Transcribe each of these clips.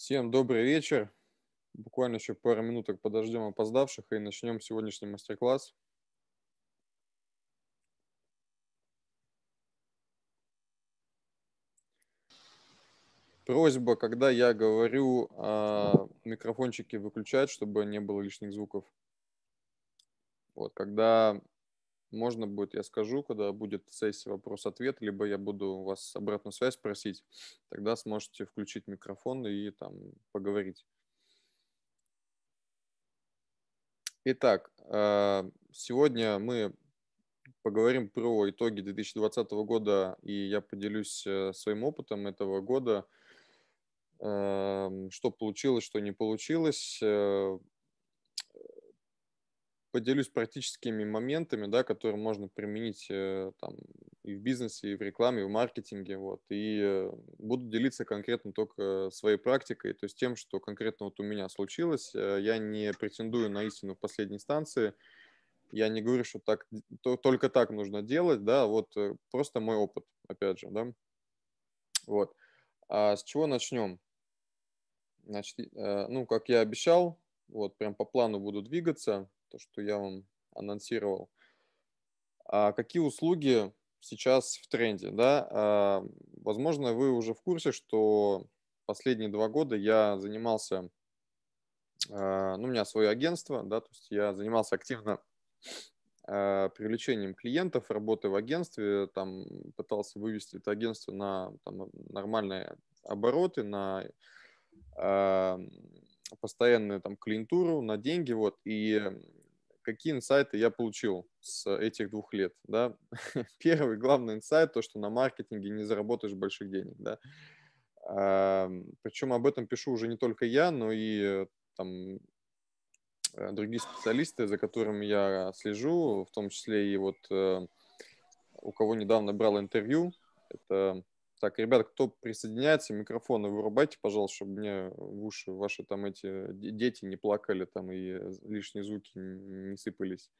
Всем добрый вечер. Буквально еще пару минуток подождем опоздавших и начнем сегодняшний мастер-класс. Просьба, когда я говорю, а, микрофончики выключать, чтобы не было лишних звуков. Вот, когда можно будет, я скажу, когда будет сессия вопрос-ответ, либо я буду у вас обратную связь просить, тогда сможете включить микрофон и там поговорить. Итак, э, сегодня мы поговорим про итоги 2020 года, и я поделюсь э, своим опытом этого года, эм, что получилось, что не получилось, э, поделюсь практическими моментами, да, которые можно применить э, там, и в бизнесе, и в рекламе, и в маркетинге. Вот. И э, буду делиться конкретно только э, своей практикой, то есть тем, что конкретно вот у меня случилось. Я не претендую на истину в последней станции. Я не говорю, что так, то, только так нужно делать, да, вот просто мой опыт, опять же, да. Вот. А с чего начнем? Значит, ну, как я обещал, вот прям по плану буду двигаться то, что я вам анонсировал. А какие услуги сейчас в тренде? Да? А, возможно, вы уже в курсе, что последние два года я занимался, а, ну, у меня свое агентство, да, то есть я занимался активно а, привлечением клиентов, работы в агентстве, там пытался вывести это агентство на там, нормальные обороты, на э, постоянную там клиентуру, на деньги, вот, и какие инсайты я получил с этих двух лет, да? Первый главный инсайт, то, что на маркетинге не заработаешь больших денег, да? Причем об этом пишу уже не только я, но и там э, другие специалисты, за которыми я а, слежу, в том числе и вот э, у кого недавно брал интервью, это так, ребят, кто присоединяется, микрофоны вырубайте, пожалуйста, чтобы мне в уши ваши там эти э, дети не плакали там и э, лишние звуки не сыпались.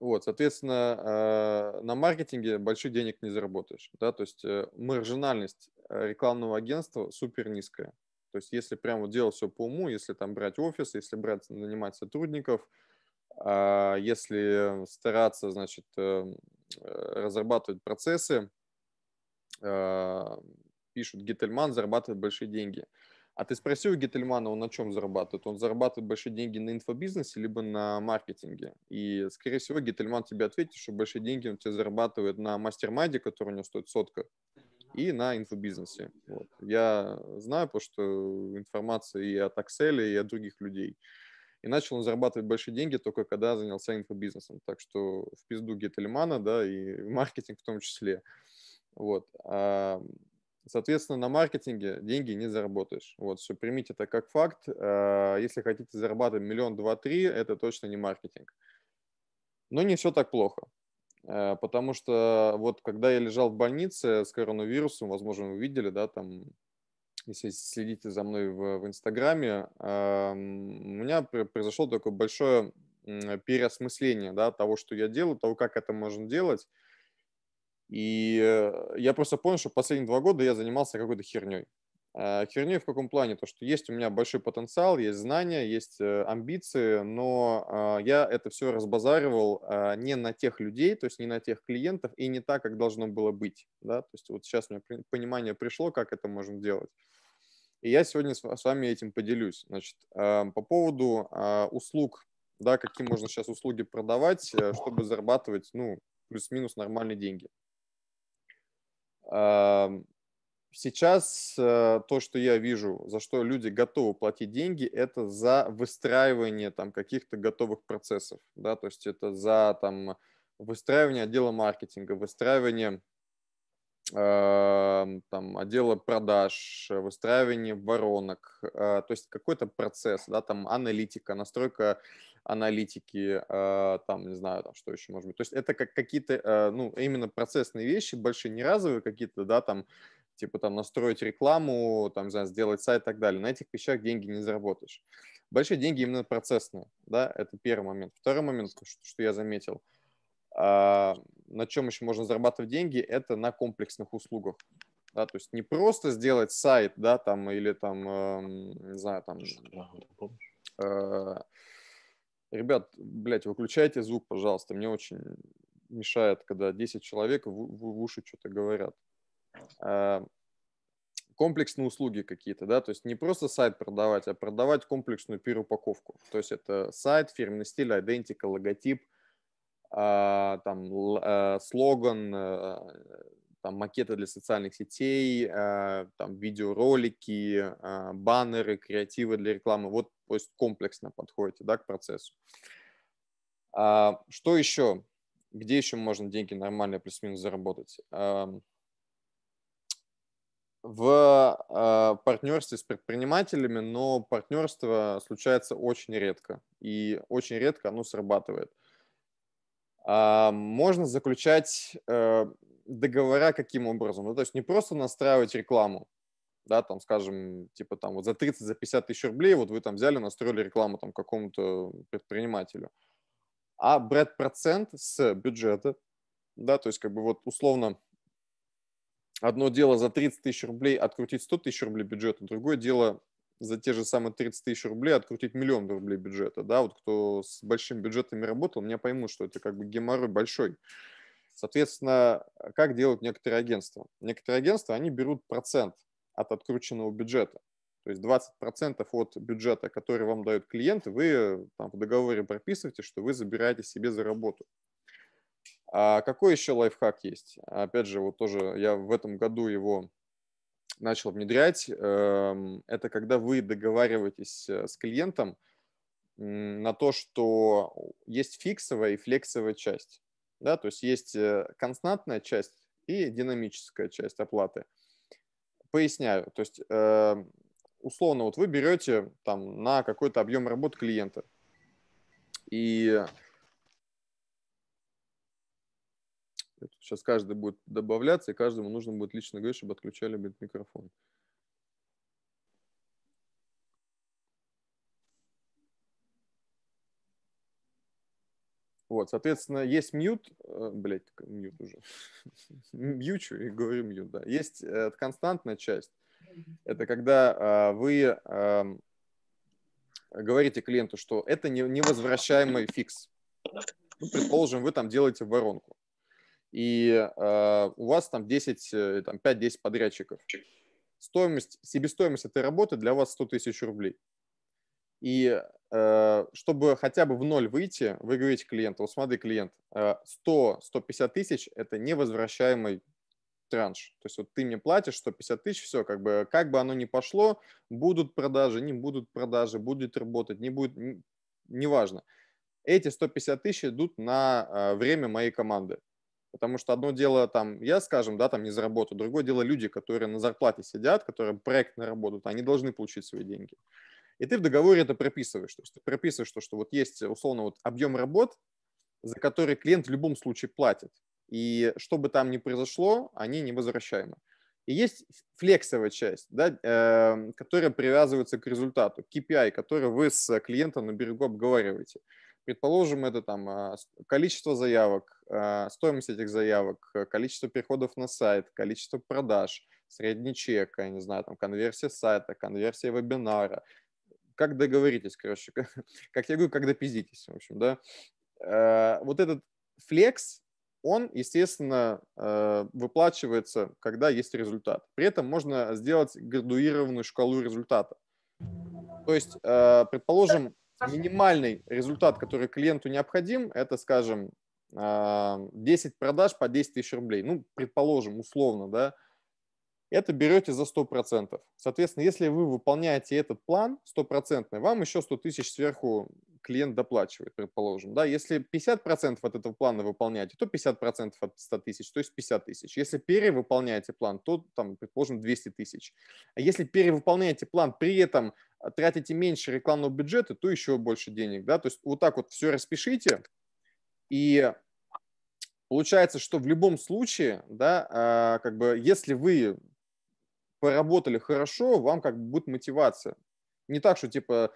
Вот, соответственно, э, на маркетинге больших денег не заработаешь. Да? То есть маржинальность рекламного агентства супер низкая. То есть если прямо делать все по уму, если там брать офис, если брать, нанимать сотрудников, а, если стараться, значит, разрабатывать процессы, а, пишут, Геттельман зарабатывает большие деньги. А ты спроси у Геттельмана, он на чем зарабатывает? Он зарабатывает большие деньги на инфобизнесе, либо на маркетинге. И, скорее всего, Геттельман тебе ответит, что большие деньги он тебе зарабатывает на мастер-майде, который у него стоит сотка, и на инфобизнесе. Вот. Я знаю, потому что информация и от Акселя, и от других людей. И начал он зарабатывать большие деньги только когда занялся инфобизнесом. Так что в пизду Геттельмана, да, и маркетинг в том числе. Вот. А, соответственно, на маркетинге деньги не заработаешь. Вот, все примите это как факт. А, если хотите зарабатывать миллион, два, три, это точно не маркетинг. Но не все так плохо. А, потому что вот когда я лежал в больнице с коронавирусом, возможно, вы видели, да, там если следите за мной в, в Инстаграме, э, у меня произошло такое большое переосмысление да, того, что я делаю, того, как это можно делать. И э, я просто понял, что последние два года я занимался какой-то херней. А, херней в каком плане? То, что есть у меня большой потенциал, есть знания, есть э, амбиции, но а, я это все разбазаривал а, не на тех людей, то есть не на тех клиентов и не так, как должно было быть. Да? То есть вот сейчас у меня понимание пришло, как это можно делать. И я сегодня с вами этим поделюсь. Значит, по поводу услуг, да, какие можно сейчас услуги продавать, э, чтобы зарабатывать, ну, плюс-минус нормальные деньги. Сейчас э, то, что я вижу, за что люди готовы платить деньги, это за выстраивание там каких-то готовых процессов, да, то есть это за там выстраивание отдела маркетинга, выстраивание эм, там отдела продаж, выстраивание воронок, э, то есть какой-то процесс, да, там аналитика, настройка аналитики, а, там, не знаю, там, что еще может быть. То есть это как какие-то, а, ну, именно процессные вещи, большие, не разовые какие-то, да, там, типа там настроить рекламу, там, не знаю, сделать сайт и так далее. На этих вещах деньги не заработаешь. Большие деньги именно процессные, да, это первый момент. Второй момент, что, что я заметил, а, на чем еще можно зарабатывать деньги, это на комплексных услугах. Да, то есть не просто сделать сайт, да, там, или там, э, не знаю, там, э, ребят, блядь, выключайте звук, пожалуйста, мне очень мешает, когда 10 человек в, в, в уши что-то говорят. А, комплексные услуги какие-то, да, то есть не просто сайт продавать, а продавать комплексную переупаковку. То есть это сайт, фирменный стиль, идентика, логотип, а, там а, слоган, а, там макеты для социальных сетей, а, там видеоролики, а, баннеры, креативы для рекламы. Вот то есть комплексно подходите да, к процессу. А, что еще? Где еще можно деньги нормально плюс-минус заработать? А, в а, партнерстве с предпринимателями, но партнерство случается очень редко, и очень редко оно срабатывает. А, можно заключать э, договора каким образом? Ну, то есть не просто настраивать рекламу, да, там, скажем, типа там вот за 30, за 50 тысяч рублей вот вы там взяли, настроили рекламу там какому-то предпринимателю, а брать процент с бюджета, да, то есть как бы вот условно одно дело за 30 тысяч рублей открутить 100 тысяч рублей бюджета, другое дело за те же самые 30 тысяч рублей открутить миллион рублей бюджета, да, вот кто с большими бюджетами работал, меня поймут, что это как бы геморрой большой. Соответственно, как делают некоторые агентства? Некоторые агентства, они берут процент от открученного бюджета. То есть 20% от бюджета, который вам дают клиенты, вы там в договоре прописываете, что вы забираете себе за работу. А какой еще лайфхак есть? Опять же, вот тоже я в этом году его начал внедрять. Эм, это когда вы договариваетесь э, с клиентом на то, что есть фиксовая и флексовая часть. Да, то есть есть э, константная часть и динамическая часть оплаты – Поясняю. То есть, э, условно, вот вы берете там на какой-то объем работ клиента, и сейчас каждый будет добавляться, и каждому нужно будет лично говорить, чтобы отключали микрофон. Вот, соответственно, есть мьют, э, блядь, мьют уже, мьючу и говорю мьют, да. Есть это константная часть, это когда э, вы э, говорите клиенту, что это не, невозвращаемый фикс. Ну, предположим, вы там делаете воронку, и э, у вас там 10, э, там 5-10 подрядчиков. Стоимость, себестоимость этой работы для вас 100 тысяч рублей. И Э, чтобы хотя бы в ноль выйти, вы говорите клиенту, вот смотри, клиент, 100-150 э, тысяч – это невозвращаемый транш. То есть вот ты мне платишь 150 тысяч, все, как бы, как бы оно ни пошло, будут продажи, не будут продажи, будет работать, не будет, неважно. Эти 150 тысяч идут на э, время моей команды. Потому что одно дело там, я, скажем, да, там не заработаю, другое дело люди, которые на зарплате сидят, которые проект работают они должны получить свои деньги. Uh, и ты в договоре это прописываешь. То есть ты прописываешь то, что вот есть условно вот объем работ, за который клиент в любом случае платит. И что бы там ни произошло, они невозвращаемы. И есть флексовая часть, да, э, которая привязывается к результату, KPI, который вы с клиентом на берегу обговариваете. Предположим, это там а, количество заявок, а, стоимость этих заявок, количество переходов на сайт, количество продаж, средний чек, я не знаю, там конверсия сайта, конверсия вебинара – как договоритесь, короче, как, как я говорю, как допиздитесь, в общем, да. Э, вот этот флекс, он, естественно, э, выплачивается, когда есть результат. При этом можно сделать градуированную шкалу результата. То есть, э, предположим, минимальный результат, который клиенту необходим, это, скажем, 10 э, продаж по 10 тысяч рублей. Ну, предположим, условно, да это берете за 100%. Соответственно, если вы выполняете этот план стопроцентный, вам еще 100 тысяч сверху клиент доплачивает, предположим. Да? Если 50% от этого плана выполняете, то 50% от 100 тысяч, то есть 50 тысяч. Если перевыполняете план, то, там, предположим, 200 тысяч. А если перевыполняете план, при этом тратите меньше рекламного бюджета, то еще больше денег. Да? То есть вот так вот все распишите, и получается, что в любом случае, да, а, как бы, если вы поработали хорошо, вам как бы будет мотивация. Не так, что типа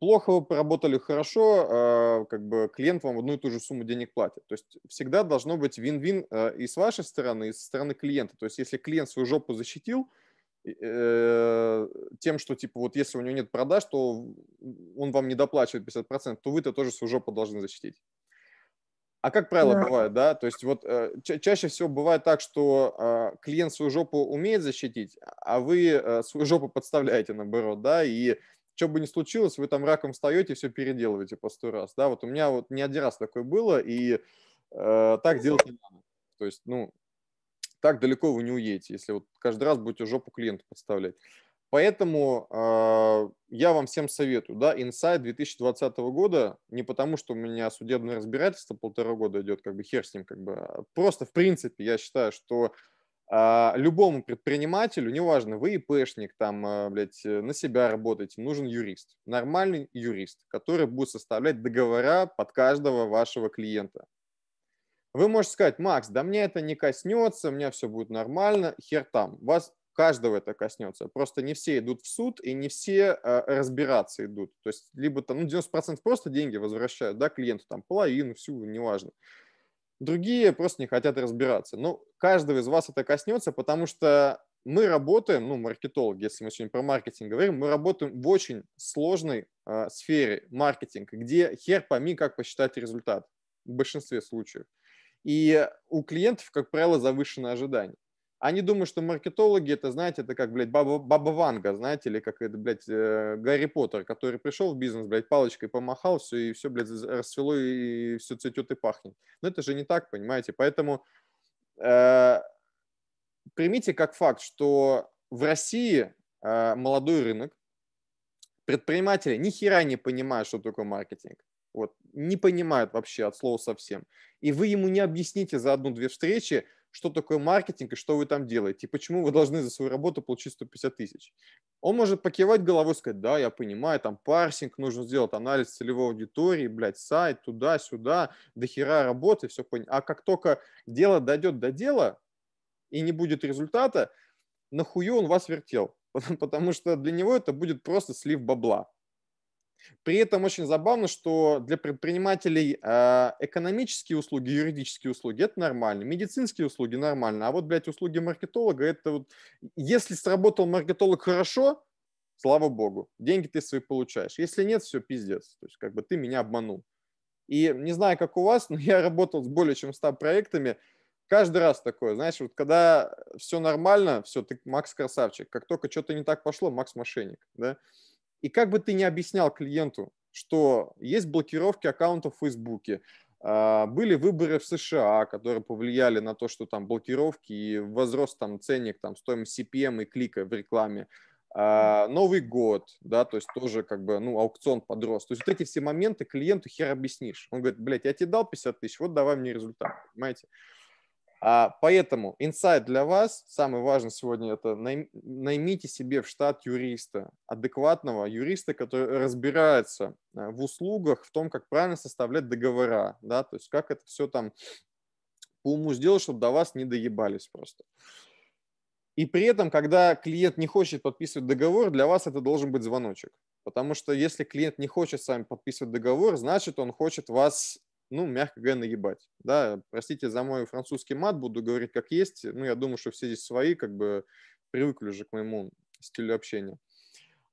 плохо вы поработали хорошо, э, как бы клиент вам одну и ту же сумму денег платит. То есть всегда должно быть вин-вин э, и с вашей стороны, и со стороны клиента. То есть если клиент свою жопу защитил, э, тем, что, типа, вот если у него нет продаж, то он вам не доплачивает 50%, то вы-то тоже свою жопу должны защитить. А как правило да. бывает, да? То есть вот э, ча- чаще всего бывает так, что э, клиент свою жопу умеет защитить, а вы э, свою жопу подставляете наоборот, да, и что бы ни случилось, вы там раком встаете и все переделываете по сто раз, да? Вот у меня вот не один раз такое было, и э, так делать не надо. То есть, ну, так далеко вы не уедете, если вот каждый раз будете жопу клиенту подставлять. Поэтому э, я вам всем советую, да, Inside 2020 года, не потому что у меня судебное разбирательство полтора года идет, как бы хер с ним, как бы, а, просто в принципе я считаю, что э, любому предпринимателю, неважно, вы ИПшник, там, э, блядь, на себя работаете, нужен юрист, нормальный юрист, который будет составлять договора под каждого вашего клиента. Вы можете сказать, Макс, да мне это не коснется, у меня все будет нормально, хер там. Вас каждого это коснется. Просто не все идут в суд и не все а, разбираться идут. То есть либо там, ну, 90% просто деньги возвращают, да, клиенту там половину, всю, неважно. Другие просто не хотят разбираться. Но ну, каждого из вас это коснется, потому что мы работаем, ну, маркетологи, если мы сегодня про маркетинг говорим, мы работаем в очень сложной э, сфере маркетинга, где хер пойми, как посчитать результат в большинстве случаев. И у клиентов, как правило, завышенные ожидания. Они думают, что маркетологи это, знаете, это как, блядь, баба, баба Ванга, знаете, или как это, блядь, э, Гарри Поттер, который пришел в бизнес, блядь, палочкой помахал, все, и все, блядь, расцвело, и все цветет и пахнет. Но это же не так, понимаете? Поэтому э, примите как факт, что в России э, молодой рынок, предприниматели ни хера не понимают, что такое маркетинг. Вот, не понимают вообще от слова совсем. И вы ему не объясните за одну-две встречи, что такое маркетинг и что вы там делаете, и почему вы должны за свою работу получить 150 тысяч. Он может покивать головой и сказать, да, я понимаю, там парсинг, нужно сделать анализ целевой аудитории, блядь, сайт, туда-сюда, до хера работы, все понятно. А как только дело дойдет до дела и не будет результата, нахую он вас вертел, потому что для него это будет просто слив бабла. При этом очень забавно, что для предпринимателей а, экономические услуги, юридические услуги – это нормально, медицинские услуги – нормально, а вот, блядь, услуги маркетолога – это вот… Если сработал маркетолог хорошо, слава богу, деньги ты свои получаешь. Если нет, все, пиздец. То есть как бы ты меня обманул. И не знаю, как у вас, но я работал с более чем 100 проектами. Каждый раз такое, знаешь, вот когда все нормально, все, ты Макс красавчик. Как только что-то не так пошло, Макс мошенник, да? И как бы ты ни объяснял клиенту, что есть блокировки аккаунтов в Фейсбуке, а, были выборы в США, которые повлияли на то, что там блокировки и возрос там ценник, там стоимость CPM и клика в рекламе. А, Новый год, да, то есть тоже как бы, ну, аукцион подрос. То есть вот эти все моменты клиенту хер объяснишь. Он говорит, блядь, я тебе дал 50 тысяч, вот давай мне результат, понимаете? А, поэтому инсайт для вас, самый важный сегодня, это найм, наймите себе в штат юриста, адекватного юриста, который разбирается э, в услугах, в том, как правильно составлять договора, да, то есть как это все там по уму сделать, чтобы до вас не доебались просто. И при этом, когда клиент не хочет подписывать договор, для вас это должен быть звоночек. Потому что если клиент не хочет с вами подписывать договор, значит, он хочет вас ну, мягко говоря, наебать. Да, простите за мой французский мат, буду говорить как есть. Ну, я думаю, что все здесь свои, как бы привыкли уже к моему стилю общения.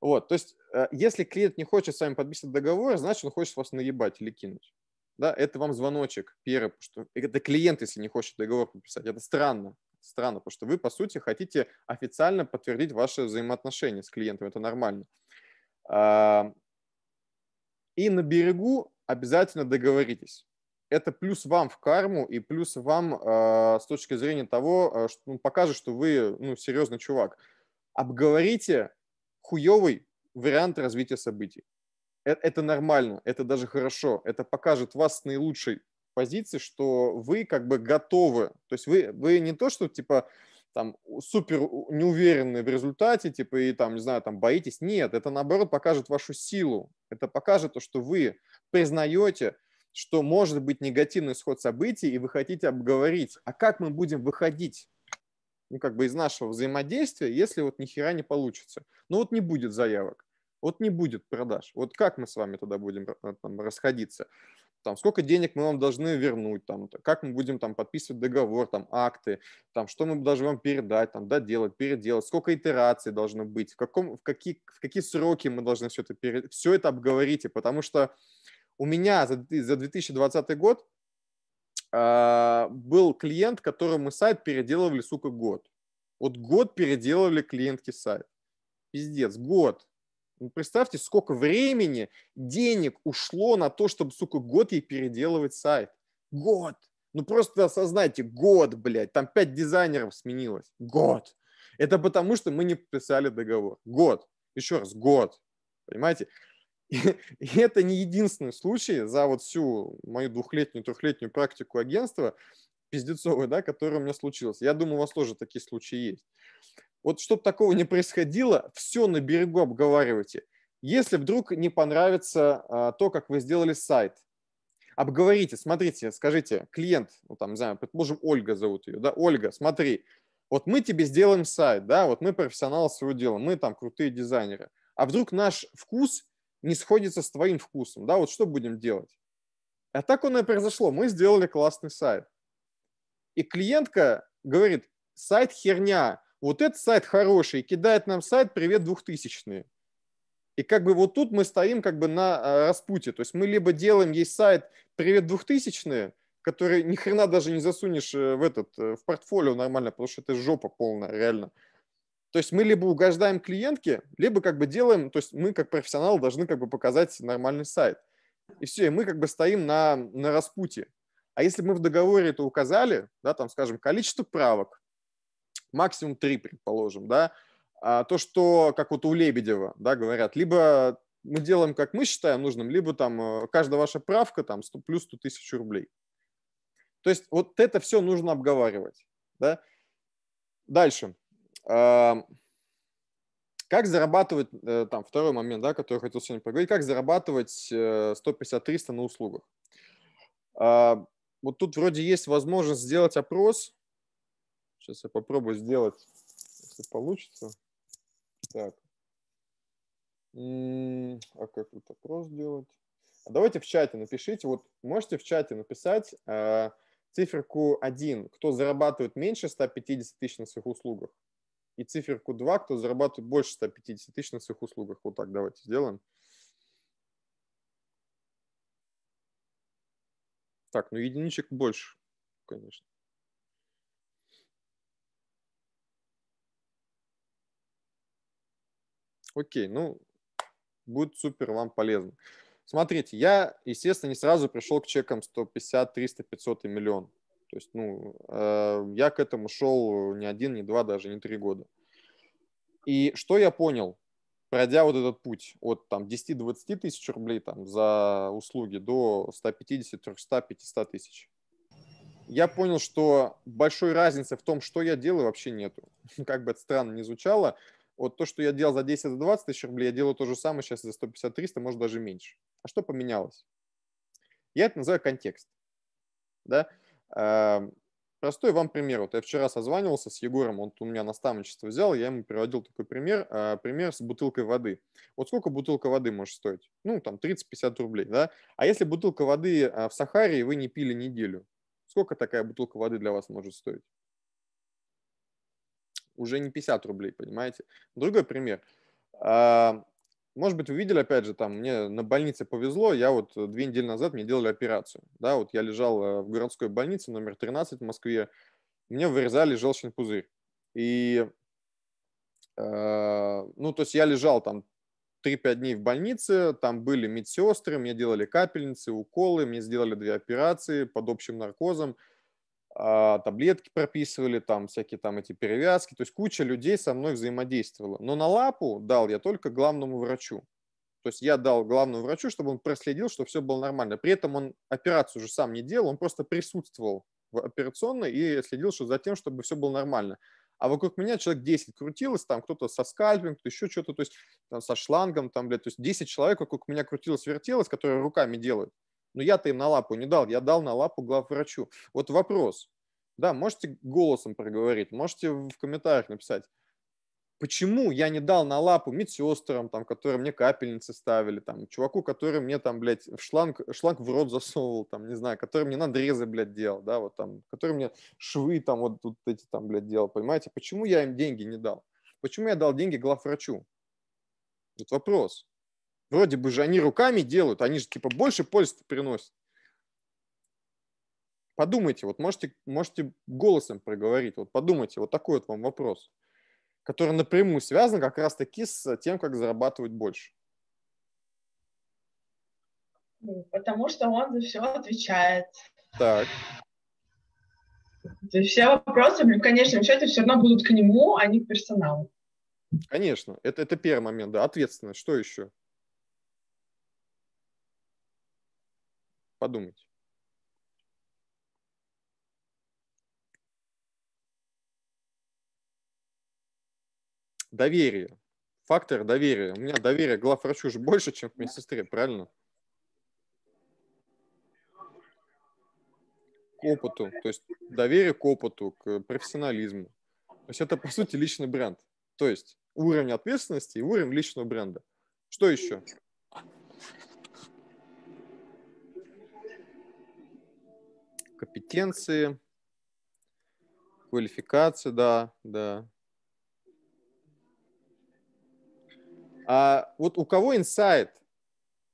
Вот, то есть, э, если клиент не хочет с вами подписать договор, значит, он хочет вас наебать или кинуть. Да, это вам звоночек первый, что это клиент, если не хочет договор подписать. Это странно, странно, потому что вы, по сути, хотите официально подтвердить ваши взаимоотношения с клиентом, это нормально. А, и на берегу обязательно договоритесь. Это плюс вам в карму и плюс вам э, с точки зрения того, а, что ну, покажет, что вы ну, серьезный чувак. Обговорите хуевый вариант развития событий. Это, это нормально, это даже хорошо. Это покажет вас с наилучшей позиции, что вы как бы готовы. То есть вы, вы не то, что типа там супер неуверенные в результате, типа, и там, не знаю, там боитесь. Нет, это наоборот покажет вашу силу. Это покажет то, что вы признаете, что может быть негативный исход событий, и вы хотите обговорить, а как мы будем выходить ну, как бы из нашего взаимодействия, если вот ни хера не получится. Ну, вот не будет заявок, вот не будет продаж. Вот как мы с вами тогда будем э, там, расходиться? там, сколько денег мы вам должны вернуть, там, как мы будем там, подписывать договор, там, акты, там, что мы должны вам передать, там, доделать, переделать, сколько итераций должно быть, в, каком, в, какие, в какие сроки мы должны все это, пере... все это обговорите, потому что у меня за, за 2020 год э, был клиент, которому сайт переделывали, сука, год. Вот год переделывали клиентки сайт. Пиздец, год. Вы представьте, сколько времени, денег ушло на то, чтобы, сука, год ей переделывать сайт. Год! Ну просто осознайте, год, блядь, там пять дизайнеров сменилось. Год! Это потому, что мы не подписали договор. Год. Еще раз, год. Понимаете? И, это не единственный случай за вот всю мою двухлетнюю, трехлетнюю практику агентства, пиздецовый, да, который у меня случился. Я думаю, у вас тоже такие случаи есть. Вот чтобы такого не происходило, все на берегу обговаривайте. Если вдруг не понравится а, то, как вы сделали сайт, обговорите, смотрите, скажите, клиент, ну там, не знаю, предположим, Ольга зовут ее, да, Ольга, смотри, вот мы тебе сделаем сайт, да, вот мы профессионалы своего дела, мы там крутые дизайнеры, а вдруг наш вкус не сходится с твоим вкусом, да, вот что будем делать? А так оно и произошло, мы сделали классный сайт. И клиентка говорит, сайт херня, вот этот сайт хороший, кидает нам сайт «Привет, двухтысячные». И как бы вот тут мы стоим как бы на э, распуте, То есть мы либо делаем есть сайт «Привет, двухтысячные», который ни хрена даже не засунешь э, в этот, э, в портфолио нормально, потому что это жопа полная, реально. То есть мы либо угождаем клиентке, либо как бы делаем, то есть мы как профессионал должны как бы показать нормальный сайт. И все, и мы как бы стоим на, на распуте. А если бы мы в договоре это указали, да, там, скажем, количество правок, максимум три, предположим, да, а то, что, как вот у Лебедева, да, говорят, либо мы делаем, как мы считаем нужным, либо там э, каждая ваша правка там 100, плюс 100 тысяч рублей. То есть вот это все нужно обговаривать, да. Дальше. А, как зарабатывать, э, там, второй момент, да, который я хотел сегодня поговорить, как зарабатывать 150-300 э, на услугах? А, вот тут вроде есть возможность сделать опрос, Сейчас я попробую сделать, если получится. Так. А как тут опрос делать? А давайте в чате напишите. Вот можете в чате написать э, циферку 1, кто зарабатывает меньше 150 тысяч на своих услугах. И циферку 2, кто зарабатывает больше 150 тысяч на своих услугах. Вот так давайте сделаем. Так, ну единичек больше, конечно. Окей, ну, будет супер вам полезно. Смотрите, я, естественно, не сразу пришел к чекам 150, 300, 500 и миллион. То есть, ну, э, я к этому шел не один, не два, даже не три года. И что я понял, пройдя вот этот путь от там 10-20 тысяч рублей там за услуги до 150, 300, 500 тысяч? Я понял, что большой разницы в том, что я делаю, вообще нету. Как бы это странно не звучало, вот то, что я делал за 10-20 тысяч рублей, я делаю то же самое сейчас за 150-300, может даже меньше. А что поменялось? Я это называю контекст. Да? Эм, простой вам пример. Вот я вчера созванивался с Егором, он у меня наставничество взял, я ему приводил такой пример, э, пример с бутылкой воды. Вот сколько бутылка воды может стоить? Ну, там 30-50 рублей, да? А если бутылка воды э, в Сахаре вы не пили неделю, сколько такая бутылка воды для вас может стоить? уже не 50 рублей, понимаете? Другой пример. А, может быть, вы видели, опять же, там мне на больнице повезло, я вот э, две недели назад мне делали операцию, да, вот я лежал э, в городской больнице номер 13 в Москве, мне вырезали желчный пузырь, и, э, ну, то есть я лежал там 3-5 дней в больнице, там были медсестры, мне делали капельницы, уколы, мне сделали две операции под общим наркозом, а, таблетки прописывали, там всякие там эти перевязки. То есть куча людей со мной взаимодействовала. Но на лапу дал я только главному врачу. То есть я дал главному врачу, чтобы он проследил, что все было нормально. При этом он операцию уже сам не делал, он просто присутствовал в операционной и следил что за тем, чтобы все было нормально. А вокруг меня человек 10 крутилось, там кто-то со скальпингом, кто еще что-то, то есть там, со шлангом, там, блядь, то есть 10 человек вокруг меня крутилось, вертелось, которые руками делают. Но «Ну, я-то им на лапу не дал, я дал на лапу главврачу. Вот вопрос. Да, можете голосом проговорить, можете в комментариях написать. Почему я не дал на лапу медсестрам, там, которые мне капельницы ставили, там, чуваку, который мне там, блядь, в шланг, шланг в рот засовывал, там, не знаю, который мне надрезы, блядь, делал, да, вот там, который мне швы там вот тут эти там, блядь, делал, понимаете? Почему я им деньги не дал? Почему я дал деньги главврачу? Вот вопрос. Вроде бы же они руками делают, они же типа больше пользы приносят. Подумайте, вот можете, можете голосом проговорить, вот подумайте, вот такой вот вам вопрос, который напрямую связан как раз-таки с тем, как зарабатывать больше. Ну, потому что он за все отвечает. Так. То есть все вопросы, конечно, все счете, все равно будут к нему, а не к персоналу. Конечно, это, это первый момент, да, ответственность. Что еще? подумать. Доверие. Фактор доверия. У меня доверие главврачу же больше, чем к медсестре, правильно? К опыту. То есть доверие к опыту, к профессионализму. То есть это, по сути, личный бренд. То есть уровень ответственности и уровень личного бренда. Что еще? компетенции, квалификации, да, да. А вот у кого инсайт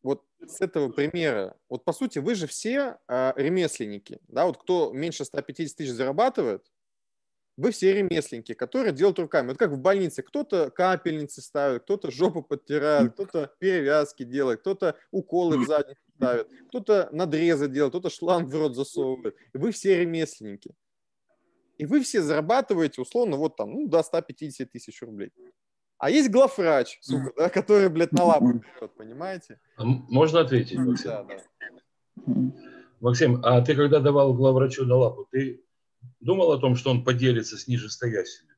вот с этого примера? Вот по сути вы же все а, ремесленники, да, вот кто меньше 150 тысяч зарабатывает, вы все ремесленники, которые делают руками. Вот как в больнице, кто-то капельницы ставит, кто-то жопу подтирает, кто-то перевязки делает, кто-то уколы в задницу ставит, кто-то надрезы делает, кто-то шланг в рот засовывает. И вы все ремесленники. И вы все зарабатываете условно вот там, ну, до 150 тысяч рублей. А есть главврач, сука, да, который, блядь, на лапу берет, понимаете? А можно ответить, Максим? Да, да. Максим, а ты когда давал главврачу на лапу, ты думал о том, что он поделится с нижестоящими?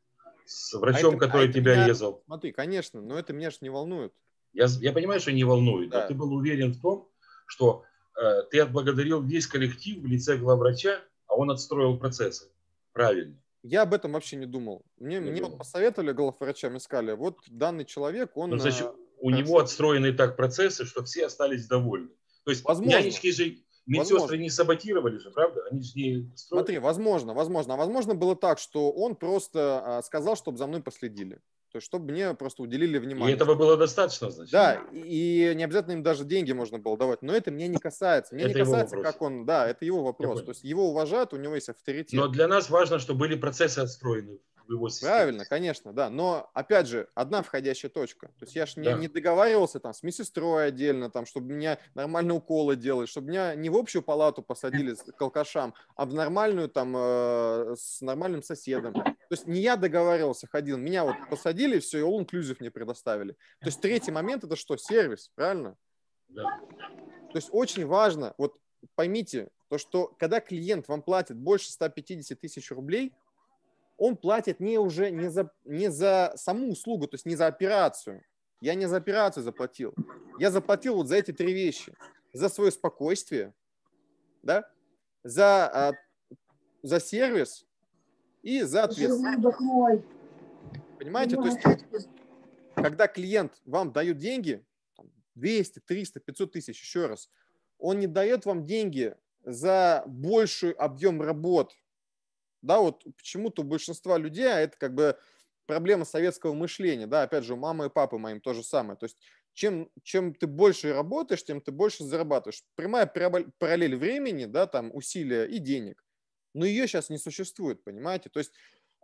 С а врачом, а это, который а тебя меня, резал? Смотри, конечно, но это меня же не волнует. Я, я понимаю, что не волнует, да. но ты был уверен в том, что э, ты отблагодарил весь коллектив в лице главврача, а он отстроил процессы. Правильно. Я об этом вообще не думал. Мне, не мне думал. посоветовали мне сказали, вот данный человек, он... Но ну, значит, э, у хорошо. него отстроены так процессы, что все остались довольны. То есть Возможно. нянечки же Медсестры возможно. не саботировали же, правда? Они же не строили. Смотри, возможно, возможно. А возможно было так, что он просто а, сказал, чтобы за мной последили. То есть, чтобы мне просто уделили внимание. И этого было достаточно, значит. Да, и не обязательно им даже деньги можно было давать. Но это мне не касается. Меня это не касается, вопрос. как он, да, это его вопрос. То есть, его уважают, у него есть авторитет. Но для нас важно, что были процессы отстроены по его системе. Правильно, конечно, да. Но, опять же, одна входящая точка. То есть я же да. не, договаривался там с медсестрой отдельно, там, чтобы меня нормально уколы делали, чтобы меня не в общую палату посадили с алкашам, а в нормальную там э, с нормальным соседом. То есть не я договаривался, ходил, меня вот посадили, все, и all inclusive мне предоставили. То есть третий момент – это что? Сервис, правильно? Да. То есть очень важно, вот поймите, то, что когда клиент вам платит больше 150 тысяч рублей – он платит не уже не за, не за саму услугу, то есть не за операцию. Я не за операцию заплатил. Я заплатил вот за эти три вещи. За свое спокойствие, да? за, а, за сервис и за ответственность. Понимаете? То есть, когда клиент вам дает деньги, 200, 300, 500 тысяч, еще раз, он не дает вам деньги за больший объем работ, да, вот почему-то у большинства людей а это как бы проблема советского мышления, да, опять же, у мамы и папы моим то же самое. То есть чем, чем ты больше работаешь, тем ты больше зарабатываешь. Прямая параллель времени, да, там усилия и денег. Но ее сейчас не существует, понимаете? То есть,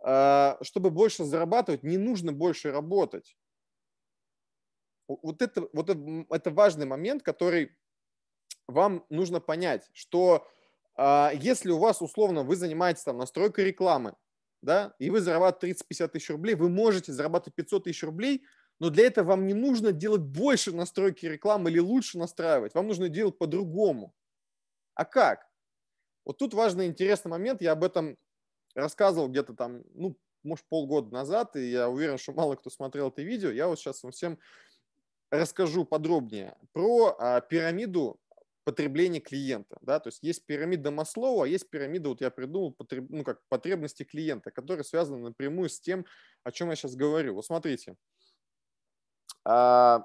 а, чтобы больше зарабатывать, не нужно больше работать. Вот это, вот это важный момент, который вам нужно понять, что а, если у вас, условно, вы занимаетесь там настройкой рекламы, да, и вы зарабатываете 30-50 тысяч рублей, вы можете зарабатывать 500 тысяч рублей, но для этого вам не нужно делать больше настройки рекламы или лучше настраивать, вам нужно делать по-другому. А как? Вот тут важный интересный момент, я об этом рассказывал где-то там, ну, может, полгода назад, и я уверен, что мало кто смотрел это видео, я вот сейчас вам всем расскажу подробнее про а, пирамиду потребление клиента, да, то есть есть пирамида Маслоу, а есть пирамида, вот я придумал, потреб, ну, как потребности клиента, которые связаны напрямую с тем, о чем я сейчас говорю. Вот смотрите, а,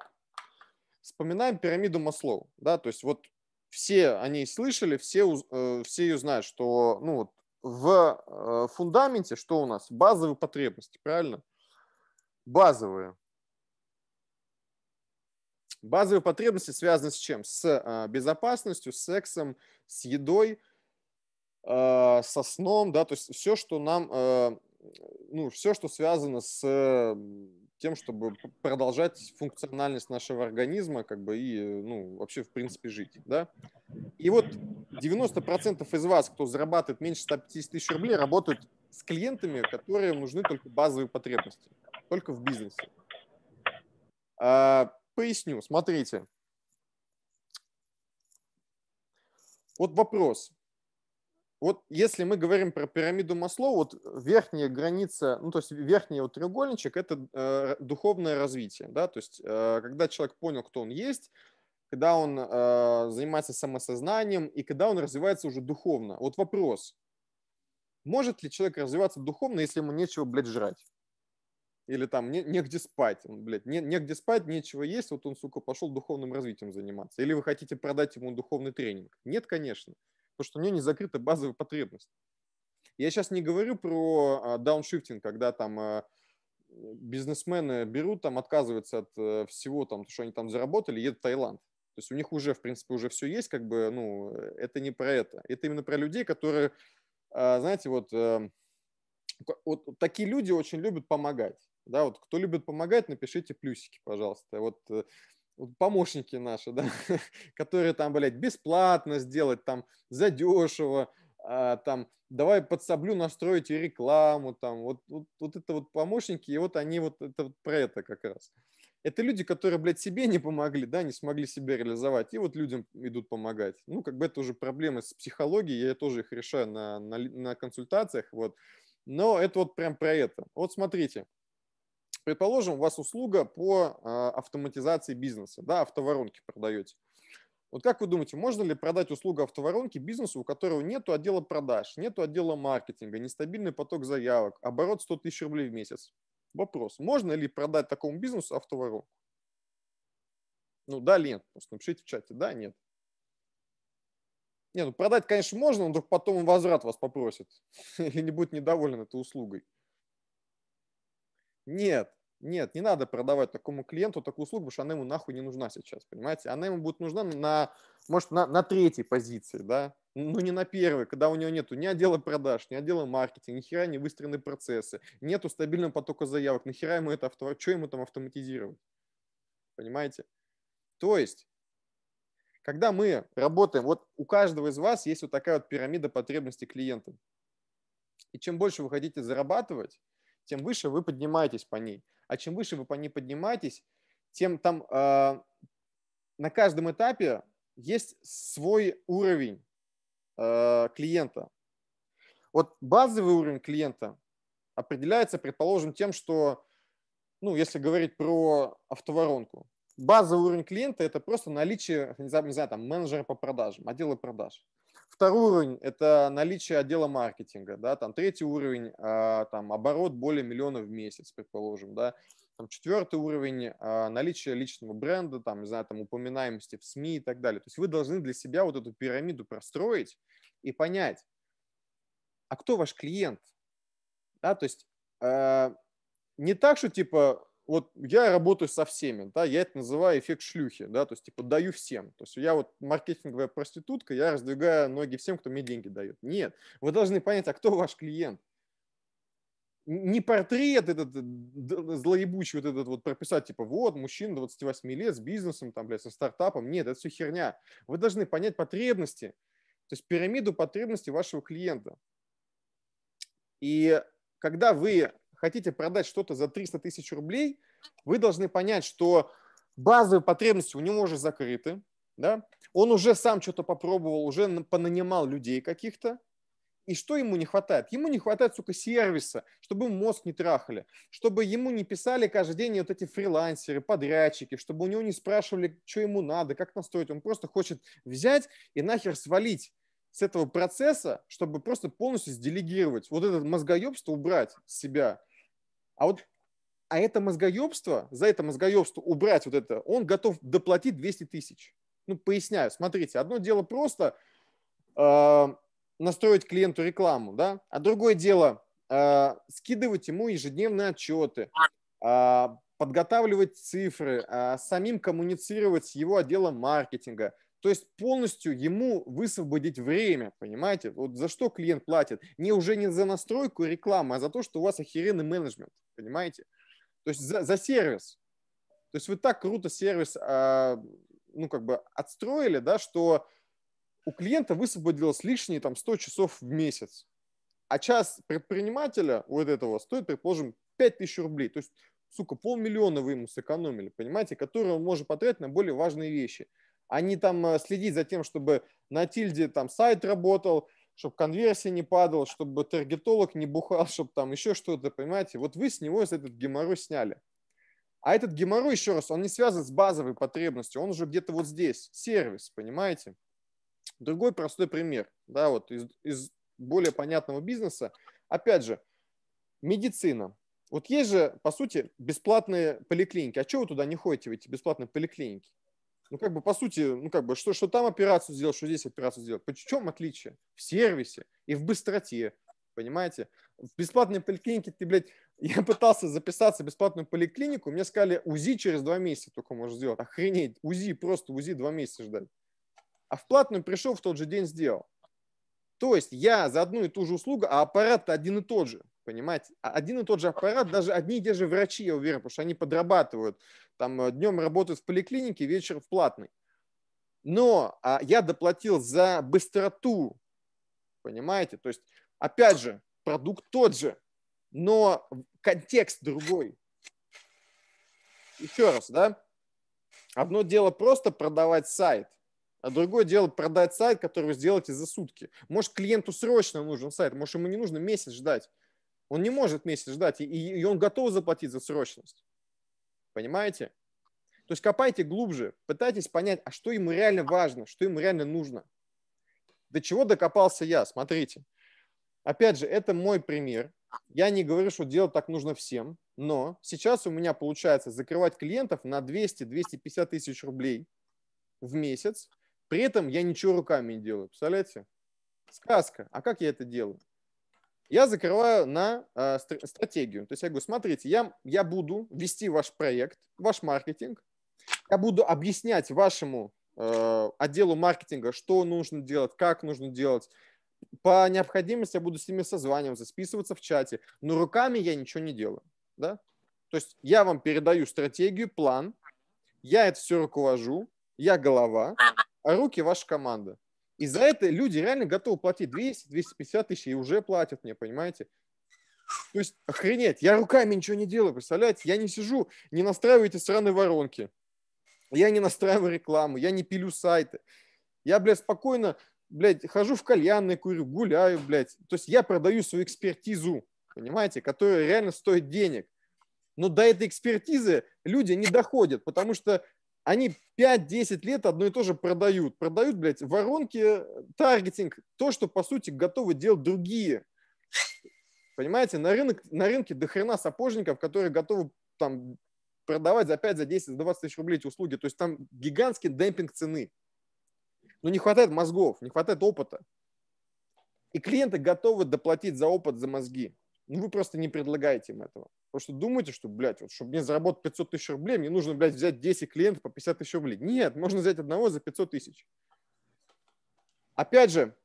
вспоминаем пирамиду Маслоу, да, то есть вот все о ней слышали, все, э, все ее знают, что, ну, вот в э, фундаменте что у нас? Базовые потребности, правильно? Базовые. Базовые потребности связаны с чем? С а, безопасностью, с сексом, с едой, а, со сном, да, то есть все, что нам, а, ну, все, что связано с тем, чтобы продолжать функциональность нашего организма, как бы и, ну, вообще, в принципе, жить, да. И вот 90% из вас, кто зарабатывает меньше 150 тысяч рублей, работают с клиентами, которые нужны только базовые потребности, только в бизнесе. Поясню, смотрите. Вот вопрос. Вот если мы говорим про пирамиду масло, вот верхняя граница, ну то есть верхний вот треугольничек – это э, духовное развитие, да, то есть э, когда человек понял, кто он есть, когда он э, занимается самосознанием и когда он развивается уже духовно. Вот вопрос, может ли человек развиваться духовно, если ему нечего, блядь, жрать? Или там не, негде спать, он, блядь, не, негде спать, нечего есть, вот он, сука, пошел духовным развитием заниматься. Или вы хотите продать ему духовный тренинг? Нет, конечно, потому что у него не закрыта базовая потребность. Я сейчас не говорю про а, дауншифтинг, когда там а, бизнесмены берут, там отказываются от э, всего, там, то что они там заработали, едут в Таиланд. То есть у них уже, в принципе, уже все есть, как бы, ну, это не про это. Это именно про людей, которые, а, знаете, вот, эм, вот такие люди очень любят помогать. Да, вот кто любит помогать, напишите плюсики, пожалуйста. Вот э, помощники наши, да, которые там, блядь, бесплатно сделать, там, задешево, а, там, давай подсоблю настроить и рекламу, там, вот, вот, вот это вот помощники, и вот они вот это вот про это как раз. Это люди, которые, блядь, себе не помогли, да, не смогли себя реализовать, и вот людям идут помогать. Ну, как бы это уже проблемы с психологией, я тоже их решаю на, на, на консультациях, вот. Но это вот прям про это. Вот смотрите, Предположим, у вас услуга по а, автоматизации бизнеса, да, автоворонки продаете. Вот как вы думаете, можно ли продать услугу автоворонки бизнесу, у которого нет отдела продаж, нет отдела маркетинга, нестабильный поток заявок, оборот 100 тысяч рублей в месяц? Вопрос, можно ли продать такому бизнесу автоворонку? Ну да, нет, просто напишите в чате, да, нет. Нет, ну продать, конечно, можно, но вдруг потом возврат вас попросит или не будет недоволен этой услугой. Нет, нет, не надо продавать такому клиенту такую услугу, потому что она ему нахуй не нужна сейчас, понимаете? Она ему будет нужна на, может, на, на третьей позиции, да, ну не на первой, когда у него нету ни отдела продаж, ни отдела маркетинга, ни хера не выстроены процессы, нету стабильного потока заявок, ни хера ему это, авто... что ему там автоматизировать, понимаете? То есть, когда мы работаем, вот у каждого из вас есть вот такая вот пирамида потребностей клиента. И чем больше вы хотите зарабатывать, тем выше вы поднимаетесь по ней. А чем выше вы по ней поднимаетесь, тем там э, на каждом этапе есть свой уровень э, клиента. Вот базовый уровень клиента определяется, предположим, тем, что, ну, если говорить про автоворонку, базовый уровень клиента – это просто наличие, не знаю, там, менеджера по продажам, отдела продаж. Второй уровень – это наличие отдела маркетинга, да, там третий уровень, а, там оборот более миллиона в месяц, предположим, да, там четвертый уровень а, наличие личного бренда, там, не знаю, там упоминаемости в СМИ и так далее. То есть вы должны для себя вот эту пирамиду простроить и понять, а кто ваш клиент, да, то есть а, не так, что типа вот я работаю со всеми, да, я это называю эффект шлюхи, да, то есть типа даю всем. То есть я вот маркетинговая проститутка, я раздвигаю ноги всем, кто мне деньги дает. Нет, вы должны понять, а кто ваш клиент? Не портрет этот злоебучий вот этот вот прописать, типа, вот, мужчина 28 лет с бизнесом, там, блядь, со стартапом. Нет, это все херня. Вы должны понять потребности, то есть пирамиду потребностей вашего клиента. И когда вы хотите продать что-то за 300 тысяч рублей, вы должны понять, что базовые потребности у него уже закрыты, да? он уже сам что-то попробовал, уже понанимал людей каких-то, и что ему не хватает? Ему не хватает, сука, сервиса, чтобы мозг не трахали, чтобы ему не писали каждый день вот эти фрилансеры, подрядчики, чтобы у него не спрашивали, что ему надо, как настроить. Он просто хочет взять и нахер свалить с этого процесса, чтобы просто полностью сделегировать, вот это мозгоебство убрать с себя. А вот а это мозгоебство, за это мозгоебство убрать вот это, он готов доплатить 200 тысяч. Ну, поясняю, смотрите, одно дело просто э, настроить клиенту рекламу, да, а другое дело э, скидывать ему ежедневные отчеты, э, подготавливать цифры, э, самим коммуницировать с его отделом маркетинга, то есть полностью ему высвободить время, понимаете? Вот за что клиент платит? Не уже не за настройку рекламы, а за то, что у вас охеренный менеджмент, понимаете? То есть за, за сервис. То есть вы так круто сервис, э, ну, как бы отстроили, да, что у клиента высвободилось лишние там 100 часов в месяц. А час предпринимателя вот этого стоит, предположим, 5000 рублей. То есть, сука, полмиллиона вы ему сэкономили, понимаете, которые он может потратить на более важные вещи а не там э, следить за тем, чтобы на тильде там сайт работал, чтобы конверсия не падала, чтобы таргетолог не бухал, чтобы там еще что-то, понимаете? Вот вы с него этот геморрой сняли. А этот геморрой, еще раз, он не связан с базовой потребностью, он уже где-то вот здесь, сервис, понимаете? Другой простой пример, да, вот из, из более понятного бизнеса. Опять же, медицина. Вот есть же, по сути, бесплатные поликлиники. А чего вы туда не ходите, в эти бесплатные поликлиники? ну, как бы, по сути, ну, как бы, что, что там операцию сделать, что здесь операцию сделать. По чем отличие? В сервисе и в быстроте, понимаете? В бесплатной поликлинике ты, блядь, я пытался записаться в бесплатную поликлинику, мне сказали, УЗИ через два месяца только можешь сделать. Охренеть, УЗИ, просто УЗИ два месяца ждать. А в платную пришел, в тот же день сделал. То есть я за одну и ту же услугу, а аппарат один и тот же понимаете? А один и тот же аппарат, даже одни и те же врачи, я уверен, потому что они подрабатывают. Там э, днем работают в поликлинике, вечер в платной. Но а, я доплатил за быстроту, понимаете? То есть, опять же, продукт тот же, но контекст другой. Еще раз, да? Одно дело просто продавать сайт, а другое дело продать сайт, который вы сделаете за сутки. Может, клиенту срочно нужен сайт, может, ему не нужно месяц ждать. Он не может месяц ждать, и, и он готов заплатить за срочность. Понимаете? То есть копайте глубже, пытайтесь понять, а что ему реально важно, что ему реально нужно. До чего докопался я, смотрите. Опять же, это мой пример. Я не говорю, что делать так нужно всем, но сейчас у меня получается закрывать клиентов на 200-250 тысяч рублей в месяц, при этом я ничего руками не делаю, представляете? Сказка. А как я это делаю? я закрываю на э, стратегию. То есть я говорю, смотрите, я, я буду вести ваш проект, ваш маркетинг, я буду объяснять вашему э, отделу маркетинга, что нужно делать, как нужно делать. По необходимости я буду с ними созваниваться, списываться в чате, но руками я ничего не делаю. Да? То есть я вам передаю стратегию, план, я это все руковожу, я голова, а руки ваша команда. И за это люди реально готовы платить 200-250 тысяч и уже платят мне, понимаете? То есть, охренеть, я руками ничего не делаю, представляете? Я не сижу, не настраиваю эти сраные воронки. Я не настраиваю рекламу, я не пилю сайты. Я, блядь, спокойно, блядь, хожу в кальянной, курю, гуляю, блядь. То есть я продаю свою экспертизу, понимаете, которая реально стоит денег. Но до этой экспертизы люди не доходят, потому что они 5-10 лет одно и то же продают. Продают, блядь, воронки, э, таргетинг, то, что, по сути, готовы делать другие. Понимаете, на, рынок, на рынке до хрена сапожников, которые готовы там продавать за 5, за 10, за 20 тысяч рублей эти услуги. То есть там гигантский демпинг цены. Но не хватает мозгов, не хватает опыта. И клиенты готовы доплатить за опыт, за мозги. Ну, вы просто не предлагаете им этого. Просто что думаете, что, блядь, вот, чтобы мне заработать 500 тысяч рублей, мне нужно, блядь, взять 10 клиентов по 50 тысяч рублей. Нет, можно взять одного за 500 тысяч. Опять же,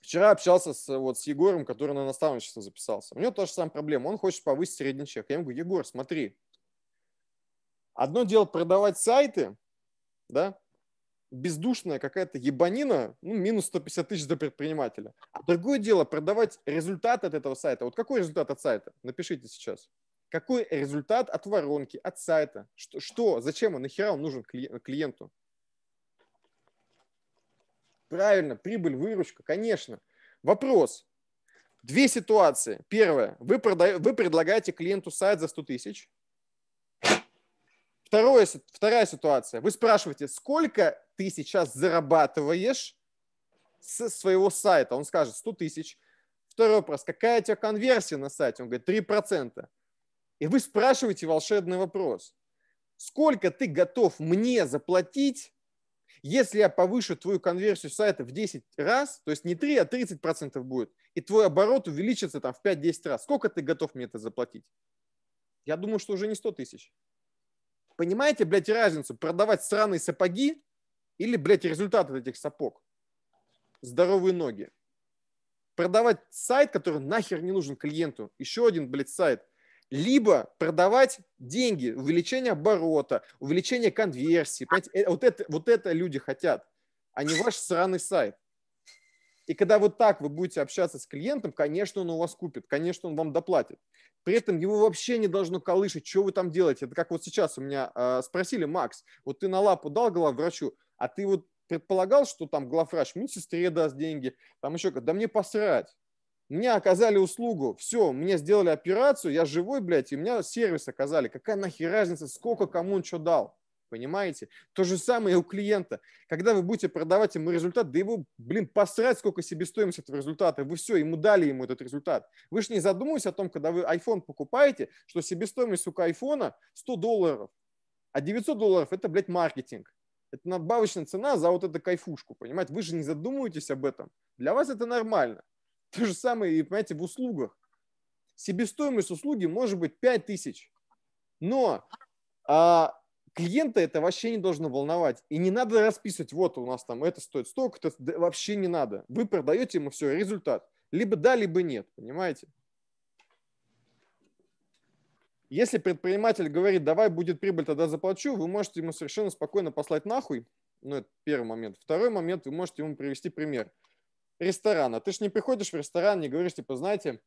вчера общался с, вот, с Егором, который на наставничество записался. У него тоже самая проблема. Он хочет повысить средний чек. Я ему говорю, Егор, смотри. Одно дело продавать сайты, да, бездушная какая-то ебанина, ну, минус 150 тысяч для предпринимателя. А другое дело продавать результат от этого сайта. Вот какой результат от сайта? Напишите сейчас какой результат от воронки, от сайта, что, что зачем он, нахера он нужен клиенту. Правильно, прибыль, выручка, конечно. Вопрос. Две ситуации. Первое. Вы, прода... вы предлагаете клиенту сайт за 100 тысяч. вторая ситуация. Вы спрашиваете, сколько ты сейчас зарабатываешь с своего сайта? Он скажет 100 тысяч. Второй вопрос. Какая у тебя конверсия на сайте? Он говорит 3%. И вы спрашиваете волшебный вопрос. Сколько ты готов мне заплатить, если я повышу твою конверсию сайта в 10 раз, то есть не 3, а 30 процентов будет, и твой оборот увеличится там в 5-10 раз. Сколько ты готов мне это заплатить? Я думаю, что уже не 100 тысяч. Понимаете, блядь, разницу продавать сраные сапоги или, блядь, результат от этих сапог? Здоровые ноги. Продавать сайт, который нахер не нужен клиенту. Еще один, блядь, сайт – либо продавать деньги, увеличение оборота, увеличение конверсии. Понимаете? Э, вот, это, вот это люди хотят, а не ваш сраный сайт. И когда вот так вы будете общаться с клиентом, конечно, он у вас купит, конечно, он вам доплатит. При этом его вообще не должно колышить, что вы там делаете. Это как вот сейчас у меня э, спросили, Макс, вот ты на лапу дал главврачу, а ты вот предполагал, что там главврач медсестре даст деньги, там еще как, да мне посрать мне оказали услугу, все, мне сделали операцию, я живой, блядь, и меня сервис оказали. Какая нахер разница, сколько кому он что дал? Понимаете? То же самое и у клиента. Когда вы будете продавать ему результат, да его, блин, посрать, сколько себестоимость этого результата. Вы все, ему дали ему этот результат. Вы же не задумывались о том, когда вы iPhone покупаете, что себестоимость, у айфона 100 долларов. А 900 долларов – это, блядь, маркетинг. Это надбавочная цена за вот эту кайфушку, понимаете? Вы же не задумываетесь об этом. Для вас это нормально. То же самое и, понимаете, в услугах. Себестоимость услуги может быть 5 тысяч, но а, клиента это вообще не должно волновать. И не надо расписывать, вот у нас там это стоит столько, это да, вообще не надо. Вы продаете ему все, результат. Либо да, либо нет, понимаете? Если предприниматель говорит, давай будет прибыль, тогда заплачу, вы можете ему совершенно спокойно послать нахуй. Ну, это первый момент. Второй момент, вы можете ему привести пример ресторана. Ты же не приходишь в ресторан, не говоришь, типа, знаете,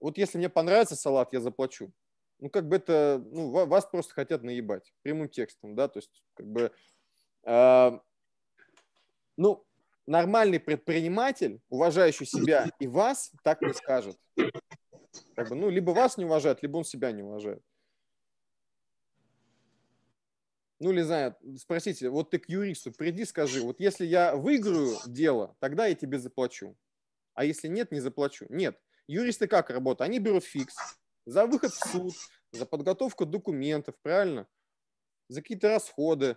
вот если мне понравится салат, я заплачу. Ну, как бы это, ну, вас просто хотят наебать прямым текстом, да, то есть, как бы, э, ну, нормальный предприниматель, уважающий себя и вас, так не скажет. Как бы, ну, либо вас не уважает, либо он себя не уважает. ну или знаю, спросите, вот ты к юристу приди, скажи, вот если я выиграю дело, тогда я тебе заплачу. А если нет, не заплачу. Нет. Юристы как работают? Они берут фикс за выход в суд, за подготовку документов, правильно? За какие-то расходы.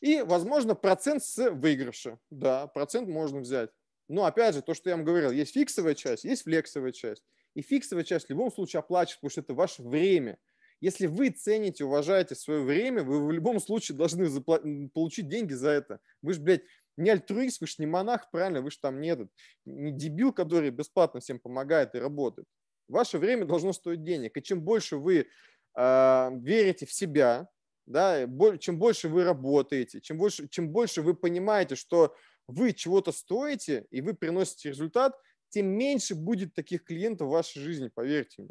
И, возможно, процент с выигрыша. Да, процент можно взять. Но опять же, то, что я вам говорил, есть фиксовая часть, есть флексовая часть. И фиксовая часть в любом случае оплачивает, потому что это ваше время – если вы цените, уважаете свое время, вы в любом случае должны запла- получить деньги за это. Вы же, блядь, не альтруист, вы же не монах, правильно, вы же там не этот, не дебил, который бесплатно всем помогает и работает. Ваше время должно стоить денег. И чем больше вы э, верите в себя, да, чем больше вы работаете, чем больше, чем больше вы понимаете, что вы чего-то стоите и вы приносите результат, тем меньше будет таких клиентов в вашей жизни, поверьте мне.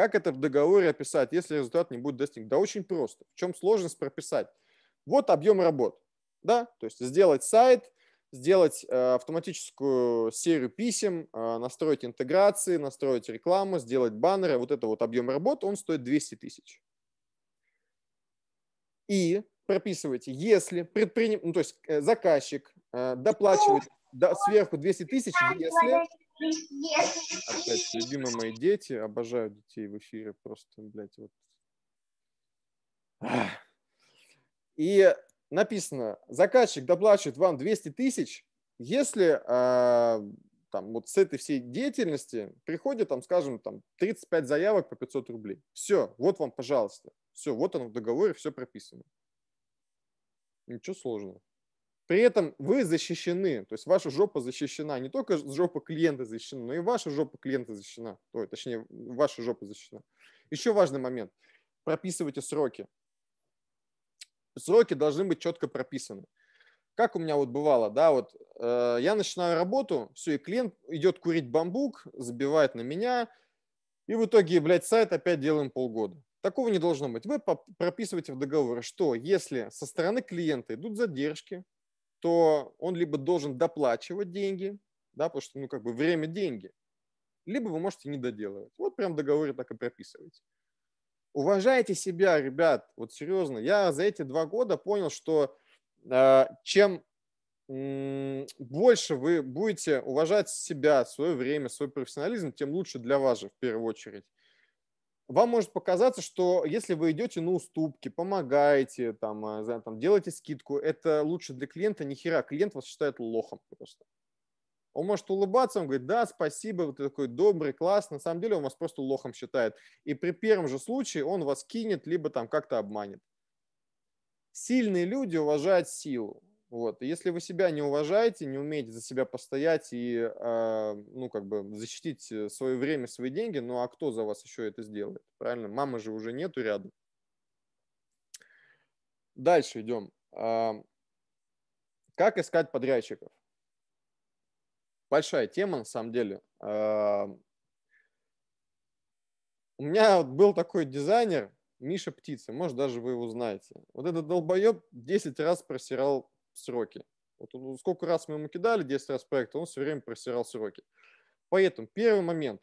Как это в договоре описать, если результат не будет достигнут? Да очень просто. В чем сложность прописать? Вот объем работ. Да? То есть сделать сайт, сделать э, автоматическую серию писем, э, настроить интеграции, настроить рекламу, сделать баннеры. Вот это вот объем работ, он стоит 200 тысяч. И прописывайте, если предприним, ну, то есть э, заказчик э, доплачивает до, сверху 200 тысяч, если Опять, любимые мои дети, обожаю детей в эфире, просто, блядь, вот. И написано, заказчик доплачивает вам 200 тысяч, если э, там вот с этой всей деятельности приходит, там, скажем, там 35 заявок по 500 рублей. Все, вот вам, пожалуйста. Все, вот оно в договоре, все прописано. Ничего сложного. При этом вы защищены, то есть ваша жопа защищена, не только жопа клиента защищена, но и ваша жопа клиента защищена, Ой, точнее, ваша жопа защищена. Еще важный момент. Прописывайте сроки. Сроки должны быть четко прописаны. Как у меня вот бывало, да, вот э, я начинаю работу, все, и клиент идет курить бамбук, забивает на меня, и в итоге, блядь, сайт опять делаем полгода. Такого не должно быть. Вы прописываете в договоре, что если со стороны клиента идут задержки, то он либо должен доплачивать деньги, да, потому что, ну, как бы время – деньги, либо вы можете не доделывать. Вот прям в договоре так и прописывайте. Уважайте себя, ребят, вот серьезно. Я за эти два года понял, что э, чем больше вы будете уважать себя, свое время, свой профессионализм, тем лучше для вас же в первую очередь вам может показаться, что если вы идете на уступки, помогаете, там, а, там, делаете скидку, это лучше для клиента, ни хера, клиент вас считает лохом просто. Он может улыбаться, он говорит, да, спасибо, вот такой добрый, класс. На самом деле он вас просто лохом считает. И при первом же случае он вас кинет, либо там как-то обманет. Сильные люди уважают силу. Вот. И если вы себя не уважаете, не умеете за себя постоять и, э, ну, как бы защитить э, свое время, свои деньги, ну, а кто за вас еще это сделает? Правильно? Мамы же уже нету рядом. Дальше идем. Э, а, как искать подрядчиков? Большая тема, на самом деле. Э, у меня вот был такой дизайнер, Миша Птицы, может, даже вы его знаете. Вот этот долбоеб 10 раз просирал сроки. Вот он, сколько раз мы ему кидали, 10 раз проект, он все время просирал сроки. Поэтому первый момент.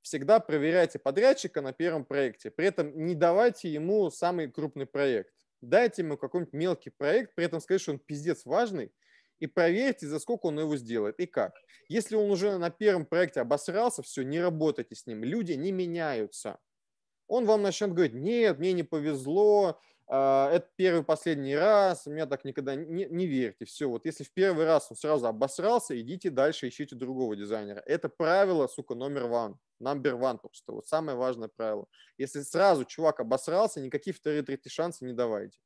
Всегда проверяйте подрядчика на первом проекте. При этом не давайте ему самый крупный проект. Дайте ему какой-нибудь мелкий проект, при этом скажите, что он пиздец важный, и проверьте, за сколько он его сделает и как. Если он уже на первом проекте обосрался, все, не работайте с ним. Люди не меняются. Он вам начнет говорить, нет, мне не повезло, а, это первый последний раз, у меня так никогда не, не верьте. Все, вот если в первый раз он сразу обосрался, идите дальше, ищите другого дизайнера. Это правило, сука, номер one, number one просто, вот самое важное правило. Если сразу чувак обосрался, никакие вторые-третьи шансы не давайте.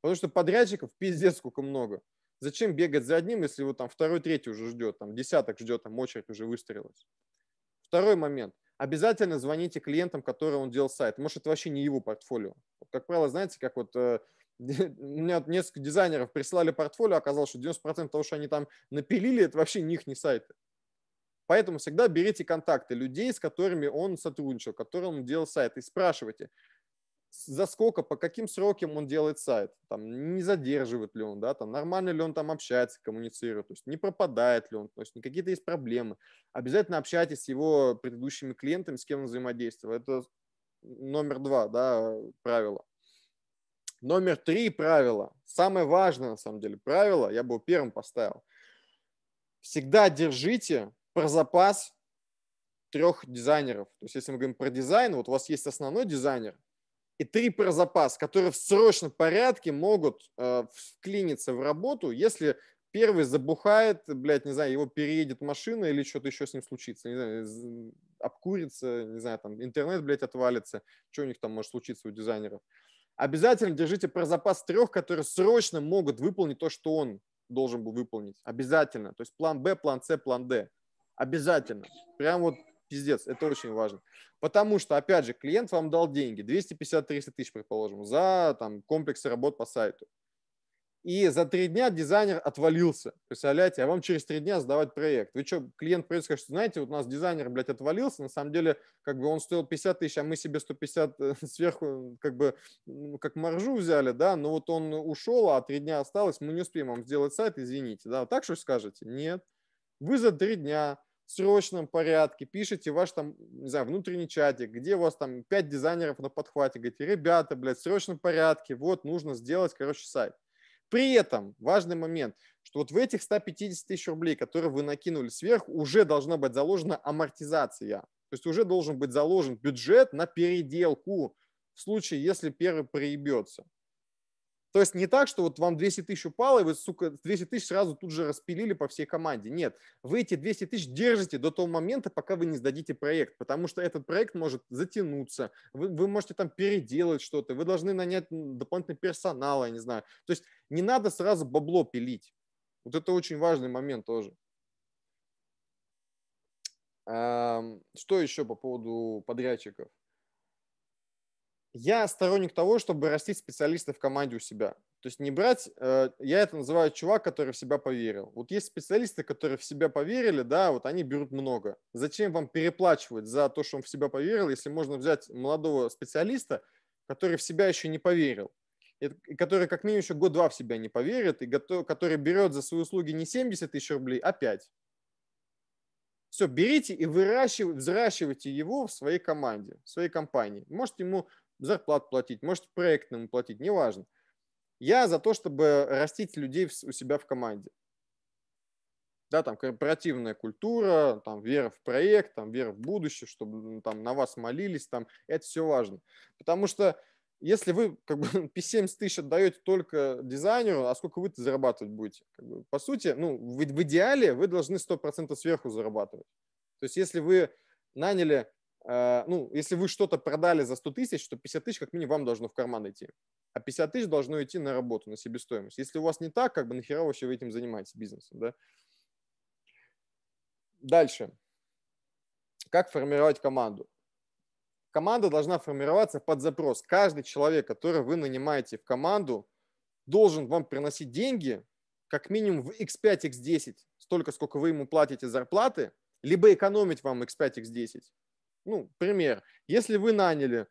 Потому что подрядчиков пиздец сколько много. Зачем бегать за одним, если его там второй, третий уже ждет, там десяток ждет, там очередь уже выстроилась. Второй момент обязательно звоните клиентам, которые он делал сайт. Может, это вообще не его портфолио. Как правило, знаете, как вот э, меня несколько дизайнеров прислали портфолио, оказалось, что 90% того, что они там напилили, это вообще не их не сайты. Поэтому всегда берите контакты людей, с которыми он сотрудничал, которым он делал сайт, и спрашивайте, за сколько, по каким срокам он делает сайт, там, не задерживает ли он, да, там, нормально ли он там общается, коммуницирует, то есть не пропадает ли он, то есть какие-то есть проблемы. Обязательно общайтесь с его предыдущими клиентами, с кем он взаимодействовал. Это номер два, да, правило. Номер три правило, самое важное на самом деле правило, я бы его первым поставил. Всегда держите про запас трех дизайнеров. То есть если мы говорим про дизайн, вот у вас есть основной дизайнер, и три про запас, которые в срочном порядке могут э, вклиниться в работу, если первый забухает, блядь, не знаю, его переедет машина или что-то еще с ним случится, не знаю, обкурится, не знаю, там интернет, блядь, отвалится, что у них там может случиться у дизайнеров. Обязательно держите про запас трех, которые срочно могут выполнить то, что он должен был выполнить. Обязательно. То есть план Б, план С, план Д. Обязательно. Прям вот пиздец, это очень важно. Потому что, опять же, клиент вам дал деньги, 250-300 тысяч, предположим, за там, комплекс работ по сайту. И за три дня дизайнер отвалился. Представляете, а вам через три дня сдавать проект. Вы что, клиент придет скажет, знаете, вот у нас дизайнер, блядь, отвалился, на самом деле, как бы он стоил 50 тысяч, а мы себе 150 э, сверху, как бы, ну, как маржу взяли, да, но вот он ушел, а три дня осталось, мы не успеем вам сделать сайт, извините, да. Вот так что скажете? Нет. Вы за три дня срочном порядке, пишите ваш там, не знаю, внутренний чатик, где у вас там 5 дизайнеров на подхвате, говорите, ребята, блядь, в срочном порядке, вот, нужно сделать, короче, сайт. При этом важный момент, что вот в этих 150 тысяч рублей, которые вы накинули сверх уже должна быть заложена амортизация. То есть уже должен быть заложен бюджет на переделку в случае, если первый проебется. То есть не так, что вот вам 200 тысяч упало, и вы, сука, 200 тысяч сразу тут же распилили по всей команде. Нет, вы эти 200 тысяч держите до того момента, пока вы не сдадите проект, потому что этот проект может затянуться, вы, вы можете там переделать что-то, вы должны нанять дополнительный персонал, я не знаю. То есть не надо сразу бабло пилить. Вот это очень важный момент тоже. Что еще по поводу подрядчиков? я сторонник того, чтобы расти специалисты в команде у себя. То есть не брать, э, я это называю чувак, который в себя поверил. Вот есть специалисты, которые в себя поверили, да, вот они берут много. Зачем вам переплачивать за то, что он в себя поверил, если можно взять молодого специалиста, который в себя еще не поверил, и который как минимум еще год-два в себя не поверит, и который берет за свои услуги не 70 тысяч рублей, а 5. Все, берите и выращивайте, взращивайте его в своей команде, в своей компании. Можете ему зарплату платить, можете проектному платить, неважно. Я за то, чтобы растить людей у себя в команде. Да, там корпоративная культура, там вера в проект, там вера в будущее, чтобы там на вас молились, там это все важно. Потому что если вы как бы 70 тысяч отдаете только дизайнеру, а сколько вы-то зарабатывать будете? Как бы, по сути, ну, в, в идеале вы должны 100% сверху зарабатывать. То есть если вы наняли Э, ну, если вы что-то продали за 100 тысяч, то 50 тысяч как минимум вам должно в карман идти. А 50 тысяч должно идти на работу, на себестоимость. Если у вас не так, как бы нахера вообще вы этим занимаетесь бизнесом, да? Дальше. Как формировать команду? Команда должна формироваться под запрос. Каждый человек, который вы нанимаете в команду, должен вам приносить деньги как минимум в x5, x10, столько, сколько вы ему платите зарплаты, либо экономить вам x5, x10 ну, пример. Если вы наняли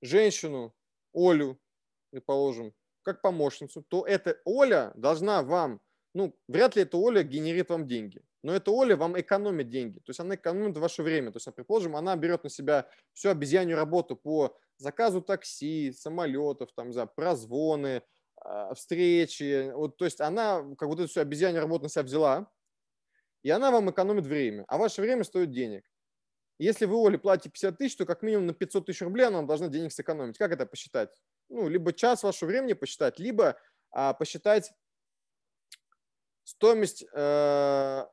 женщину, Олю, предположим, как помощницу, то эта Оля должна вам, ну, вряд ли эта Оля генерит вам деньги, но эта Оля вам экономит деньги, то есть она экономит ваше время, то есть, предположим, она берет на себя всю обезьянью работу по заказу такси, самолетов, там, за прозвоны, а, встречи, вот, то есть она как вот эту всю обезьянью работу на себя взяла, и она вам экономит время, а ваше время стоит денег. Если вы Оле платите 50 тысяч, то как минимум на 500 тысяч рублей она должна денег сэкономить. Как это посчитать? Ну, либо час вашего времени посчитать, либо а, посчитать стоимость э,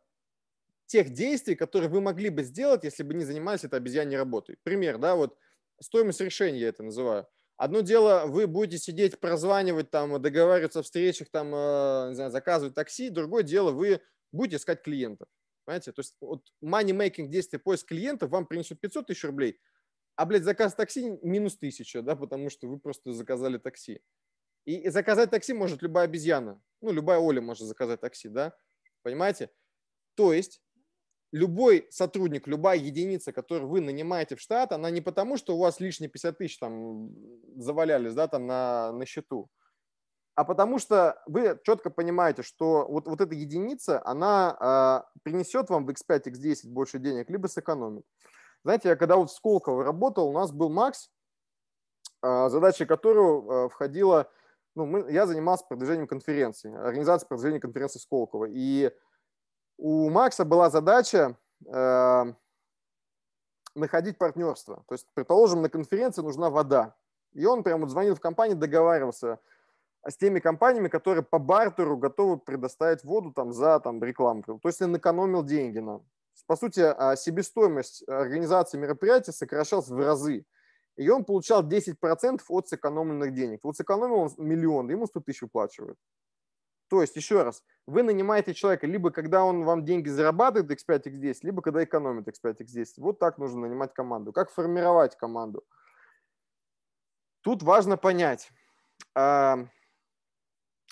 тех действий, которые вы могли бы сделать, если бы не занимались этой обезьянной работой. Пример, да, вот стоимость решения я это называю. Одно дело, вы будете сидеть, прозванивать, там, договариваться о встречах, там, э, не знаю, заказывать такси. Другое дело, вы будете искать клиентов. Понимаете? То есть вот money-making действие поиск клиентов вам принесет 500 тысяч рублей, а, блядь, заказ такси минус 1000, да, потому что вы просто заказали такси. И заказать такси может любая обезьяна. Ну, любая Оля может заказать такси, да? Понимаете? То есть любой сотрудник, любая единица, которую вы нанимаете в штат, она не потому, что у вас лишние 50 тысяч там завалялись, да, там на, на счету, а потому что вы четко понимаете, что вот, вот эта единица, она э, а, принесет вам в X5, X10 больше денег, либо сэкономит. Знаете, я когда вот в Сколково работал, у нас был Макс, э, задача которого э, входила, ну, мы, я занимался продвижением конференции, организацией продвижения конференции Сколково. И у Макса была задача э, находить партнерство. То есть, предположим, на конференции нужна вода. И он прямо вот звонил в компанию, договаривался – с теми компаниями, которые по бартеру готовы предоставить воду там, за там, рекламу. То есть он экономил деньги нам. По сути, а, себестоимость организации мероприятия сокращалась в разы. И он получал 10% от сэкономленных денег. Вот сэкономил он миллион, ему 100 тысяч выплачивают. То есть, еще раз, вы нанимаете человека либо когда он вам деньги зарабатывает X5X10, либо когда экономит X5X10. Вот так нужно нанимать команду. Как формировать команду? Тут важно понять, а,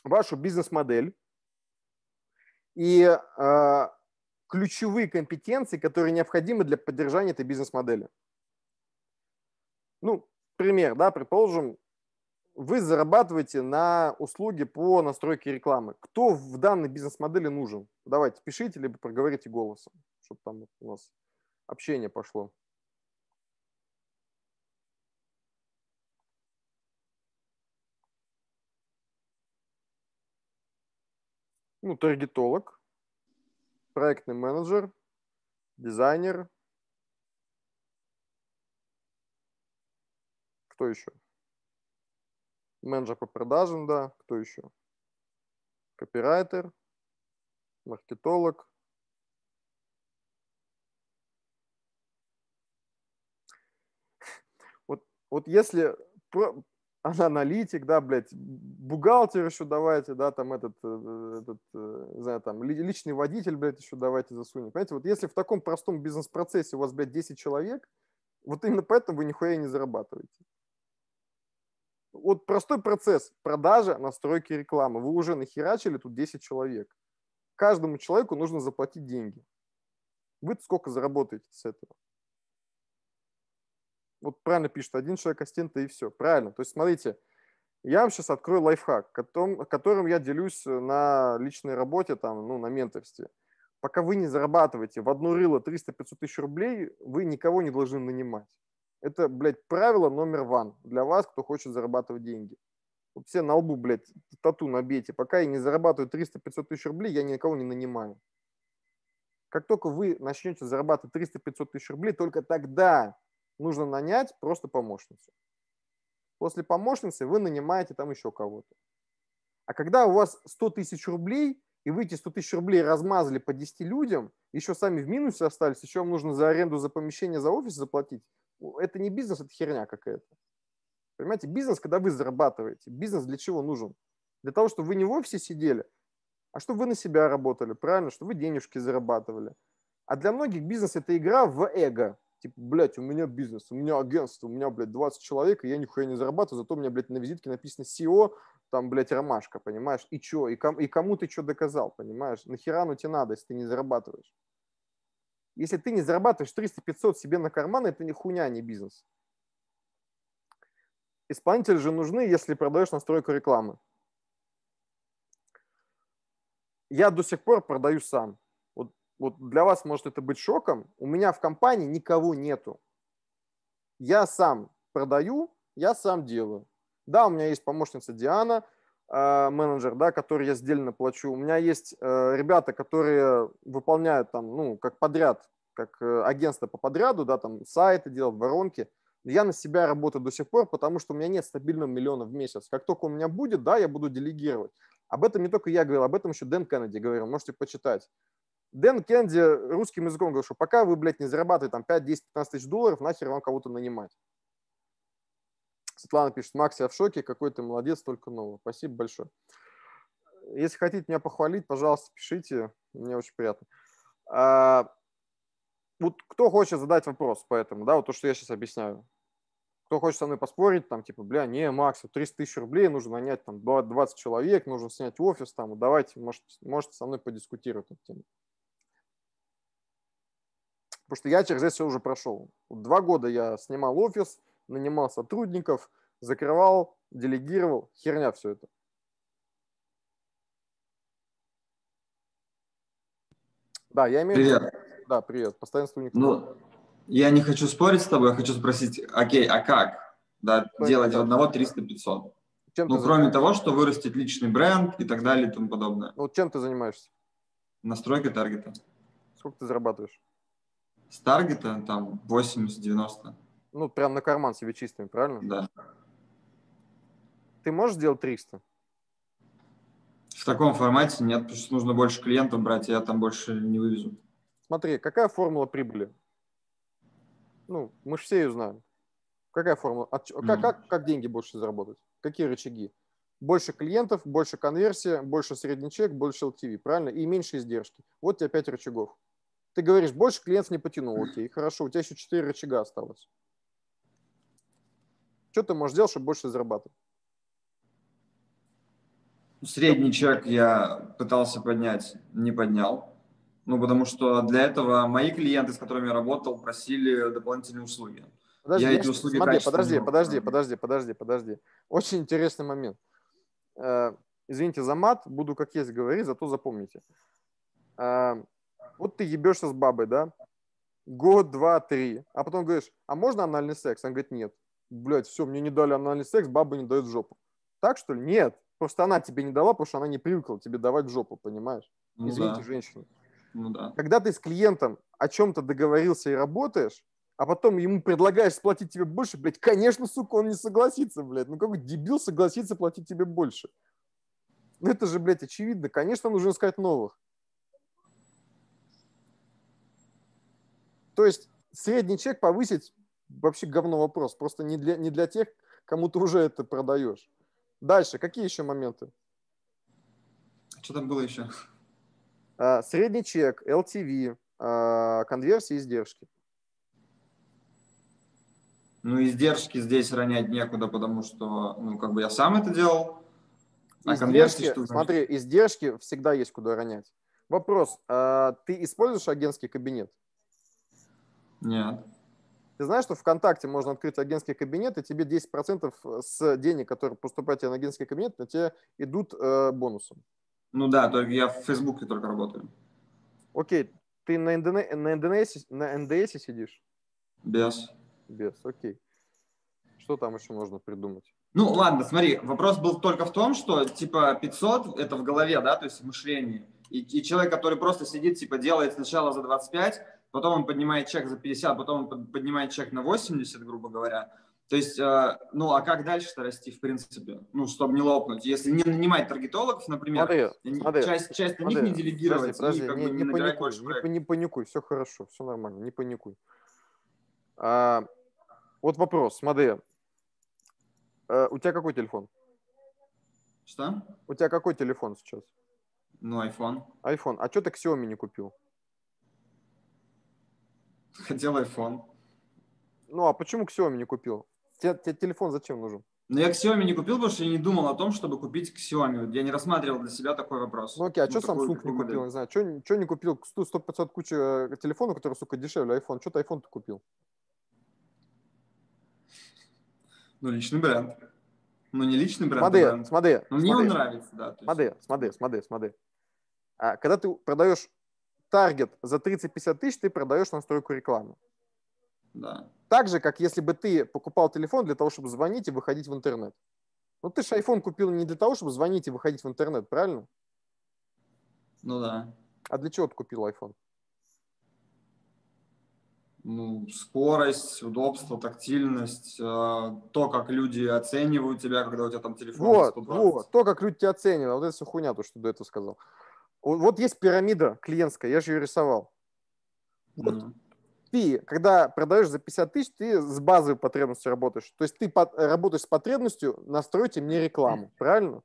вашу бизнес-модель и э, ключевые компетенции, которые необходимы для поддержания этой бизнес-модели. Ну, пример, да, предположим, вы зарабатываете на услуги по настройке рекламы. Кто в данной бизнес-модели нужен? Давайте пишите, либо проговорите голосом, чтобы там у нас общение пошло. ну, таргетолог, проектный менеджер, дизайнер. Кто еще? Менеджер по продажам, да. Кто еще? Копирайтер, маркетолог. Вот, вот если она аналитик, да, блядь, бухгалтер еще давайте, да, там этот, э, э, этот э, не знаю, там, личный водитель, блядь, еще давайте засунем. Понимаете, вот если в таком простом бизнес-процессе у вас, блядь, 10 человек, вот именно поэтому вы нихуя не зарабатываете. Вот простой процесс продажа, настройки рекламы. Вы уже нахерачили тут 10 человек. Каждому человеку нужно заплатить деньги. вы сколько заработаете с этого? вот правильно пишет, один человек ассистента и все. Правильно. То есть, смотрите, я вам сейчас открою лайфхак, которым, которым я делюсь э, на личной работе, там, ну, на менторстве. Пока вы не зарабатываете в одно рыло 300-500 тысяч рублей, вы никого не должны нанимать. Это, блядь, правило номер ван для вас, кто хочет зарабатывать деньги. Вот все на лбу, блядь, тату набейте. Пока я не зарабатываю 300-500 тысяч рублей, я никого не нанимаю. Как только вы начнете зарабатывать 300-500 тысяч рублей, только тогда нужно нанять просто помощницу. После помощницы вы нанимаете там еще кого-то. А когда у вас 100 тысяч рублей, и вы эти 100 тысяч рублей размазали по 10 людям, еще сами в минусе остались, еще вам нужно за аренду, за помещение, за офис заплатить, это не бизнес, это херня какая-то. Понимаете, бизнес, когда вы зарабатываете. Бизнес для чего нужен? Для того, чтобы вы не в офисе сидели, а чтобы вы на себя работали, правильно, чтобы вы денежки зарабатывали. А для многих бизнес – это игра в эго типа, блядь, у меня бизнес, у меня агентство, у меня, блядь, 20 человек, и я нихуя не зарабатываю, зато у меня, блядь, на визитке написано SEO, там, блядь, ромашка, понимаешь? И чё? И, ком, и кому ты что доказал, понимаешь? Нахера ну тебе надо, если ты не зарабатываешь? Если ты не зарабатываешь 300-500 себе на карман, это ни хуйня, не бизнес. Исполнители же нужны, если продаешь настройку рекламы. Я до сих пор продаю сам вот для вас может это быть шоком, у меня в компании никого нету. Я сам продаю, я сам делаю. Да, у меня есть помощница Диана, э, менеджер, да, который я сдельно плачу. У меня есть э, ребята, которые выполняют там, ну, как подряд, как э, агентство по подряду, да, там сайты делают, воронки. Я на себя работаю до сих пор, потому что у меня нет стабильного миллиона в месяц. Как только у меня будет, да, я буду делегировать. Об этом не только я говорил, об этом еще Дэн Кеннеди говорил, можете почитать. Дэн Кенди русским языком говорил, что пока вы, блядь, не зарабатываете там 5, 10, 15 тысяч долларов, нахер вам кого-то нанимать. Светлана пишет, Макс, я в шоке, какой ты молодец, только нового. Спасибо большое. Если хотите меня похвалить, пожалуйста, пишите, мне очень приятно. А, вот кто хочет задать вопрос по этому, да, вот то, что я сейчас объясняю. Кто хочет со мной поспорить, там, типа, бля, не, Макс, 300 тысяч рублей нужно нанять, там, 20 человек, нужно снять офис, там, давайте, может, можете со мной подискутировать эту тему. Потому что я через это все уже прошел. Два года я снимал офис, нанимал сотрудников, закрывал, делегировал. Херня все это. Да, я имею привет. в виду. Да, привет. Постоянство у них. Ну, я не хочу спорить с тобой, я хочу спросить, окей, а как да, делать одного 300-500? Чем ну, кроме того, что вырастить личный бренд и так далее и тому подобное. Ну, чем ты занимаешься? Настройка таргета. Сколько ты зарабатываешь? с таргета там 80-90. Ну, прям на карман себе чистыми, правильно? Да. Ты можешь сделать 300? В таком формате нет, потому что нужно больше клиентов брать, я там больше не вывезу. Смотри, какая формула прибыли? Ну, мы же все ее знаем. Какая формула? От, как, как, как деньги больше заработать? Какие рычаги? Больше клиентов, больше конверсия, больше средний чек, больше LTV, правильно? И меньше издержки. Вот тебе пять рычагов. Ты говоришь, больше клиент не потянул, окей, хорошо, у тебя еще 4 рычага осталось. Что ты можешь сделать, чтобы больше зарабатывать? Средний чек я пытался поднять, не поднял. Ну, потому что для этого мои клиенты, с которыми я работал, просили дополнительные услуги. Подожди, я эти услуги смотри, подожди, подожди, подожди, подожди, подожди. Очень интересный момент. Э, извините за мат, буду как есть говорить, зато запомните. Э, вот ты ебешься с бабой, да? Год, два, три. А потом говоришь, а можно анальный секс? Она говорит, нет. Блять, все, мне не дали анальный секс, баба не дает в жопу. Так что ли? Нет. Просто она тебе не дала, потому что она не привыкла тебе давать в жопу, понимаешь? Ну, Извините, да. женщина. Ну, да. Когда ты с клиентом о чем-то договорился и работаешь, а потом ему предлагаешь платить тебе больше, блядь, конечно, сука, он не согласится, блядь. Ну какой дебил согласится платить тебе больше? Ну это же, блядь, очевидно. Конечно, нужно искать новых. То есть средний чек повысить вообще говно вопрос. Просто не для, не для тех, кому ты уже это продаешь. Дальше, какие еще моменты? А что там было еще? А, средний чек, LTV, а, конверсии, издержки. Ну, издержки здесь ронять некуда, потому что, ну, как бы я сам это делал. А издержки, конверсии что Смотри, издержки всегда есть куда ронять. Вопрос, а ты используешь агентский кабинет? Нет. Ты знаешь, что ВКонтакте можно открыть агентский кабинет, и тебе 10% э, с денег, которые поступают тебе на агентский кабинет, на тебе идут э, бонусом. Ну да, только я в Фейсбуке только работаю. Окей. Ты на, НДН... на, НДНС... на НДС сидишь? Без. Без, окей. Что там еще можно придумать? Ну, ладно, смотри, вопрос был только в том, что, типа, 500 – это в голове, да, то есть в мышлении. И, и человек, который просто сидит, типа, делает сначала за 25, потом он поднимает чек за 50, потом он поднимает чек на 80, грубо говоря. То есть, э, ну а как дальше-то расти, в принципе, ну, чтобы не лопнуть? Если не нанимать таргетологов, например, смотри, смотри, часть, часть смотри, них не делегировать подожди, подожди, и как не, бы не, не паникуй, не, не паникуй, все хорошо, все нормально, не паникуй. А, вот вопрос, смотри, а, у тебя какой телефон? Что? У тебя какой телефон сейчас? Ну, iPhone. iPhone. А что ты к Xiaomi не купил? хотел iPhone. Ну, а почему Xiaomi не купил? Тебе, тебе телефон зачем нужен? Ну я Xiaomi не купил, потому что я не думал о том, чтобы купить Xiaomi. Я не рассматривал для себя такой вопрос. Ну окей, а ну, что Samsung не купил? Не знаю, что, не купил? 100-500 кучи э, телефонов, которые, сука, дешевле iPhone. Что ты iPhone-то купил? Ну, личный бренд. Ну, не личный бренд, а смотри, бренд. Смотри, Но ну, смотри. мне он нравится, да. Смотри, есть... смотри, смотри, смотри. А, когда ты продаешь таргет за 30-50 тысяч ты продаешь настройку рекламы. Да. Так же, как если бы ты покупал телефон для того, чтобы звонить и выходить в интернет. Ну, ты же iPhone купил не для того, чтобы звонить и выходить в интернет, правильно? Ну да. А для чего ты купил iPhone? Ну, скорость, удобство, тактильность, э, то, как люди оценивают тебя, когда у тебя там телефон. Вот, вот, то, как люди тебя оценивают. А вот это все хуйня, то, что до этого сказал. Вот есть пирамида клиентская, я же ее рисовал. Вот mm-hmm. ты, когда продаешь за 50 тысяч, ты с базовой потребностью работаешь. То есть ты по- работаешь с потребностью настройте мне рекламу, правильно?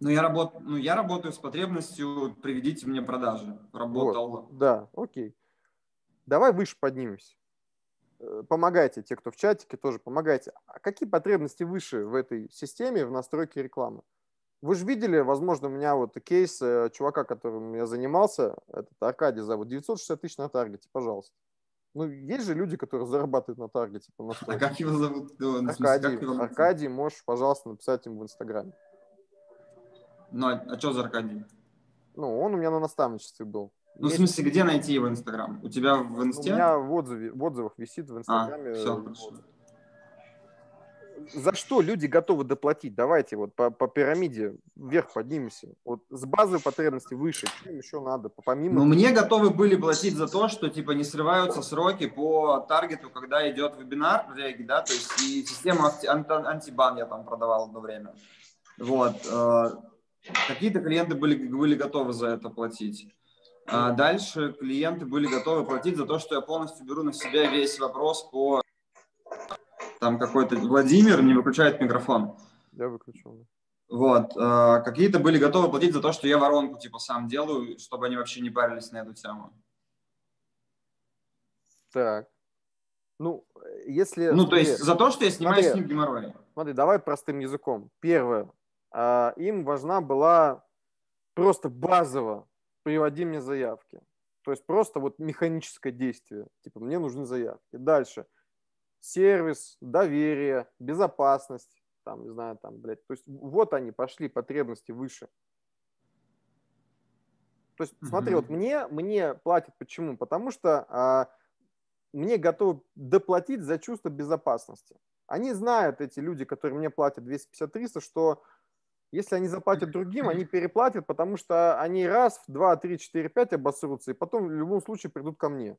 Ну я, работ... ну, я работаю с потребностью приведите мне продажи. Работал. Вот. Да, окей. Давай выше поднимемся. Э, помогайте, те, кто в чатике, тоже помогайте. А какие потребности выше в этой системе, в настройке рекламы? Вы же видели, возможно, у меня вот кейс э, чувака, которым я занимался, этот Аркадий зовут, 960 тысяч на таргете, пожалуйста. Ну, есть же люди, которые зарабатывают на таргете. По а как его зовут? Аркадий, как его Аркадий, можешь, пожалуйста, написать ему в Инстаграме. Ну, а, а что за Аркадий? Ну, он у меня на наставничестве был. Ну, есть... в смысле, где найти его Инстаграм? У тебя в Инсте? У меня в, отзыве, в отзывах висит в а, Инстаграме. А, все, э, хорошо за что люди готовы доплатить? Давайте вот по, по пирамиде вверх поднимемся. Вот с базы потребности выше. Что им еще надо? Помимо... Ну, мне готовы были платить за то, что типа не срываются сроки по таргету, когда идет вебинар, в да, то есть и систему антибан я там продавал одно время. Вот. Э, какие-то клиенты были, были готовы за это платить. А дальше клиенты были готовы платить за то, что я полностью беру на себя весь вопрос по там какой-то Владимир не выключает микрофон. Я выключил. Вот, э, какие-то были готовы платить за то, что я воронку типа сам делаю, чтобы они вообще не парились на эту тему. Так. Ну, если... Ну, то есть за то, что я снимаю смотри, с ним геморрой. Смотри, давай простым языком. Первое. А, им важна была просто базово приводи мне заявки. То есть просто вот механическое действие. Типа, мне нужны заявки. Дальше сервис, доверие, безопасность, там, не знаю, там, блядь. То есть вот они пошли, потребности выше. То есть, смотри, mm-hmm. вот мне, мне платят почему? Потому что а, мне готовы доплатить за чувство безопасности. Они знают, эти люди, которые мне платят 250-300, что если они заплатят другим, они переплатят, потому что они раз, в два, три, четыре, пять обосрутся, и потом в любом случае придут ко мне.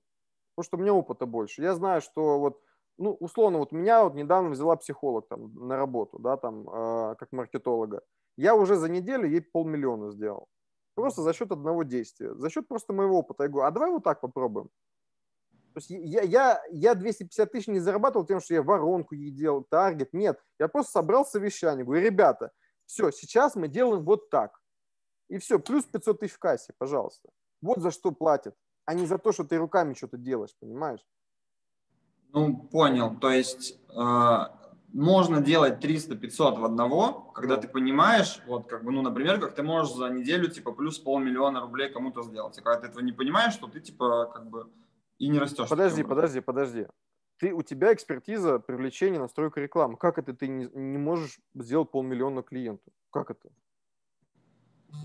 Потому что у меня опыта больше. Я знаю, что вот ну, условно, вот меня вот недавно взяла психолог там на работу, да, там, э, как маркетолога. Я уже за неделю ей полмиллиона сделал. Просто за счет одного действия, за счет просто моего опыта. Я говорю, а давай вот так попробуем. То есть я, я, я 250 тысяч не зарабатывал тем, что я воронку ей делал, таргет. Нет, я просто собрал совещание. Говорю, ребята, все, сейчас мы делаем вот так. И все, плюс 500 тысяч в кассе, пожалуйста. Вот за что платят, а не за то, что ты руками что-то делаешь, понимаешь? Ну, понял. То есть э, можно делать 300-500 в одного, когда ты понимаешь, вот как бы, ну, например, как ты можешь за неделю, типа, плюс полмиллиона рублей кому-то сделать. И когда ты этого не понимаешь, то ты, типа, как бы и не растешь. Подожди, подожди, подожди. Ты, у тебя экспертиза привлечения настройка рекламы. Как это ты не, не можешь сделать полмиллиона клиенту? Как это?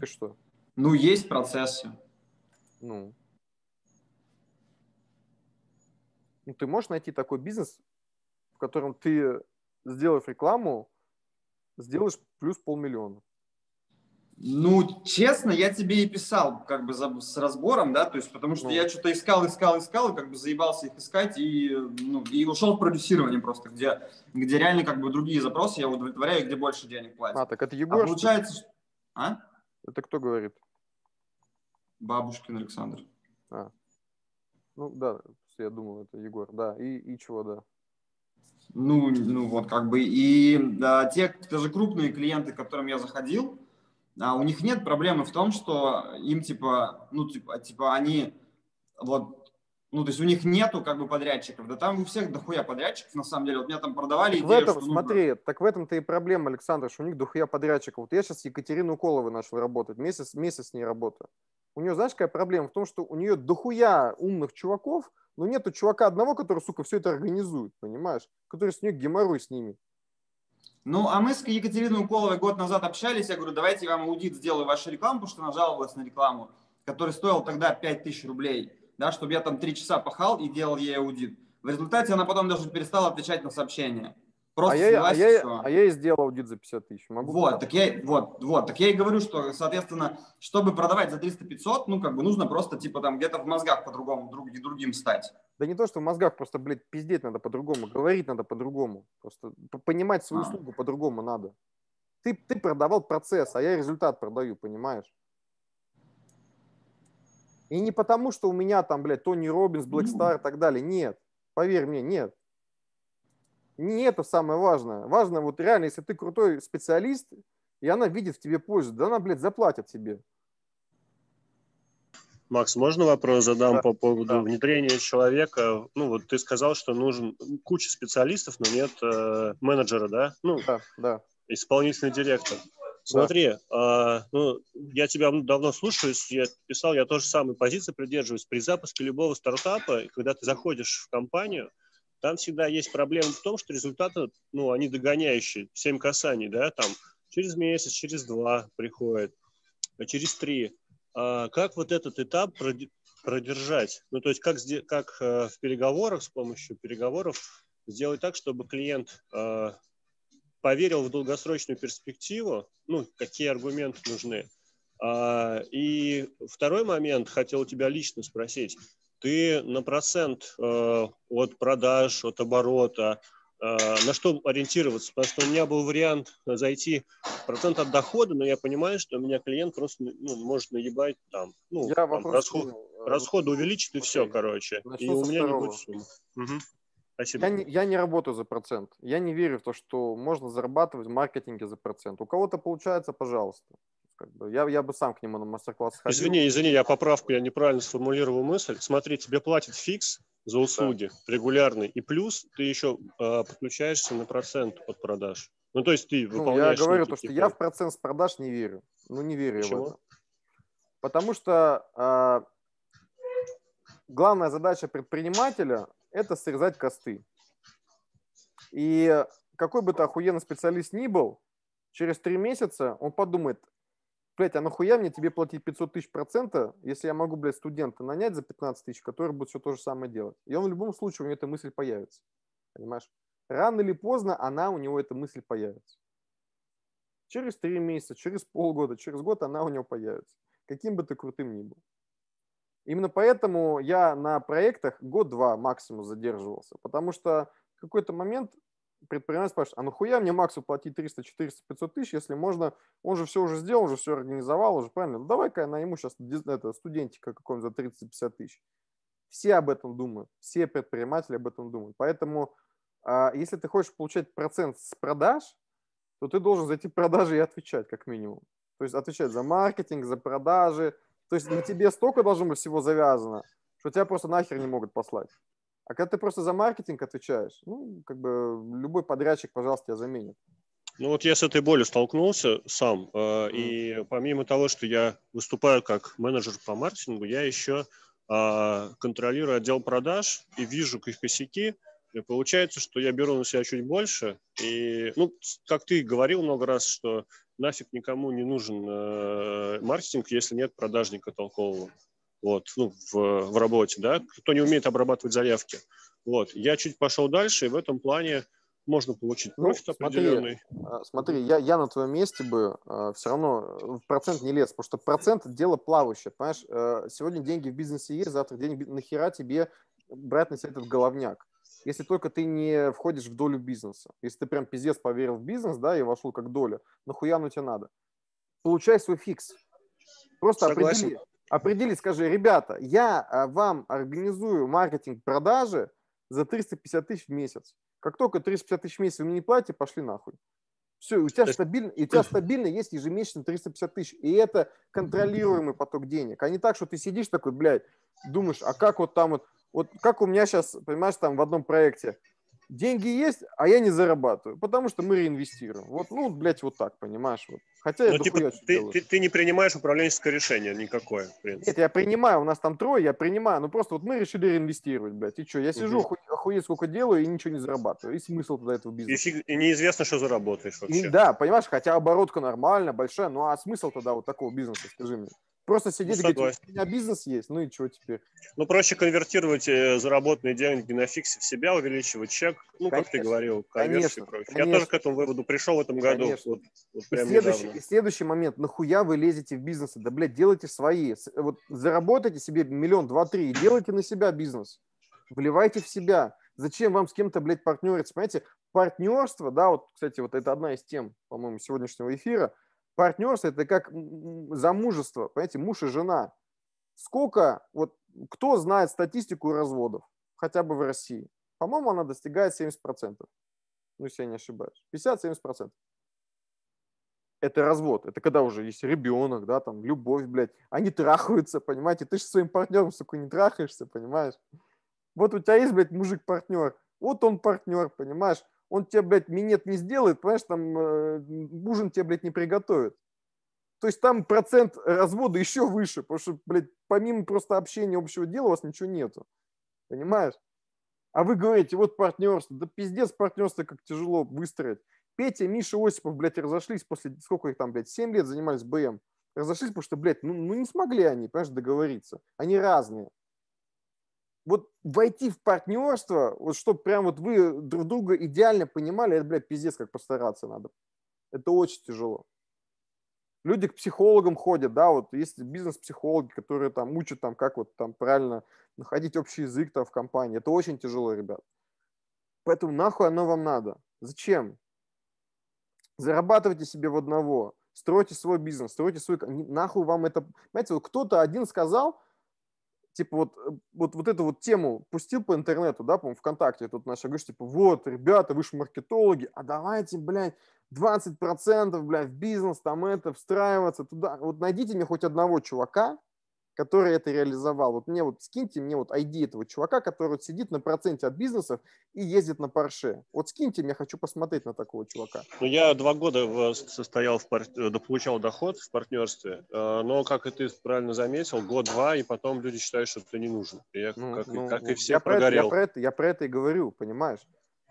Ты что? Ну, есть процессы. Ну, ну, ты можешь найти такой бизнес, в котором ты, сделав рекламу, сделаешь плюс полмиллиона. Ну, честно, я тебе и писал, как бы за, с разбором, да, то есть, потому что ну. я что-то искал, искал, искал, и как бы заебался их искать, и, ну, и ушел в продюсирование просто, где, где реально как бы другие запросы я удовлетворяю, где больше денег платят. А, так это Егор. А получается, что... А? Это кто говорит? Бабушкин Александр. А. Ну, да, кажется, я думал, это Егор, да, и, и чего, да. Ну, ну вот как бы и да, те даже крупные клиенты, к которым я заходил, а, у них нет проблемы в том, что им типа, ну типа, типа они вот, ну то есть у них нету как бы подрядчиков, да там у всех дохуя подрядчиков на самом деле, вот меня там продавали. Так идею, в этом, что, смотри, нужно... так в этом-то и проблема, Александр, что у них дохуя подрядчиков. Вот я сейчас Екатерину Колову начал работать, месяц, месяц с ней работаю. У нее, знаешь, какая проблема? В том, что у нее дохуя умных чуваков, но нету чувака одного, который, сука, все это организует, понимаешь? Который с нее геморрой с ними. Ну, а мы с Екатериной Уколовой год назад общались. Я говорю, давайте я вам аудит сделаю вашу рекламу, потому что она жаловалась на рекламу, которая стоила тогда 5000 рублей, да, чтобы я там три часа пахал и делал ей аудит. В результате она потом даже перестала отвечать на сообщения. А просто а я, а, я, а я и сделал аудит за 50 тысяч. Могу вот, так я, вот, вот, так я и говорю, что, соответственно, чтобы продавать за 300-500, ну, как бы нужно просто, типа, там, где-то в мозгах по-другому друг, другим стать. Да не то, что в мозгах, просто, блядь, пиздеть надо по-другому, говорить надо по-другому. Просто понимать свою а. услугу по-другому надо. Ты, ты продавал процесс, а я результат продаю, понимаешь? И не потому, что у меня там, блядь, Тони Робинс, Блэкстар ну. и так далее. Нет, поверь мне, нет не это самое важное. Важно вот реально, если ты крутой специалист, и она видит в тебе пользу, да она, блядь, заплатит тебе. Макс, можно вопрос задам да, по поводу да. внедрения человека? Ну, вот ты сказал, что нужен куча специалистов, но нет э, менеджера, да? Ну, да, да. Исполнительный директор. Смотри, да. э, ну, я тебя давно слушаю, я писал, я тоже самой позиции придерживаюсь. При запуске любого стартапа, когда ты заходишь в компанию, там всегда есть проблема в том, что результаты, ну, они догоняющие, 7 касаний, да, там через месяц, через два приходят, а через три. А как вот этот этап продержать? Ну, то есть как, как э, в переговорах, с помощью переговоров сделать так, чтобы клиент э, поверил в долгосрочную перспективу, ну, какие аргументы нужны. А, и второй момент хотел у тебя лично спросить ты на процент э, от продаж, от оборота, э, на что ориентироваться? Потому что у меня был вариант зайти процент от дохода, но я понимаю, что у меня клиент просто ну, может наебать там, ну, я там расход, э, расходы увеличит и okay. все, короче. Начну и у меня второго. не будет суммы. Угу. Я не, я не работаю за процент. Я не верю в то, что можно зарабатывать в маркетинге за процент. У кого-то получается, пожалуйста. Как бы. я, я бы сам к нему на мастер-класс ходил. Извини, извини, я поправку, я неправильно сформулировал мысль. Смотри, тебе платят фикс за услуги да. регулярный, и плюс ты еще э, а, подключаешься на процент от продаж. Ну, то есть ты выполняешь... Ну, я говорю, то, что я типа в процент с продаж не верю. Ну, не верю Почему? в это. Потому что э, главная задача предпринимателя – это срезать косты. И какой бы ты охуенный специалист ни был, через три месяца он подумает, блядь, а нахуя мне тебе платить 500 тысяч процента, если я могу, блядь, студента нанять за 15 тысяч, который будет все то же самое делать? И он в любом случае, у него эта мысль появится. Понимаешь? Рано или поздно она у него, эта мысль появится. Через три месяца, через полгода, через год она у него появится. Каким бы ты крутым ни был. Именно поэтому я на проектах год-два максимум задерживался, потому что в какой-то момент предприниматель спрашивает, а нахуя мне Максу платить 300, 400, 500 тысяч, если можно, он же все уже сделал, уже все организовал, уже правильно, ну, давай-ка я найму сейчас это, студентика какого-нибудь за 30-50 тысяч. Все об этом думают, все предприниматели об этом думают. Поэтому, а, если ты хочешь получать процент с продаж, то ты должен зайти в продажи и отвечать, как минимум. То есть отвечать за маркетинг, за продажи. То есть на тебе столько должно быть всего завязано, что тебя просто нахер не могут послать. А когда ты просто за маркетинг отвечаешь, ну, как бы любой подрядчик, пожалуйста, тебя заменит. Ну вот я с этой болью столкнулся сам, mm. и помимо того, что я выступаю как менеджер по маркетингу, я еще а, контролирую отдел продаж и вижу их косяки, и получается, что я беру на себя чуть больше. И, ну, как ты говорил много раз, что нафиг никому не нужен э, маркетинг, если нет продажника толкового вот, ну, в, в работе, да, кто не умеет обрабатывать заявки. Вот, я чуть пошел дальше, и в этом плане можно получить ну, профит ну, определенный. Смотри, а, смотри я, я на твоем месте бы а, э, все равно в процент не лез, потому что процент – дело плавающее, понимаешь? Э, сегодня деньги в бизнесе есть, завтра деньги нахера тебе брать на себя этот головняк? Если только ты не входишь в долю бизнеса. Если ты прям пиздец поверил в бизнес, да, и вошел как доля, нахуя ну тебе надо? Получай свой фикс. Просто Согласен. определи, определи, скажи, ребята, я а, вам организую маркетинг продажи за 350 тысяч в месяц. Как только 350 тысяч в месяц вы мне не платите, пошли нахуй. Все, у тебя, стабильно, и у тебя стабильно есть ежемесячно 350 тысяч. И это контролируемый поток денег. А не так, что ты сидишь такой, блядь, думаешь, а как вот там вот, вот как у меня сейчас, понимаешь, там в одном проекте деньги есть, а я не зарабатываю, потому что мы реинвестируем. Вот, ну, блядь, вот так, понимаешь? Вот. Хотя ну, я типа, ты, ты, ты не принимаешь управленческое решение никакое, в принципе. Нет, я принимаю, у нас там трое, я принимаю, ну просто вот мы решили реинвестировать, блядь, и что, я сижу, угу. охуеть, сколько делаю и ничего не зарабатываю, и смысл туда этого бизнеса. И, фиг, и неизвестно, что заработаешь вообще. И, да, понимаешь, хотя оборотка нормальная, большая, ну а смысл тогда вот такого бизнеса, скажи мне? Просто сидит ну, и говорит, у меня бизнес есть, ну и чего теперь? Ну, проще конвертировать э, заработанные деньги на фиксе в себя, увеличивать чек, ну, конечно, как ты говорил, конверсию конечно, конечно. Я тоже к этому выводу пришел в этом году. Вот, вот прям и, следующий, и следующий момент, нахуя вы лезете в бизнесы, Да, блядь, делайте свои. Вот заработайте себе миллион, два, три и делайте на себя бизнес. Вливайте в себя. Зачем вам с кем-то, блядь, партнериться? Понимаете, партнерство, да, вот, кстати, вот это одна из тем, по-моему, сегодняшнего эфира – партнерство это как замужество, понимаете, муж и жена. Сколько, вот кто знает статистику разводов, хотя бы в России? По-моему, она достигает 70%. Ну, если я не ошибаюсь. 50-70%. Это развод. Это когда уже есть ребенок, да, там, любовь, блядь. Они трахаются, понимаете? Ты же своим партнером, сука, не трахаешься, понимаешь? Вот у тебя есть, блядь, мужик-партнер. Вот он партнер, понимаешь? он тебе, блядь, минет не сделает, понимаешь, там э, ужин тебе, блядь, не приготовит. То есть там процент развода еще выше, потому что, блядь, помимо просто общения общего дела у вас ничего нету. Понимаешь? А вы говорите, вот партнерство. Да пиздец партнерство как тяжело выстроить. Петя, Миша, Осипов, блядь, разошлись после, сколько их там, блядь, 7 лет занимались БМ. Разошлись, потому что, блядь, ну, ну не смогли они, понимаешь, договориться. Они разные вот войти в партнерство, вот чтобы прям вот вы друг друга идеально понимали, это, блядь, пиздец, как постараться надо. Это очень тяжело. Люди к психологам ходят, да, вот есть бизнес-психологи, которые там учат, там, как вот там правильно находить общий язык там в компании. Это очень тяжело, ребят. Поэтому нахуй оно вам надо? Зачем? Зарабатывайте себе в одного, стройте свой бизнес, стройте свой... Нахуй вам это... Понимаете, вот кто-то один сказал, типа, вот, э, вот, вот эту вот тему пустил по интернету, да, по-моему, ВКонтакте тут наша, говоришь, типа, вот, ребята, вы же маркетологи, а давайте, блядь, 20%, блядь, в бизнес, там это, встраиваться туда. Вот найдите мне хоть одного чувака, который это реализовал. Вот мне вот скиньте мне вот ID этого чувака, который вот сидит на проценте от бизнесов и ездит на парше. Вот скиньте, я хочу посмотреть на такого чувака. Ну, я два года состоял, в пар... Э, получал доход в партнерстве, э, но, как и ты правильно заметил, год-два, и потом люди считают, что это не нужно. я, ну, как, ну, как и ну, все, я прогорел. это, я, про это, я про это и говорю, понимаешь?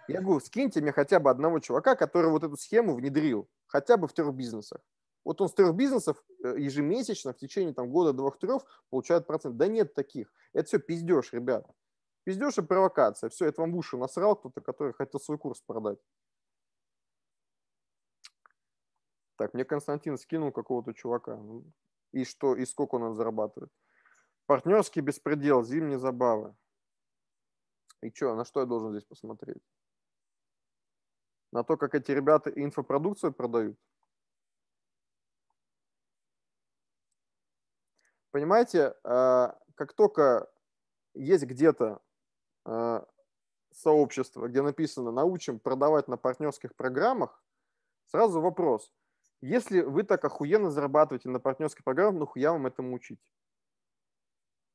Я говорю, скиньте мне хотя бы одного чувака, который вот эту схему внедрил, хотя бы в трех бизнесах вот он с трех бизнесов э, ежемесячно в течение там, года, двух-трех получает процент. Да нет таких. Это все пиздеж, ребят. Пиздеж и провокация. Все, это вам в уши насрал кто-то, который хотел свой курс продать. Так, мне Константин скинул какого-то чувака. Ну, и что, и сколько он зарабатывает. Партнерский беспредел, зимние забавы. И что, на что я должен здесь посмотреть? На то, как эти ребята инфопродукцию продают? Понимаете, а, как только есть где-то а, сообщество, где написано «научим продавать на партнерских программах», сразу вопрос. Если вы так охуенно зарабатываете на партнерских программах, ну хуя вам этому учить?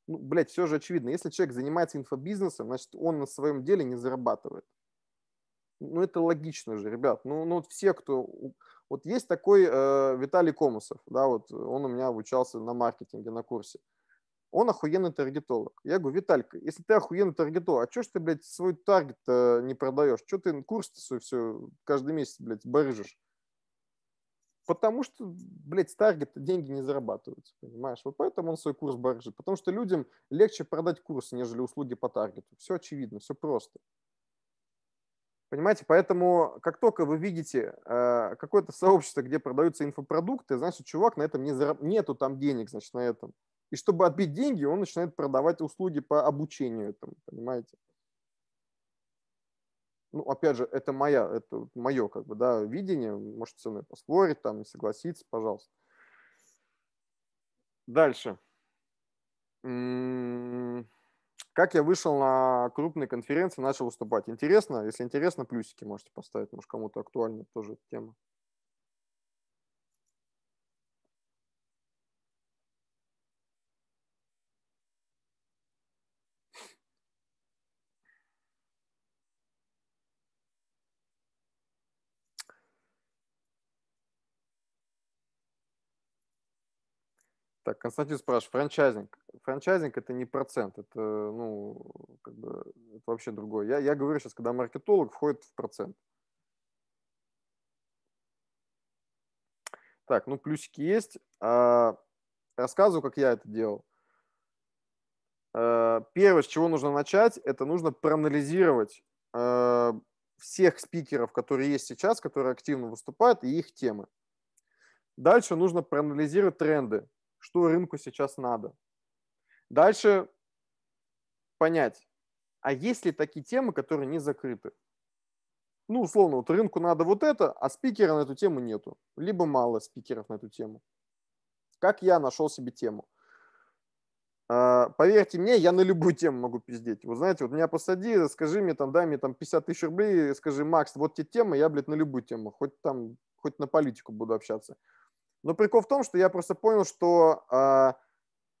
Ну, блядь, все же очевидно. Если человек занимается инфобизнесом, значит, он на своем деле не зарабатывает ну это логично же, ребят. Ну, ну вот все, кто... Вот есть такой э, Виталий Комусов, да, вот он у меня обучался на маркетинге на курсе. Он охуенный таргетолог. Я говорю, Виталька, если ты охуенный таргетолог, а что ж ты, блядь, свой таргет не продаешь? Что ты курс-то свой все каждый месяц, блядь, барыжишь? Потому что, блядь, с таргета деньги не зарабатываются, понимаешь? Вот поэтому он свой курс барыжит. Потому что людям легче продать курс, нежели услуги по таргету. Все очевидно, все просто. Понимаете, поэтому как только вы видите э, какое-то сообщество, где продаются инфопродукты, значит, чувак на этом не зараб... нету там денег, значит, на этом. И чтобы отбить деньги, он начинает продавать услуги по обучению этому, понимаете? Ну, опять же, это моя, это мое, как бы, да, видение. Можете со мной поспорить, там, не согласиться, пожалуйста. Дальше. М -м -м как я вышел на крупные конференции, начал выступать. Интересно? Если интересно, плюсики можете поставить. Может, кому-то актуальна тоже эта тема. Так, Константин спрашивает, франчайзинг. Франчайзинг – это не процент, это, ну, как бы, это вообще другое. Я, я говорю сейчас, когда маркетолог входит в процент. Так, ну, плюсики есть. А, рассказываю, как я это делал. А, первое, с чего нужно начать, это нужно проанализировать а, всех спикеров, которые есть сейчас, которые активно выступают, и их темы. Дальше нужно проанализировать тренды что рынку сейчас надо. Дальше понять, а есть ли такие темы, которые не закрыты? Ну, условно, вот рынку надо вот это, а спикера на эту тему нету. Либо мало спикеров на эту тему. Как я нашел себе тему? А, поверьте мне, я на любую тему могу пиздеть. Вот знаете, вот меня посади, скажи мне там, дай мне там 50 тысяч рублей, скажи, Макс, вот те темы, я, блядь, на любую тему. Хоть там, хоть на политику буду общаться. Но прикол в том, что я просто понял, что э,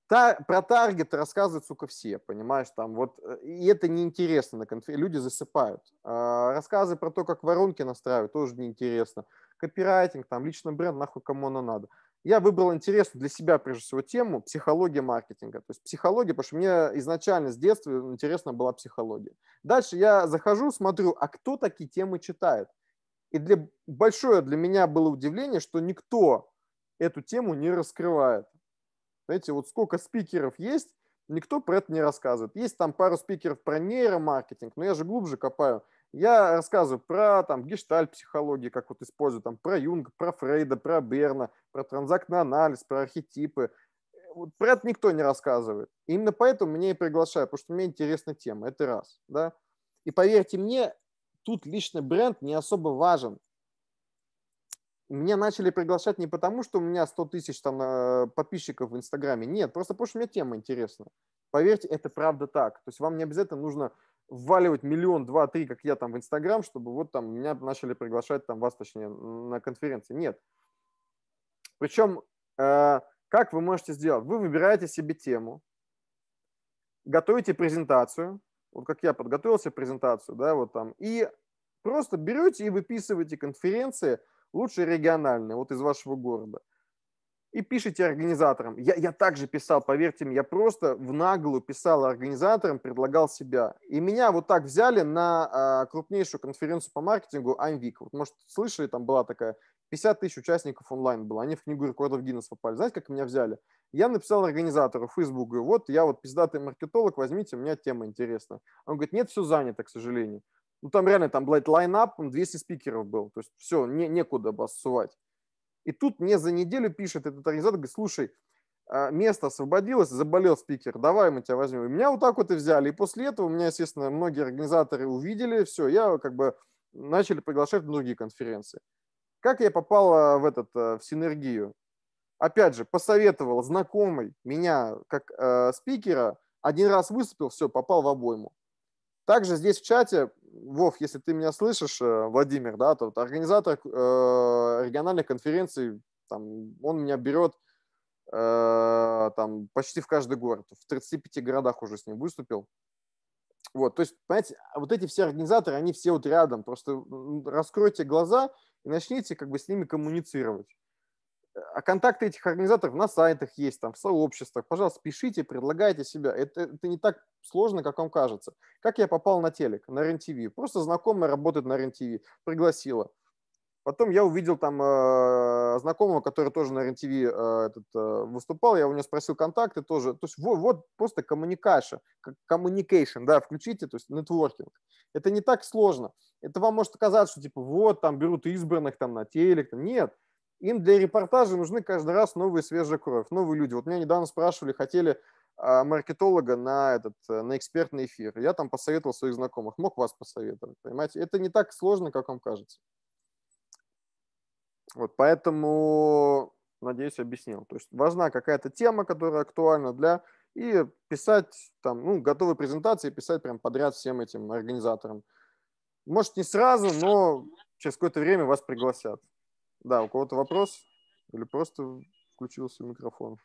та, про таргет рассказывают, сука, все, понимаешь, там вот, э, и это неинтересно на конференции, люди засыпают. Э, рассказы про то, как воронки настраивают, тоже неинтересно. Копирайтинг, там, личный бренд, нахуй кому оно надо. Я выбрал интересную для себя, прежде всего, тему психология маркетинга. То есть психология, потому что мне изначально с детства интересна была психология. Дальше я захожу, смотрю, а кто такие темы читает. И для, большое для меня было удивление, что никто эту тему не раскрывает. Знаете, вот сколько спикеров есть, никто про это не рассказывает. Есть там пару спикеров про нейромаркетинг, но я же глубже копаю. Я рассказываю про там гештальт психологии, как вот использую, там про Юнга, про Фрейда, про Берна, про транзактный анализ, про архетипы. Вот про это никто не рассказывает. И именно поэтому меня и приглашаю, потому что мне интересна тема. Это раз. Да? И поверьте мне, тут личный бренд не особо важен меня начали приглашать не потому, что у меня 100 тысяч там э, подписчиков в Инстаграме. Нет, просто потому что мне тема интересна. Поверьте, это правда так. То есть вам не обязательно нужно вваливать миллион, два, три, как я там в Инстаграм, чтобы вот там меня начали приглашать, там вас точнее, на конференции. Нет. Причем, э, как вы можете сделать? Вы выбираете себе тему, готовите презентацию, вот как я подготовился презентацию, да, вот там, и просто берете и выписываете конференции – лучше региональное, вот из вашего города. И пишите организаторам. Я, я также писал, поверьте мне, я просто в наглую писал организаторам, предлагал себя. И меня вот так взяли на а, крупнейшую конференцию по маркетингу Амвик. Вот, может, слышали, там была такая 50 тысяч участников онлайн было. Они в книгу рекордов Гиннесса попали. Знаете, как меня взяли? Я написал организатору Фейсбуку, вот я вот пиздатый маркетолог, возьмите, у меня тема интересна. Он говорит, нет, все занято, к сожалению. Ну, там реально, там, блядь, лайнап, 200 спикеров был. То есть все, не, некуда обоссувать. И тут мне за неделю пишет этот организатор, говорит, слушай, а, место освободилось, заболел спикер, давай мы тебя возьмем. И меня вот так вот и взяли. И после этого у меня, естественно, многие организаторы увидели, все, я как бы начали приглашать на другие конференции. Как я попал а, в этот, а, в синергию? Опять же, посоветовал знакомый меня как э, спикера, один раз выступил, все, попал в обойму. Также здесь в чате Вов, если ты меня слышишь, э, Владимир, да, то вот организатор э, региональных конференций, там, он меня берет э, там почти в каждый город, в 35 городах уже с ним выступил. Вот, то есть, понимаете, а вот эти все организаторы, они все вот рядом, просто раскройте глаза и начните как бы с ними коммуницировать. А контакты этих организаторов на сайтах есть, там, в сообществах. Пожалуйста, пишите, предлагайте себя. Это, это не так сложно, как вам кажется. Как я попал на телек, на РЕН-ТВ? Просто знакомая работает на РЕН-ТВ, пригласила. Потом я увидел там э, знакомого, который тоже на РЕН-ТВ э, этот, э, выступал, я у него спросил контакты тоже. То есть вот, вот просто коммуникация, communication, да, включите, то есть нетворкинг. Это не так сложно. Это вам может казаться, что типа вот там берут избранных там на телек. Нет, им для репортажа нужны каждый раз новые свежая кровь, новые люди. Вот меня недавно спрашивали, хотели а, маркетолога на этот э, на экспертный эфир. Я там посоветовал своих знакомых, мог вас посоветовать, понимаете? Это не так сложно, как вам кажется. Вот, поэтому, надеюсь, объяснил. То есть важна какая-то тема, которая актуальна для и писать там, ну, готовые презентации, писать прям подряд всем этим организаторам. Может, не сразу, но через какое-то время вас пригласят. Да, у кого-то вопрос? Или просто включился микрофон?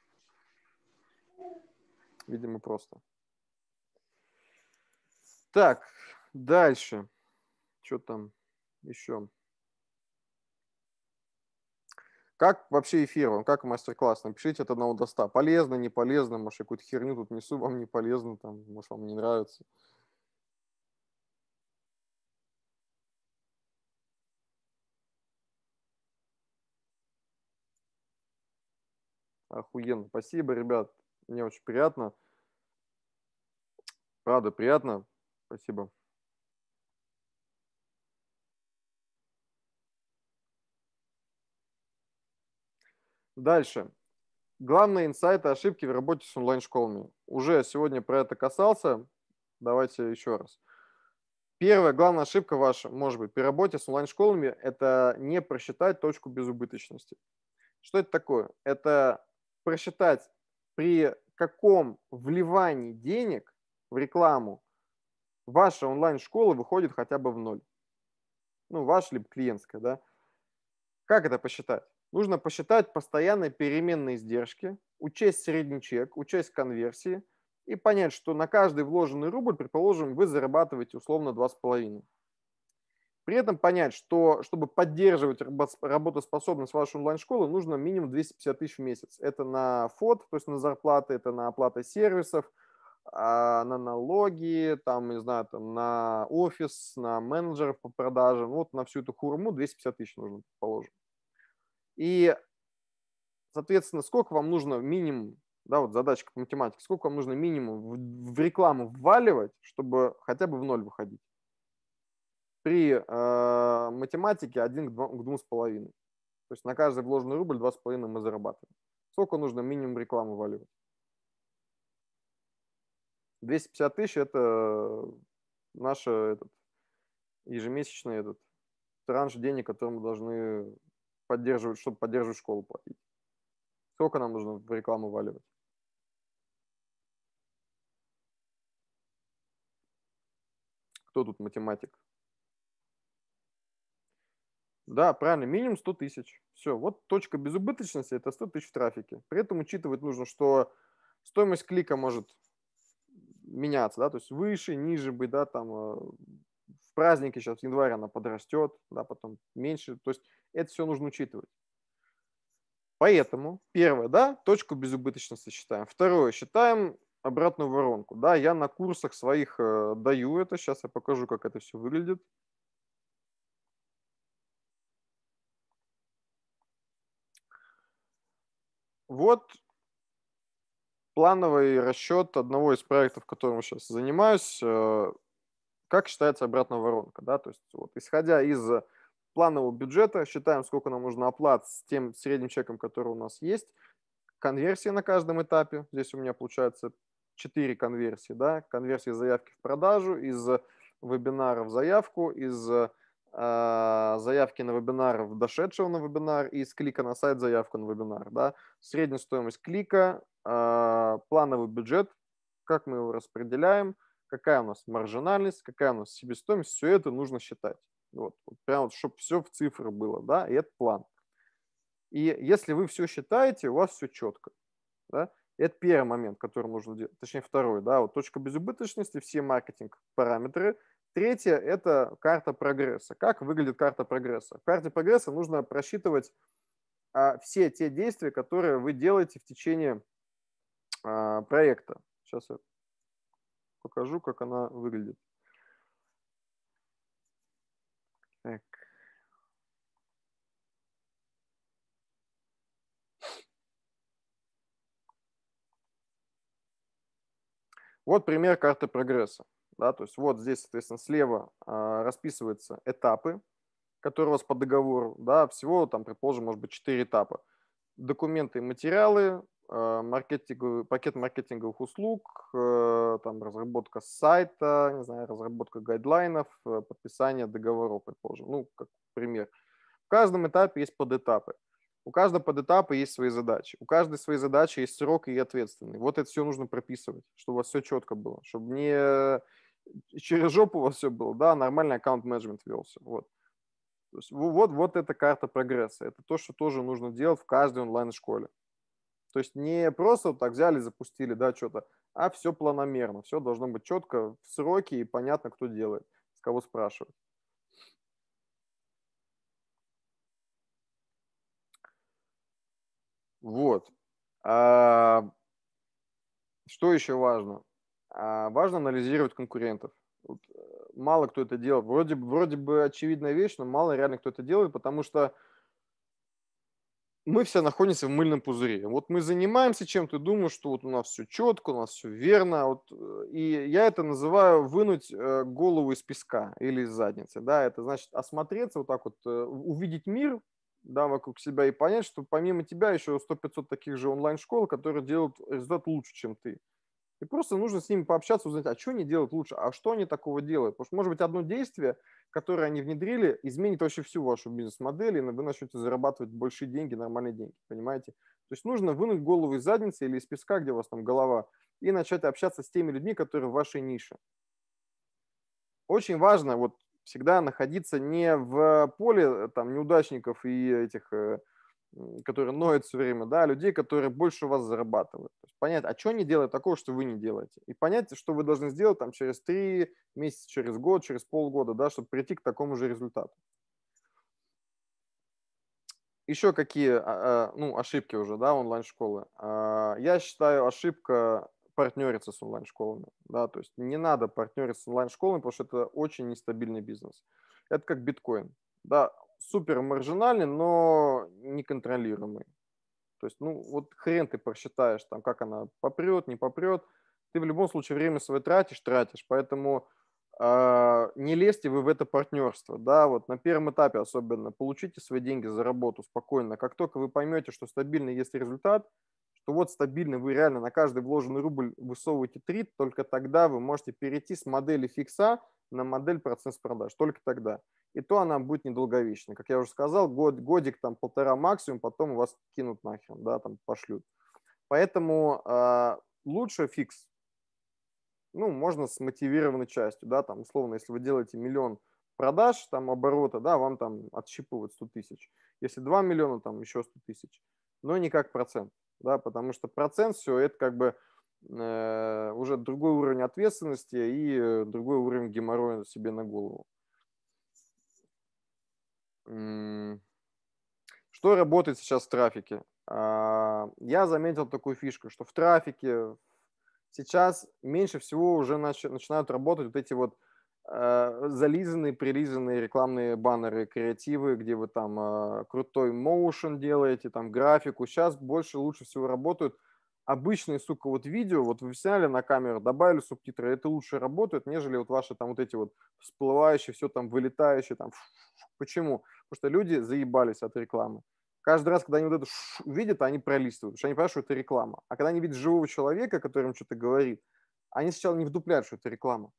Видимо, просто. Так, дальше. Что там еще? Как вообще эфир Как мастер-класс? Напишите от 1 до 100. Полезно, не полезно? Может, я какую-то херню тут несу, вам не полезно, там, может, вам не нравится. Охуенно. Спасибо, ребят. Мне очень приятно. Правда, приятно. Спасибо. Дальше. Главные инсайты ошибки в работе с онлайн-школами. Уже сегодня про это касался. Давайте еще раз. Первая главная ошибка ваша, может быть, при работе с онлайн-школами – это не просчитать точку безубыточности. Что это такое? Это просчитать, при каком вливании денег в рекламу ваша онлайн-школа выходит хотя бы в ноль. Ну, ваша либо клиентская, да. Как это посчитать? Нужно посчитать постоянные переменные издержки, учесть средний чек, учесть конверсии и понять, что на каждый вложенный рубль, предположим, вы зарабатываете условно 2,5. При этом понять, что чтобы поддерживать работоспособность вашей онлайн-школы, нужно минимум 250 тысяч в месяц. Это на ФОД, то есть на зарплаты, это на оплату сервисов, а, на налоги, там, не знаю, там, на офис, на менеджеров по продажам. Вот на всю эту хурму 250 тысяч нужно, положим. И, соответственно, сколько вам нужно минимум, да, вот задачка по математике, сколько вам нужно минимум в, в рекламу вваливать, чтобы хотя бы в ноль выходить? при э, математике 1 к 2, к 2,5. То есть на каждый вложенный рубль 2,5 мы зарабатываем. Сколько нужно минимум рекламы валют? 250 тысяч – это наш этот, ежемесячный этот, транш денег, который мы должны поддерживать, чтобы поддерживать школу платить. Сколько нам нужно в рекламу валивать? Кто тут математик? Да, правильно, минимум 100 тысяч. Все, вот точка безубыточности – это 100 тысяч в трафике. При этом учитывать нужно, что стоимость клика может меняться, да, то есть выше, ниже быть, да, там э, в праздники сейчас, в январе она подрастет, да, потом меньше, то есть это все нужно учитывать. Поэтому, первое, да, точку безубыточности считаем. Второе, считаем обратную воронку, да, я на курсах своих э, даю это, сейчас я покажу, как это все выглядит. Вот плановый расчет одного из проектов, которым сейчас занимаюсь, э, как считается обратная воронка, да, то есть вот исходя из планового бюджета, считаем, сколько нам нужно оплат с тем средним чеком, который у нас есть, Конверсия на каждом этапе, здесь у меня получается 4 конверсии, да, Конверсия заявки в продажу, из вебинара в заявку, из а, заявки на вебинар дошедшего на вебинар и с клика на сайт заявку на вебинар. Да? Средняя стоимость клика, а, плановый бюджет, как мы его распределяем, какая у нас маржинальность, какая у нас себестоимость, все это нужно считать. Вот, прям вот, чтобы все в цифры было, да, и это план. И если вы все считаете, у вас все четко. Да? Это первый момент, который нужно делать, точнее второй, да, вот точка безубыточности, все маркетинг-параметры, Третье – это карта прогресса. Как выглядит карта прогресса? В карте прогресса нужно просчитывать а, все те действия, которые вы делаете в течение а, проекта. Сейчас я покажу, как она выглядит. Так. Вот пример карты прогресса. Да, то есть вот здесь, соответственно, слева э, расписываются этапы, которые у вас по договору, да, всего там, предположим, может быть, 4 этапа. Документы и материалы, э, маркетинговый, пакет маркетинговых услуг, э, там, разработка сайта, не знаю, разработка гайдлайнов, э, подписание договоров, предположим, ну, как пример. В каждом этапе есть подэтапы. У каждого подэтапа есть свои задачи. У каждой своей задачи есть срок и ответственный. Вот это все нужно прописывать, чтобы у вас все четко было, чтобы не через жопу у вас все было, да, нормальный аккаунт-менеджмент велся. Вот. То есть, вот, вот эта карта прогресса. Это то, что тоже нужно делать в каждой онлайн-школе. То есть не просто вот так взяли, запустили, да, что-то, а все планомерно. Все должно быть четко, в сроки и понятно, кто делает, с кого спрашивают. Вот. А, что еще важно? А, важно анализировать конкурентов. Вот, э, мало кто это делает. Вроде, вроде бы очевидная вещь, но мало реально кто это делает, потому что мы все находимся в мыльном пузыре. Вот мы занимаемся чем-то, думаю, что вот у нас все четко, у нас все верно. Вот, э, и я это называю вынуть э, голову из песка или из задницы. Да, это значит осмотреться вот так вот, увидеть мир да, вокруг себя и понять, что помимо тебя еще 100-500 таких же онлайн-школ, которые делают результат лучше, чем ты. И просто нужно с ними пообщаться, узнать, а что они делают лучше, а что они такого делают. Потому что, может быть, одно действие, которое они внедрили, изменит вообще всю вашу бизнес-модель, и вы начнете зарабатывать большие деньги, нормальные деньги, понимаете? То есть нужно вынуть голову из задницы или из песка, где у вас там голова, и начать общаться с теми людьми, которые в вашей нише. Очень важно вот всегда находиться не в поле э, там неудачников и этих э, которые ноют все время, да, людей, которые больше вас зарабатывают. То есть понять, а что они делают такого, что вы не делаете. И понять, что вы должны сделать там через три месяца, через год, через полгода, да, чтобы прийти к такому же результату. Еще какие, а, а, ну, ошибки уже, да, онлайн-школы. А, я считаю, ошибка партнериться с онлайн-школами, да, то есть не надо партнериться с онлайн-школами, потому что это очень нестабильный бизнес. Это как биткоин, да, супер маржинальный, но неконтролируемый. То есть, ну, вот хрен ты просчитаешь, там, как она попрет, не попрет. Ты в любом случае время свое тратишь, тратишь. Поэтому э, не лезьте вы в это партнерство, да, вот на первом этапе особенно. Получите свои деньги за работу спокойно. Как только вы поймете, что стабильный есть результат, что вот стабильный вы реально на каждый вложенный рубль высовываете 3, только тогда вы можете перейти с модели фикса на модель процесс продаж, только тогда. И то она будет недолговечной. Как я уже сказал, год, годик, там, полтора максимум, потом вас кинут нахрен, да, там, пошлют. Поэтому э, лучше фикс. Ну, можно с мотивированной частью, да, там, условно, если вы делаете миллион продаж, там, оборота, да, вам там отщипывают 100 тысяч. Если 2 миллиона, там, еще 100 тысяч. Но не как процент, да, потому что процент все, это как бы Э, уже другой уровень ответственности и э, другой уровень геморроя себе на голову. Что работает сейчас в трафике? А, я заметил такую фишку, что в трафике сейчас меньше всего уже начинают работать вот эти вот э, зализанные, прилизанные рекламные баннеры, креативы, где вы там крутой моушен делаете, там графику. Сейчас больше лучше всего работают – обычные, сука, вот видео, вот вы взяли на камеру, добавили субтитры, это лучше работает, нежели вот ваши там вот эти вот всплывающие, все там вылетающие там. Почему? Потому что люди заебались от рекламы. Каждый раз, когда они вот это видят, они пролистывают, потому что они понимают, что это реклама. А когда они видят живого человека, который им что-то говорит, они сначала не вдупляют, что это реклама.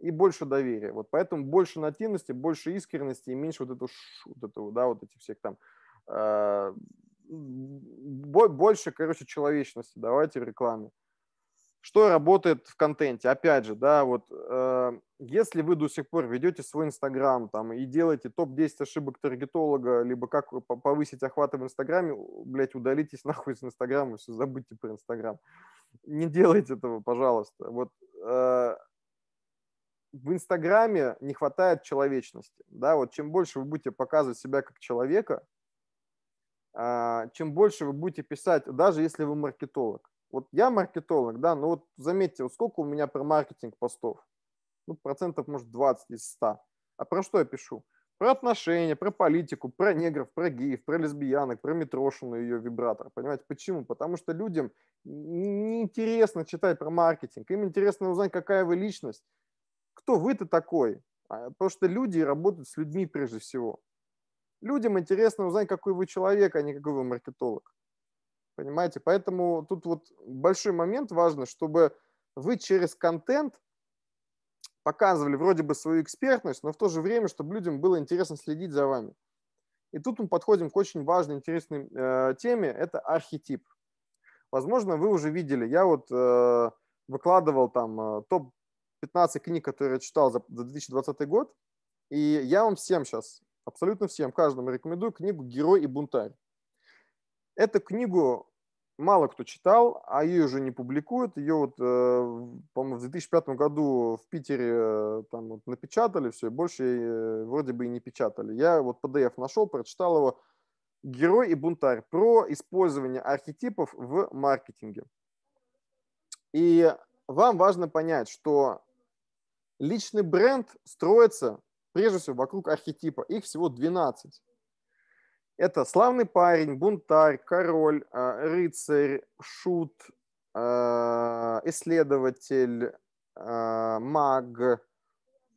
И больше доверия. Вот поэтому больше нативности, больше искренности и меньше вот этого, вот этого да, вот этих всех там а, больше, короче, человечности давайте в рекламе. Что работает в контенте? Опять же, да, вот э, если вы до сих пор ведете свой Инстаграм там и делаете топ-10 ошибок таргетолога, либо как повысить охваты в Инстаграме, блядь, удалитесь нахуй с Инстаграма, все, забудьте про Инстаграм. Не делайте этого, пожалуйста. Вот э, в Инстаграме не хватает человечности, да, вот чем больше вы будете показывать себя как человека, а, чем больше вы будете писать, даже если вы маркетолог. Вот я маркетолог, да, но вот заметьте, вот сколько у меня про маркетинг постов? Ну, процентов, может, 20 из 100. А про что я пишу? Про отношения, про политику, про негров, про геев, про лесбиянок, про Митрошину и ее вибратор. Понимаете, почему? Потому что людям неинтересно читать про маркетинг. Им интересно узнать, какая вы личность. Кто вы-то такой? А, потому что люди работают с людьми прежде всего людям интересно узнать, какой вы человек, а не какой вы маркетолог. Понимаете? Поэтому тут вот большой момент важно, чтобы вы через контент показывали вроде бы свою экспертность, но в то же время, чтобы людям было интересно следить за вами. И тут мы подходим к очень важной, интересной э, теме – это архетип. Возможно, вы уже видели, я вот э, выкладывал там э, топ-15 книг, которые я читал за, за 2020 год, и я вам всем сейчас абсолютно всем, каждому рекомендую книгу «Герой и бунтарь». Эту книгу мало кто читал, а ее уже не публикуют. Ее вот, э, по-моему, в 2005 году в Питере э, там вот напечатали все, и больше э, вроде бы и не печатали. Я вот PDF нашел, прочитал его. «Герой и бунтарь» про использование архетипов в маркетинге. И вам важно понять, что личный бренд строится прежде всего вокруг архетипа. Их всего 12. Это славный парень, бунтарь, король, а, рыцарь, шут, а, исследователь, а, маг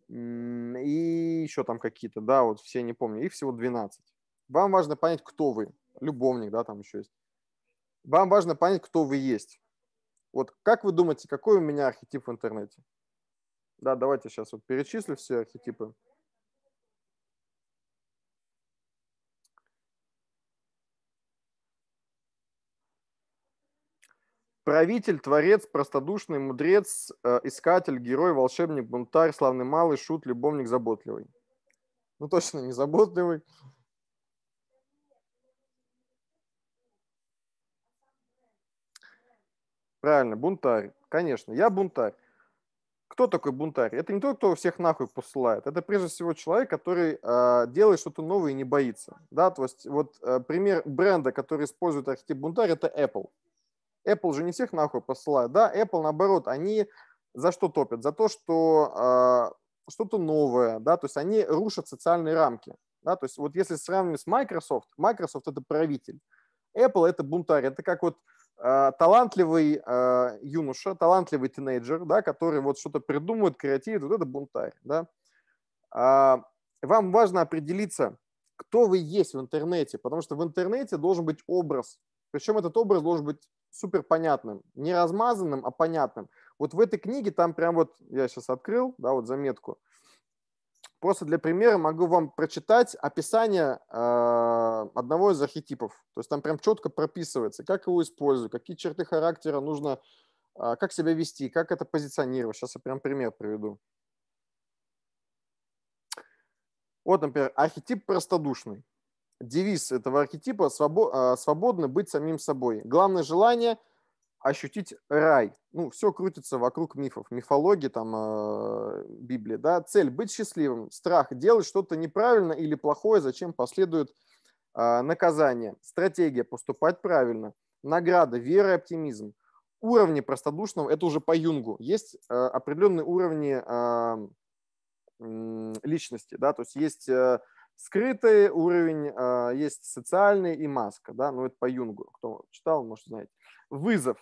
и еще там какие-то, да, вот все не помню. Их всего 12. Вам важно понять, кто вы. Любовник, да, там еще есть. Вам важно понять, кто вы есть. Вот как вы думаете, какой у меня архетип в интернете? Да, давайте сейчас вот перечислю все архетипы. Правитель, творец, простодушный, мудрец, э, искатель, герой, волшебник, бунтарь, славный малый, шут, любовник, заботливый. Ну, точно не заботливый. Правильно, бунтарь. Конечно, я бунтарь. Кто такой бунтарь? Это не тот, кто всех нахуй посылает. Это прежде всего человек, который э, делает что-то новое и не боится. Да, то есть вот э, пример бренда, который использует архетип бунтарь, это Apple. Apple же не всех нахуй посылает. Да, Apple, наоборот, они за что топят? За то, что э, что-то новое, да, то есть они рушат социальные рамки. Да, то есть вот если сравнивать с Microsoft, Microsoft это правитель, Apple это бунтарь, это как вот а, талантливый э, юноша, талантливый тинейджер, да, который вот что-то придумывает, креативит, вот это бунтарь, да. А, вам важно определиться, кто вы есть в интернете, потому что в интернете должен быть образ, причем этот образ должен быть супер понятным, не размазанным, а понятным. Вот в этой книге там прям вот, я сейчас открыл, да, вот заметку, Просто для примера могу вам прочитать описание э, одного из архетипов. То есть там прям четко прописывается, как его использовать, какие черты характера нужно, э, как себя вести, как это позиционировать. Сейчас я прям пример приведу. Вот, например, архетип простодушный девиз этого архетипа а, «Свободно быть самим собой». Главное желание – ощутить рай. Ну, все крутится вокруг мифов, мифологии, там, а, Библии, да. Цель – быть счастливым, страх – делать что-то неправильно или плохое, зачем последует а, наказание. Стратегия – поступать правильно. Награда – вера и оптимизм. Уровни простодушного – это уже по Юнгу. Есть определенные уровни личности, да, то есть есть скрытый уровень, а, есть социальный и маска, да, ну это по Юнгу, кто читал, может знать. Вызов,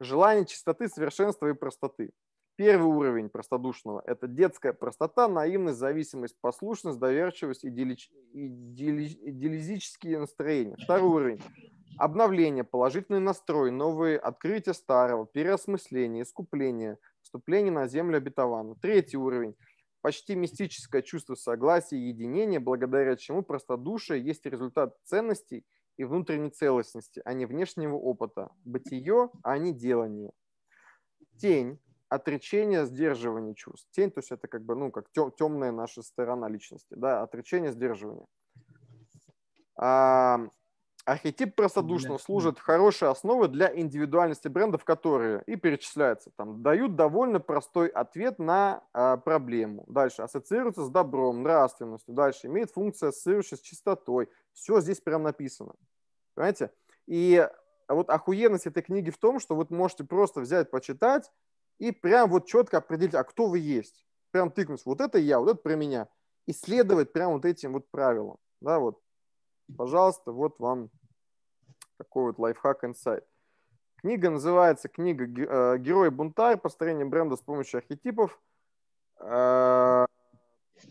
желание чистоты, совершенства и простоты. Первый уровень простодушного – это детская простота, наивность, зависимость, послушность, доверчивость, и Идиллич... идиллизические настроения. Второй уровень – обновление, положительный настрой, новые открытия старого, переосмысление, искупление, вступление на землю обетованную. Третий уровень – почти мистическое чувство согласия и единения, благодаря чему простодушие есть результат ценностей и внутренней целостности, а не внешнего опыта. Бытие, а не делание. Тень отречение, сдерживание чувств. Тень, то есть это как бы, ну, как тем, темная наша сторона личности, да, отречение, сдерживание. А, Архетип простодушного Блядь. служит ну. хорошей основой для индивидуальности брендов, которые и перечисляются там, дают довольно простой ответ на э, проблему. Дальше ассоциируется с добром, нравственностью. Дальше имеет функцию ассоциирующая с чистотой. Все здесь прям написано. Понимаете? И вот охуенность этой книги в том, что вот можете просто взять, почитать и прям вот четко определить, а кто вы есть. Прям тыкнуть, вот это я, вот это про меня. Исследовать прям вот этим вот правилам. Да, вот Пожалуйста, вот вам такой вот лайфхак инсайт. Книга называется «Книга э, «Герой-бунтарь. Построение бренда с помощью архетипов». Э,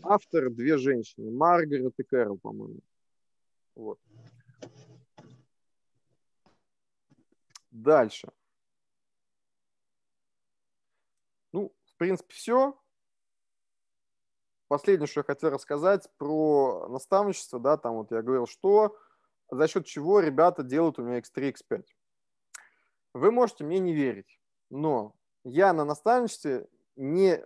автор – две женщины, Маргарет и Кэрол, по-моему. Вот. Дальше. Ну, в принципе, все последнее, что я хотел рассказать про наставничество, да, там вот я говорил, что за счет чего ребята делают у меня X3, X5. Вы можете мне не верить, но я на наставничестве не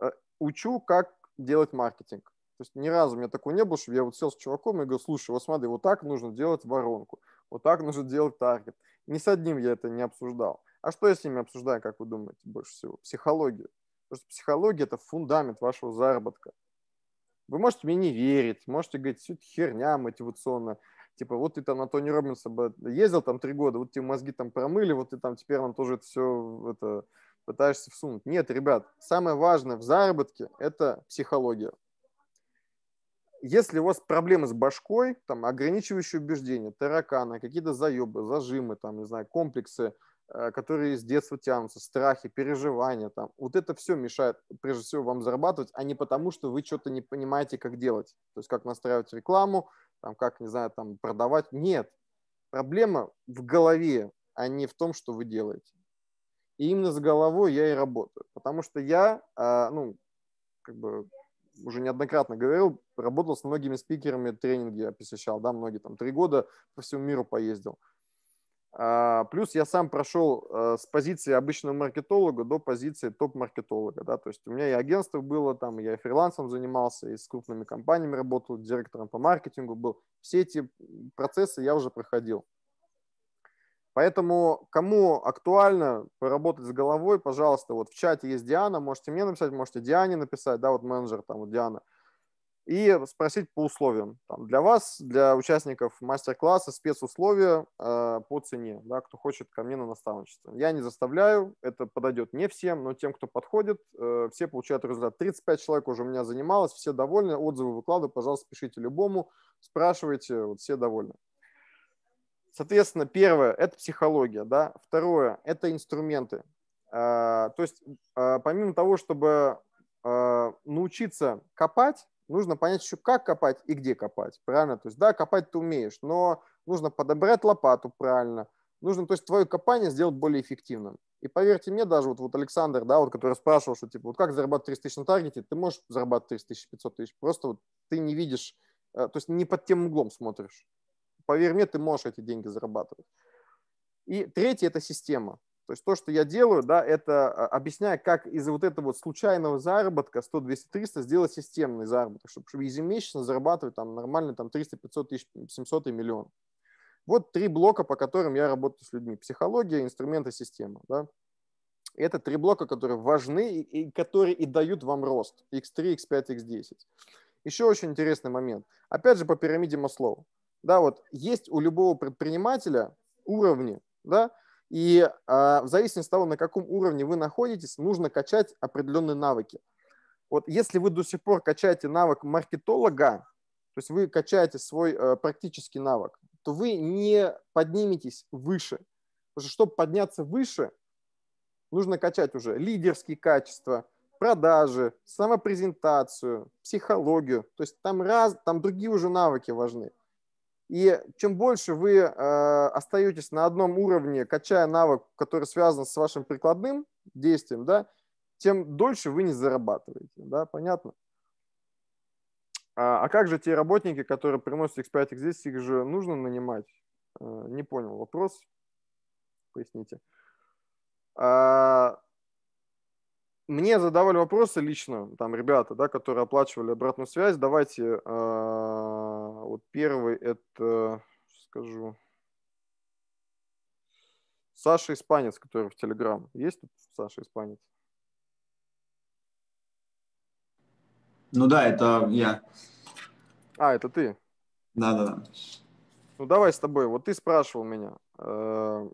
э, учу, как делать маркетинг. То есть ни разу у меня такого не было, что я вот сел с чуваком и говорю, слушай, вот смотри, вот так нужно делать воронку, вот так нужно делать таргет. Ни с одним я это не обсуждал. А что я с ними обсуждаю, как вы думаете, больше всего? Психологию. Потому что психология – это фундамент вашего заработка. Вы можете мне не верить, можете говорить, все это херня мотивационная. Типа, вот ты там на Тони Робинса ездил там три года, вот тебе мозги там промыли, вот ты там теперь нам тоже это все это, пытаешься всунуть. Нет, ребят, самое важное в заработке – это психология. Если у вас проблемы с башкой, там, ограничивающие убеждения, тараканы, какие-то заебы, зажимы, там, не знаю, комплексы – Э, которые с детства тянутся, страхи, переживания, там, вот это все мешает, прежде всего, вам зарабатывать, а не потому, что вы что-то не понимаете, как делать, то есть как настраивать рекламу, там, как, не знаю, там, продавать. Нет, проблема в голове, а не в том, что вы делаете. И именно с головой я и работаю, потому что я, а, ну, как бы уже неоднократно говорил, работал с многими спикерами, тренинги я посещал, да, многие там три года по всему миру поездил – а, плюс я сам прошел э, с позиции обычного маркетолога до позиции топ-маркетолога. Да? То есть у меня и агентство было, там, я и фрилансом занимался, и с крупными компаниями работал, директором по маркетингу был. Все эти процессы я уже проходил. Поэтому кому актуально поработать с головой, пожалуйста, вот в чате есть Диана, можете мне написать, можете Диане написать, да, вот менеджер там, вот Диана и спросить по условиям. Там, для вас, для участников мастер-класса, спецусловия э, по цене, да, кто хочет ко мне на наставничество. Я не заставляю, это подойдет не всем, но тем, кто подходит, э, все получают результат. 35 человек уже у меня занималось, все довольны, отзывы выкладываю, пожалуйста, пишите любому, спрашивайте, вот все довольны. Соответственно, первое – это психология, да, второе – это инструменты. Э, то есть э, помимо того, чтобы э, научиться копать, нужно понять еще, как копать и где копать, правильно? То есть, да, копать ты умеешь, но нужно подобрать лопату правильно, нужно, то есть, твое копание сделать более эффективным. И поверьте мне, даже вот, вот Александр, да, вот, который спрашивал, что, типа, вот как зарабатывать 30 тысяч на таргете, ты можешь зарабатывать 30 тысяч, 500 тысяч, просто вот ты не видишь, э, то есть, не под тем углом смотришь. Поверь мне, ты можешь эти деньги зарабатывать. И третье – это система. То есть то, что я делаю, да, это а, объясняя, как из вот этого вот случайного заработка 100, 200, 300 сделать системный заработок, чтобы, ежемесячно зарабатывать там нормально там 300, 500 тысяч, 700 и миллион. Вот три блока, по которым я работаю с людьми. Психология, инструменты, система. Да? Это три блока, которые важны и, и которые и дают вам рост. X3, X5, X10. Еще очень интересный момент. Опять же, по пирамиде Маслоу. Да, вот есть у любого предпринимателя уровни, да, и а, в зависимости от того, на каком уровне вы находитесь, нужно качать определенные навыки. Вот если вы до сих пор качаете навык маркетолога, то есть вы качаете свой э, практический навык, то вы не подниметесь выше. Потому что, чтобы подняться выше, нужно качать уже лидерские качества, продажи, самопрезентацию, психологию. То есть там, раз, там другие уже навыки важны. И чем больше вы э, остаетесь на одном уровне, качая навык, который связан с вашим прикладным действием, да, тем дольше вы не зарабатываете. Да, понятно? А, а как же те работники, которые приносят X5, X10, их же нужно нанимать? Э, не понял вопрос. Поясните. А, мне задавали вопросы лично, там ребята, да, которые оплачивали обратную связь. Давайте, а, вот первый это, скажу, Саша Испанец, который в Телеграм. Есть тут Саша Испанец? Ну да, это я. А, это ты? Да, да, да. Ну давай с тобой. Вот ты спрашивал меня. Э,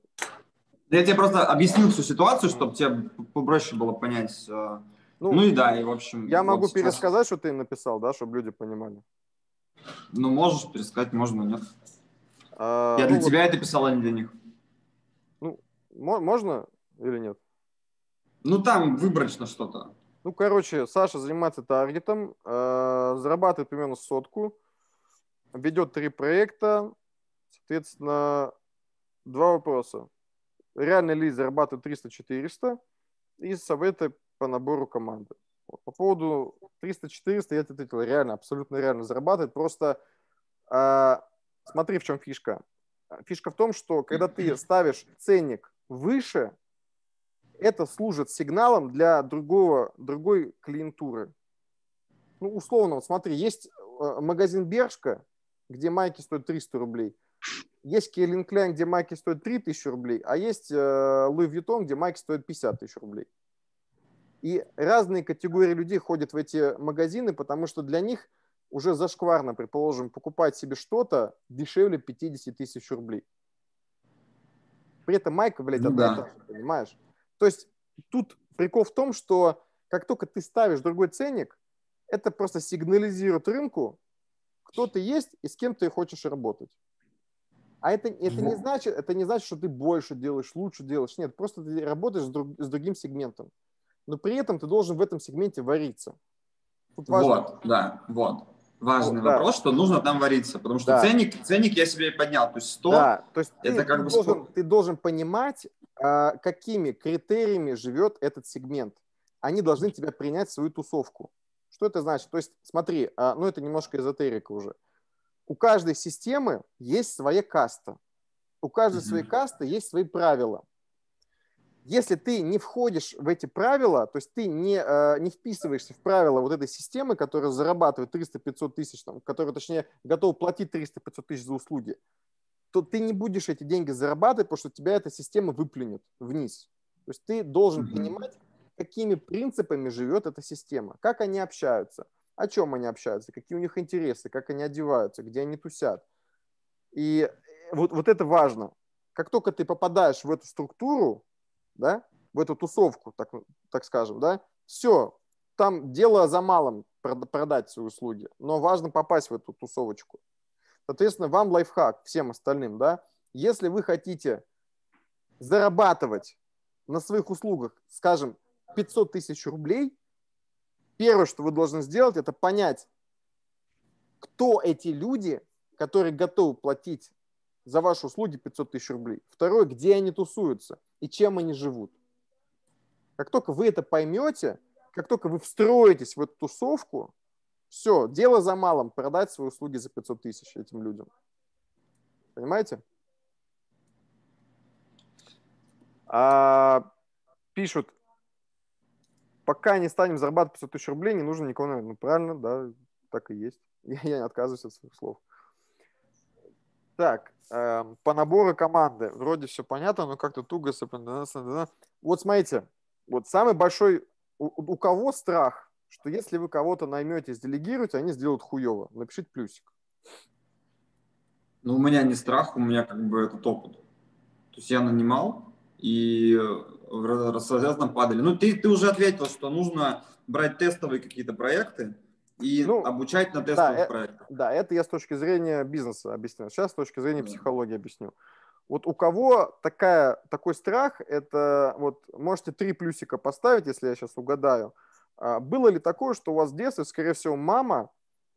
я тебе просто объяснил всю ситуацию, чтобы тебе попроще было понять. Э, ну, ну и да, и в общем... Я вот могу сейчас... пересказать, что ты написал, да, чтобы люди понимали? Ну, можешь пересказать, можно, нет. А, я для ну, тебя это писал, а не для них. Ну, можно или нет? Ну, там выборочно что-то. Ну, короче, Саша занимается таргетом, э, зарабатывает примерно сотку, ведет три проекта, соответственно, два вопроса. Реальный лид зарабатывает 300-400 и советы по набору команды. По поводу 300-400 я тебе ответил, реально, абсолютно реально зарабатывает. Просто э, смотри, в чем фишка. Фишка в том, что когда ты ставишь ценник выше, это служит сигналом для другого, другой клиентуры. Ну, условно, вот смотри, есть э, магазин Бершка, где майки стоят 300 рублей есть Келлин Кляйн, где майки стоят 3000 рублей, а есть э, Луи Вьютон, где майки стоят 50 тысяч рублей. И разные категории людей ходят в эти магазины, потому что для них уже зашкварно, предположим, покупать себе что-то дешевле 50 тысяч рублей. При этом майка, блядь, одна да. понимаешь? То есть тут прикол в том, что как только ты ставишь другой ценник, это просто сигнализирует рынку, кто ты есть и с кем ты хочешь работать. А это, это, не значит, это не значит, что ты больше делаешь, лучше делаешь. Нет, просто ты работаешь с, друг, с другим сегментом. Но при этом ты должен в этом сегменте вариться. Тут важно. Вот, да, вот. Важный вот, вопрос, да. что нужно там вариться, потому что да. ценник, ценник я себе поднял, то есть 100, да. то есть это ты, как ты бы Должен, ты должен понимать, а, какими критериями живет этот сегмент. Они должны тебя принять в свою тусовку. Что это значит? То есть, смотри, а, ну это немножко эзотерика уже у каждой системы есть своя каста. У каждой mm-hmm. своей касты есть свои правила. Если ты не входишь в эти правила, то есть ты не, э, не вписываешься в правила вот этой системы, которая зарабатывает 300-500 тысяч, там, которая, точнее, готова платить 300-500 тысяч за услуги, то ты не будешь эти деньги зарабатывать, потому что тебя эта система выплюнет вниз. То есть ты должен mm-hmm. понимать, какими принципами живет эта система, как они общаются – о чем они общаются, какие у них интересы, как они одеваются, где они тусят. И э, вот, вот это важно. Как только ты попадаешь в эту структуру, да, в эту тусовку, так, так скажем, да, все, там дело за малым продать свои услуги, но важно попасть в эту тусовочку. Соответственно, вам лайфхак, всем остальным, да, если вы хотите зарабатывать на своих услугах, скажем, 500 тысяч рублей, первое, что вы должны сделать, это понять, кто эти люди, которые готовы платить за ваши услуги 500 тысяч рублей. Второе, где они тусуются и чем они живут. Как только вы это поймете, как только вы встроитесь в эту тусовку, все, дело за малым, продать свои услуги за 500 тысяч этим людям. Понимаете? А, пишут, пока не станем зарабатывать 500 тысяч рублей, не нужно никого, наверное. Ну, правильно, да, так и есть. Я, я не отказываюсь от своих слов. Так, э, по набору команды вроде все понятно, но как-то туго. Вот смотрите, вот самый большой, у, у кого страх, что если вы кого-то наймете, сделегируете, они сделают хуево. Напишите плюсик. Ну, у меня не страх, у меня как бы этот опыт. То есть я нанимал, и развязно падали. Ну, ты, ты уже ответил, что нужно брать тестовые какие-то проекты и ну, обучать на тестовых да, э, проектах. Э, да, это я с точки зрения бизнеса объясню. Сейчас с точки зрения да. психологии объясню. Вот у кого такая, такой страх, это вот можете три плюсика поставить, если я сейчас угадаю. А, было ли такое, что у вас в детстве, скорее всего, мама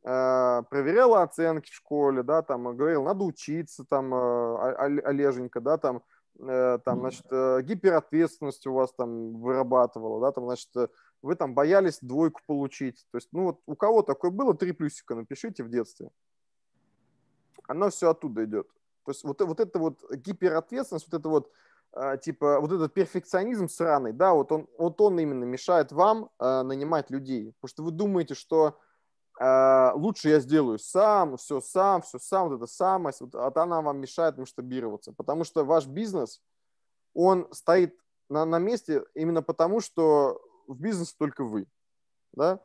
э, проверяла оценки в школе, да, там, говорила, надо учиться, там, э, а, а, Олеженька, да, там, Э, там, значит, э, гиперответственность у вас там вырабатывала, да, там, значит, э, вы там боялись двойку получить. То есть, ну вот у кого такое было, три плюсика напишите в детстве. Оно все оттуда идет. То есть вот, вот эта вот гиперответственность, вот это вот, типа, вот этот перфекционизм сраный, да, вот он, вот он именно мешает вам нанимать людей. Потому что вы думаете, что а, лучше я сделаю сам, все сам, все сам, вот эта самость, вот, а она вам мешает масштабироваться, потому что ваш бизнес, он стоит на, на месте именно потому, что в бизнесе только вы, да,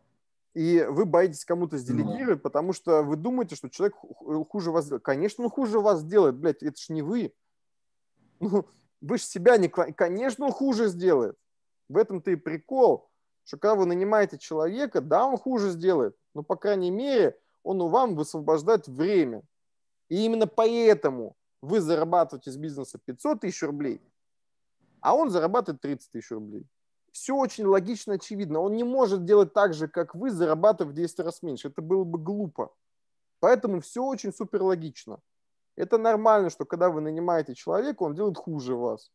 и вы боитесь кому-то сделегировать, потому что вы думаете, что человек э, хуже вас делает. Конечно, он хуже вас делает, блядь, это ж не вы. Ну, вы же себя не... Конечно, он хуже сделает. В этом-то и прикол что когда вы нанимаете человека, да, он хуже сделает, но, по крайней мере, он у вам высвобождает время. И именно поэтому вы зарабатываете с бизнеса 500 тысяч рублей, а он зарабатывает 30 тысяч рублей. Все очень логично, очевидно. Он не может делать так же, как вы, зарабатывая в 10 раз меньше. Это было бы глупо. Поэтому все очень супер логично. Это нормально, что когда вы нанимаете человека, он делает хуже вас.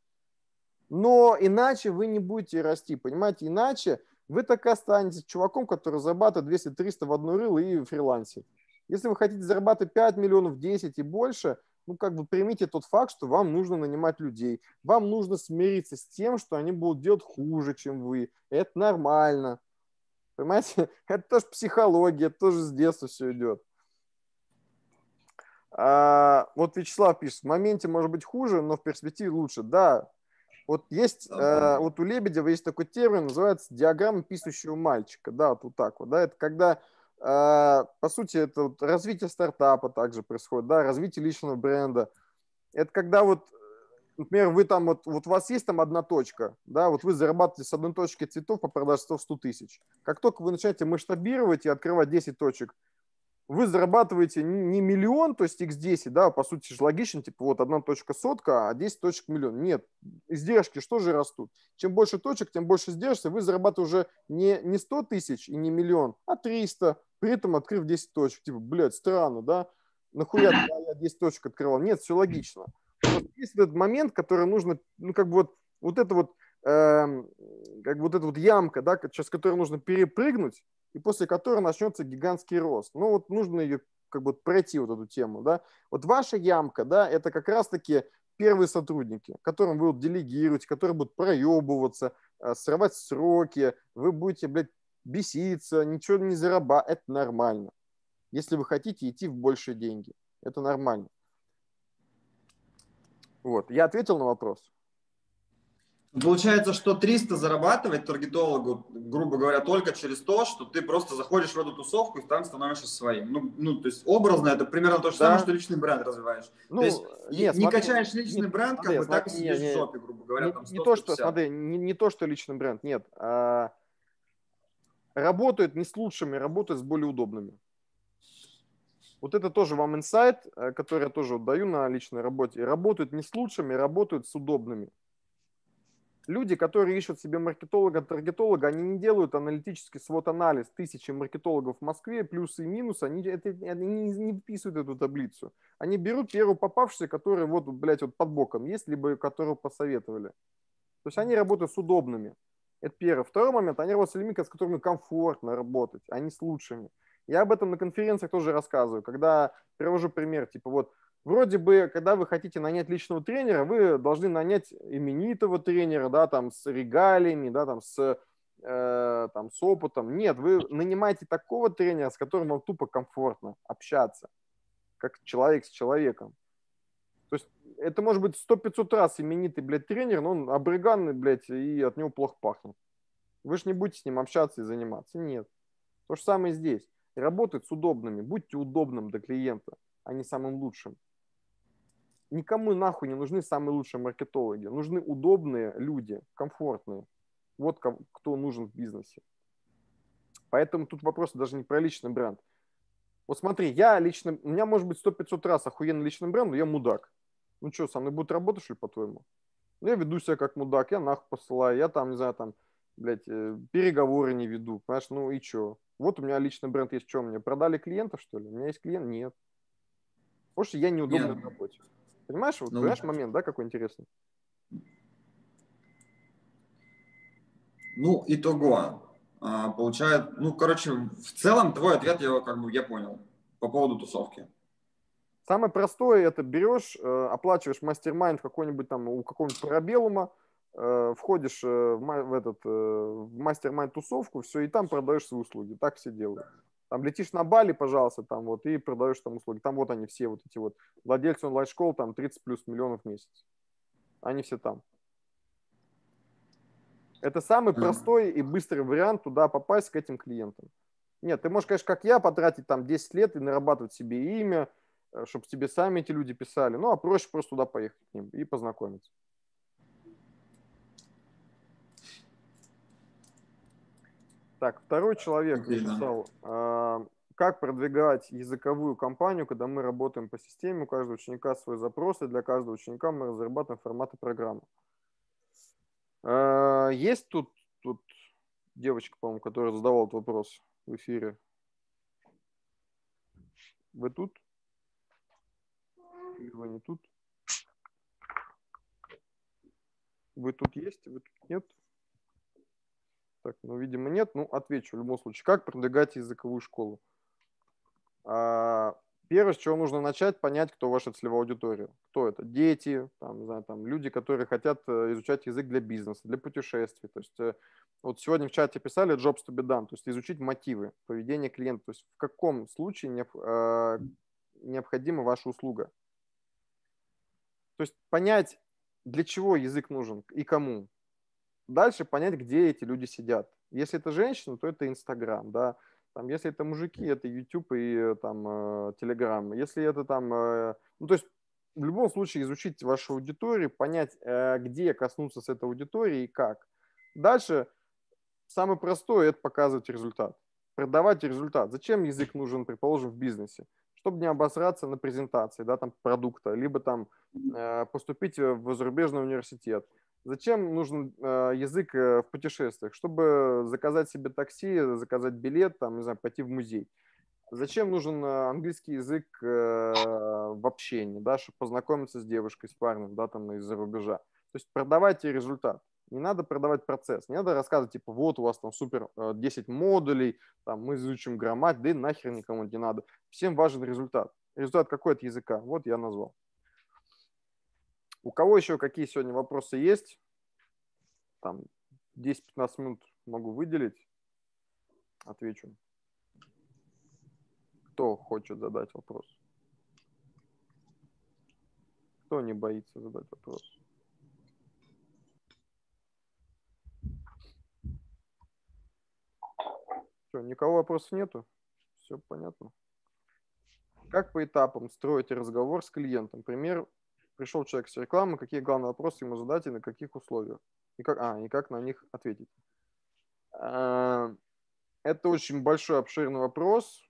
Но иначе вы не будете расти, понимаете? Иначе вы так и останетесь чуваком, который зарабатывает 200-300 в одну рыл и фрилансе. Если вы хотите зарабатывать 5 миллионов, 10 и больше, ну, как бы примите тот факт, что вам нужно нанимать людей. Вам нужно смириться с тем, что они будут делать хуже, чем вы. Это нормально. Понимаете? Это тоже психология, это тоже с детства все идет. А, вот Вячеслав пишет, в моменте может быть хуже, но в перспективе лучше. Да, вот есть, э, вот у Лебедева есть такой термин, называется диаграмма писающего мальчика. Да, вот, вот так вот, да, это когда, э, по сути, это вот развитие стартапа также происходит, да, развитие личного бренда. Это когда вот, например, вы там, вот, вот у вас есть там одна точка, да, вот вы зарабатываете с одной точки цветов по продаже цветов 100 тысяч. Как только вы начинаете масштабировать и открывать 10 точек, вы зарабатываете не миллион, то есть x10, да, по сути же логично, типа вот одна точка сотка, а 10 точек миллион. Нет, издержки что же растут? Чем больше точек, тем больше издержки. Вы зарабатываете уже не, не 100 тысяч и не миллион, а 300, при этом открыв 10 точек. Типа, блядь, странно, да? Нахуя я 10 точек открывал? Нет, все логично. Вот есть этот момент, который нужно, ну, как бы вот, вот это вот, э, как бы вот эта вот ямка, да, сейчас, которую нужно перепрыгнуть, и после которой начнется гигантский рост. Ну вот нужно ее как бы пройти вот эту тему, да. Вот ваша ямка, да, это как раз-таки первые сотрудники, которым вы будут делегировать, которые будут проебываться, э, срывать сроки, вы будете, блядь, беситься, ничего не зарабатывать, это нормально. Если вы хотите идти в большие деньги, это нормально. Вот, я ответил на вопрос. Получается, что 300 зарабатывать таргетологу, грубо говоря, только через то, что ты просто заходишь в эту тусовку и там становишься своим. Ну, ну то есть образно это примерно то же да. самое, что личный бренд развиваешь. Ну, то есть нет, не смотри, качаешь личный не, бренд, смотри, как бы так и сидишь не, в жопе, грубо говоря. Не, там 100, не то, что, смотри, не, не то, что личный бренд, нет. А, работают не с лучшими, работают с более удобными. Вот это тоже вам инсайт, э, который я тоже вот даю на личной работе. Работают не с лучшими, работают с удобными люди, которые ищут себе маркетолога, таргетолога, они не делают аналитический свод-анализ тысячи маркетологов в Москве, плюсы и минусы, они, это, они не вписывают эту таблицу. Они берут первую попавшуюся, которая вот, блядь, вот под боком есть, либо которую посоветовали. То есть они работают с удобными. Это первое. Второй момент, они работают с людьми, с которыми комфортно работать, а не с лучшими. Я об этом на конференциях тоже рассказываю, когда привожу пример, типа вот Вроде бы, когда вы хотите нанять личного тренера, вы должны нанять именитого тренера, да, там с регалиями, да, там с э, там, с опытом. Нет, вы нанимаете такого тренера, с которым вам тупо комфортно общаться, как человек с человеком. То есть это может быть сто 500 раз именитый, блядь, тренер, но он обреганный, блядь, и от него плохо пахнет. Вы же не будете с ним общаться и заниматься. Нет. То же самое здесь. Работать с удобными. Будьте удобным для клиента, а не самым лучшим никому нахуй не нужны самые лучшие маркетологи. Нужны удобные люди, комфортные. Вот кто нужен в бизнесе. Поэтому тут вопрос даже не про личный бренд. Вот смотри, я лично, у меня может быть сто 500 раз охуенный личный бренд, но я мудак. Ну что, со мной будут работать, что ли, по-твоему? Ну, я веду себя как мудак, я нахуй посылаю, я там, не знаю, там, блядь, э, переговоры не веду, понимаешь, ну и что? Вот у меня личный бренд есть, что мне, продали клиента, что ли? У меня есть клиент? Нет. Потому что я неудобно в ну работе. Понимаешь, вот, ну, понимаешь момент, да, какой интересный? Ну, итого. А, получает, ну, короче, в целом твой ответ я как бы я понял по поводу тусовки. Самое простое это берешь, э, оплачиваешь мастер-майнд какой-нибудь там у какого-нибудь парабелума, э, входишь э, в, этот в мастер-майнд тусовку, все, и там продаешь свои услуги. Так все делают. Там летишь на Бали, пожалуйста, там вот, и продаешь там услуги. Там вот они все вот эти вот владельцы онлайн-школ, там 30 плюс миллионов в месяц. Они все там. Это самый простой и быстрый вариант туда попасть к этим клиентам. Нет, ты можешь, конечно, как я, потратить там 10 лет и нарабатывать себе имя, э, чтобы тебе сами эти люди писали. Ну, а проще просто туда поехать к ним и познакомиться. Так, второй человек написал, э, как продвигать языковую кампанию, когда мы работаем по системе, у каждого ученика свой запрос, и для каждого ученика мы разрабатываем форматы программы. Э, есть тут, тут девочка, по-моему, которая задавала этот вопрос в эфире? Вы тут? Или вы не тут? Вы тут есть, вы тут нет? Так, ну, видимо, нет. Ну, отвечу в любом случае. Как продвигать языковую школу? А, первое, с чего нужно начать, понять, кто ваша целевая аудитория. Кто это? Дети, там, знаю, там, люди, которые хотят э, изучать язык для бизнеса, для путешествий. То есть э, вот сегодня в чате писали jobs to be done, то есть изучить мотивы поведения клиента. То есть в каком случае э, необходима ваша услуга. То есть понять, для чего язык нужен и кому. Дальше понять, где эти люди сидят. Если это женщина, то это Инстаграм, да. Там, если это мужики, это YouTube и э, там э, Телеграм. Если это там, э, ну то есть в любом случае изучить вашу аудиторию, понять, где коснуться с этой аудиторией и как. Дальше самое простое – это показывать результат. Продавать результат. Зачем язык нужен, предположим, в бизнесе? Чтобы не обосраться на презентации да, там, продукта, либо там, поступить в зарубежный университет – Зачем нужен а, язык э, в путешествиях? Чтобы заказать себе такси, заказать билет, там, не знаю, пойти в музей. Зачем нужен а, английский язык э, в общении, да, чтобы познакомиться с девушкой, с парнем, да, там, из-за рубежа. То есть продавайте результат. Не надо продавать процесс, не надо рассказывать, типа, вот у вас там супер 10 э, модулей, там мы изучим грамматику, да и нахер никому не надо. Всем важен результат. Результат какой от языка, вот я назвал. У кого еще какие сегодня вопросы есть? Там 10-15 минут могу выделить. Отвечу. Кто хочет задать вопрос? Кто не боится задать вопрос? Все, никого вопросов нету? Все понятно. Как по этапам строить разговор с клиентом? Пример пришел человек с рекламы, какие главные вопросы ему задать и на каких условиях, и как, а, и как на них ответить. Э, это очень большой обширный вопрос.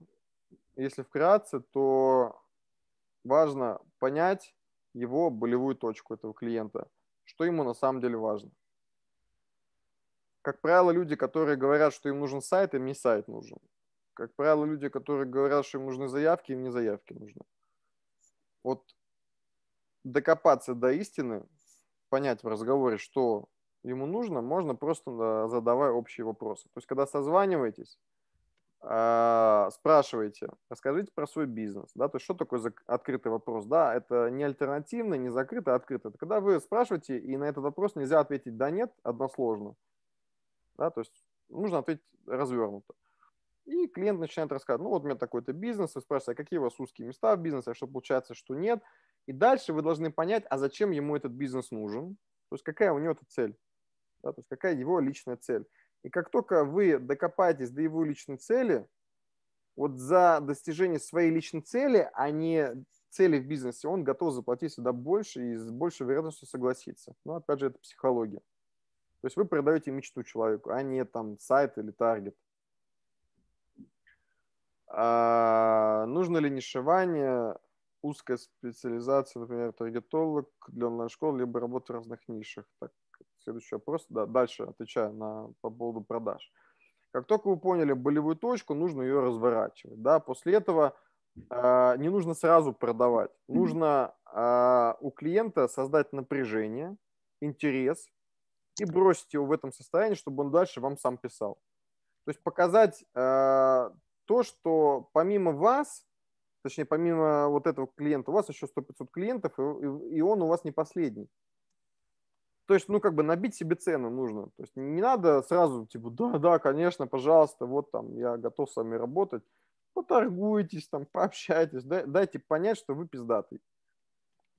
Если вкратце, то важно понять его болевую точку этого клиента, что ему на самом деле важно. Как правило, люди, которые говорят, что им нужен сайт, им не сайт нужен. Как правило, люди, которые говорят, что им нужны заявки, им не заявки нужны. Вот докопаться до истины, понять в разговоре, что ему нужно, можно просто задавая общие вопросы. То есть, когда созваниваетесь, а, спрашиваете, расскажите про свой бизнес, да, то есть что такое открытый вопрос, да, это не альтернативный, не закрытый, а открытый. Это когда вы спрашиваете, и на этот вопрос нельзя ответить «да», «нет» односложно, да, то есть нужно ответить развернуто. И клиент начинает рассказывать, ну вот у меня такой-то бизнес, вы спрашиваете, а какие у вас узкие места в бизнесе, а что получается, что нет. И дальше вы должны понять, а зачем ему этот бизнес нужен, то есть какая у него эта цель, да, то есть какая его личная цель. И как только вы докопаетесь до его личной цели, вот за достижение своей личной цели, а не цели в бизнесе, он готов заплатить сюда больше и с большей вероятностью согласиться. Но ну, опять же, это психология. То есть вы продаете мечту человеку, а не там сайт или таргет. А, нужно ли нишевание? узкая специализация, например, таргетолог для онлайн-школ, либо работа в разных нишах. Так, следующий вопрос, да, дальше отвечаю на, по поводу продаж. Как только вы поняли болевую точку, нужно ее разворачивать. Да? После этого э, не нужно сразу продавать. Нужно э, у клиента создать напряжение, интерес и бросить его в этом состоянии, чтобы он дальше вам сам писал. То есть показать э, то, что помимо вас точнее, помимо вот этого клиента, у вас еще 100-500 клиентов, и он у вас не последний. То есть, ну, как бы набить себе цену нужно. То есть не надо сразу, типа, да, да, конечно, пожалуйста, вот там, я готов с вами работать. Поторгуйтесь там, пообщайтесь, дай, дайте понять, что вы пиздатый.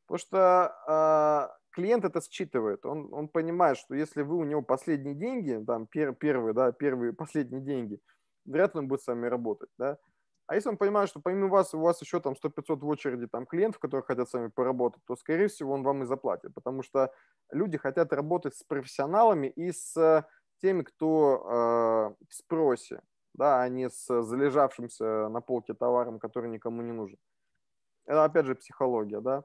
Потому что э, клиент это считывает. Он, он понимает, что если вы у него последние деньги, там, пер, первые, да, первые, последние деньги, вряд ли он будет с вами работать, да. А если он понимает, что помимо вас у вас еще там 100-500 в очереди там клиентов, которые хотят с вами поработать, то, скорее всего, он вам и заплатит, потому что люди хотят работать с профессионалами и с теми, кто э, в спросе, да, а не с залежавшимся на полке товаром, который никому не нужен. Это, опять же, психология, да.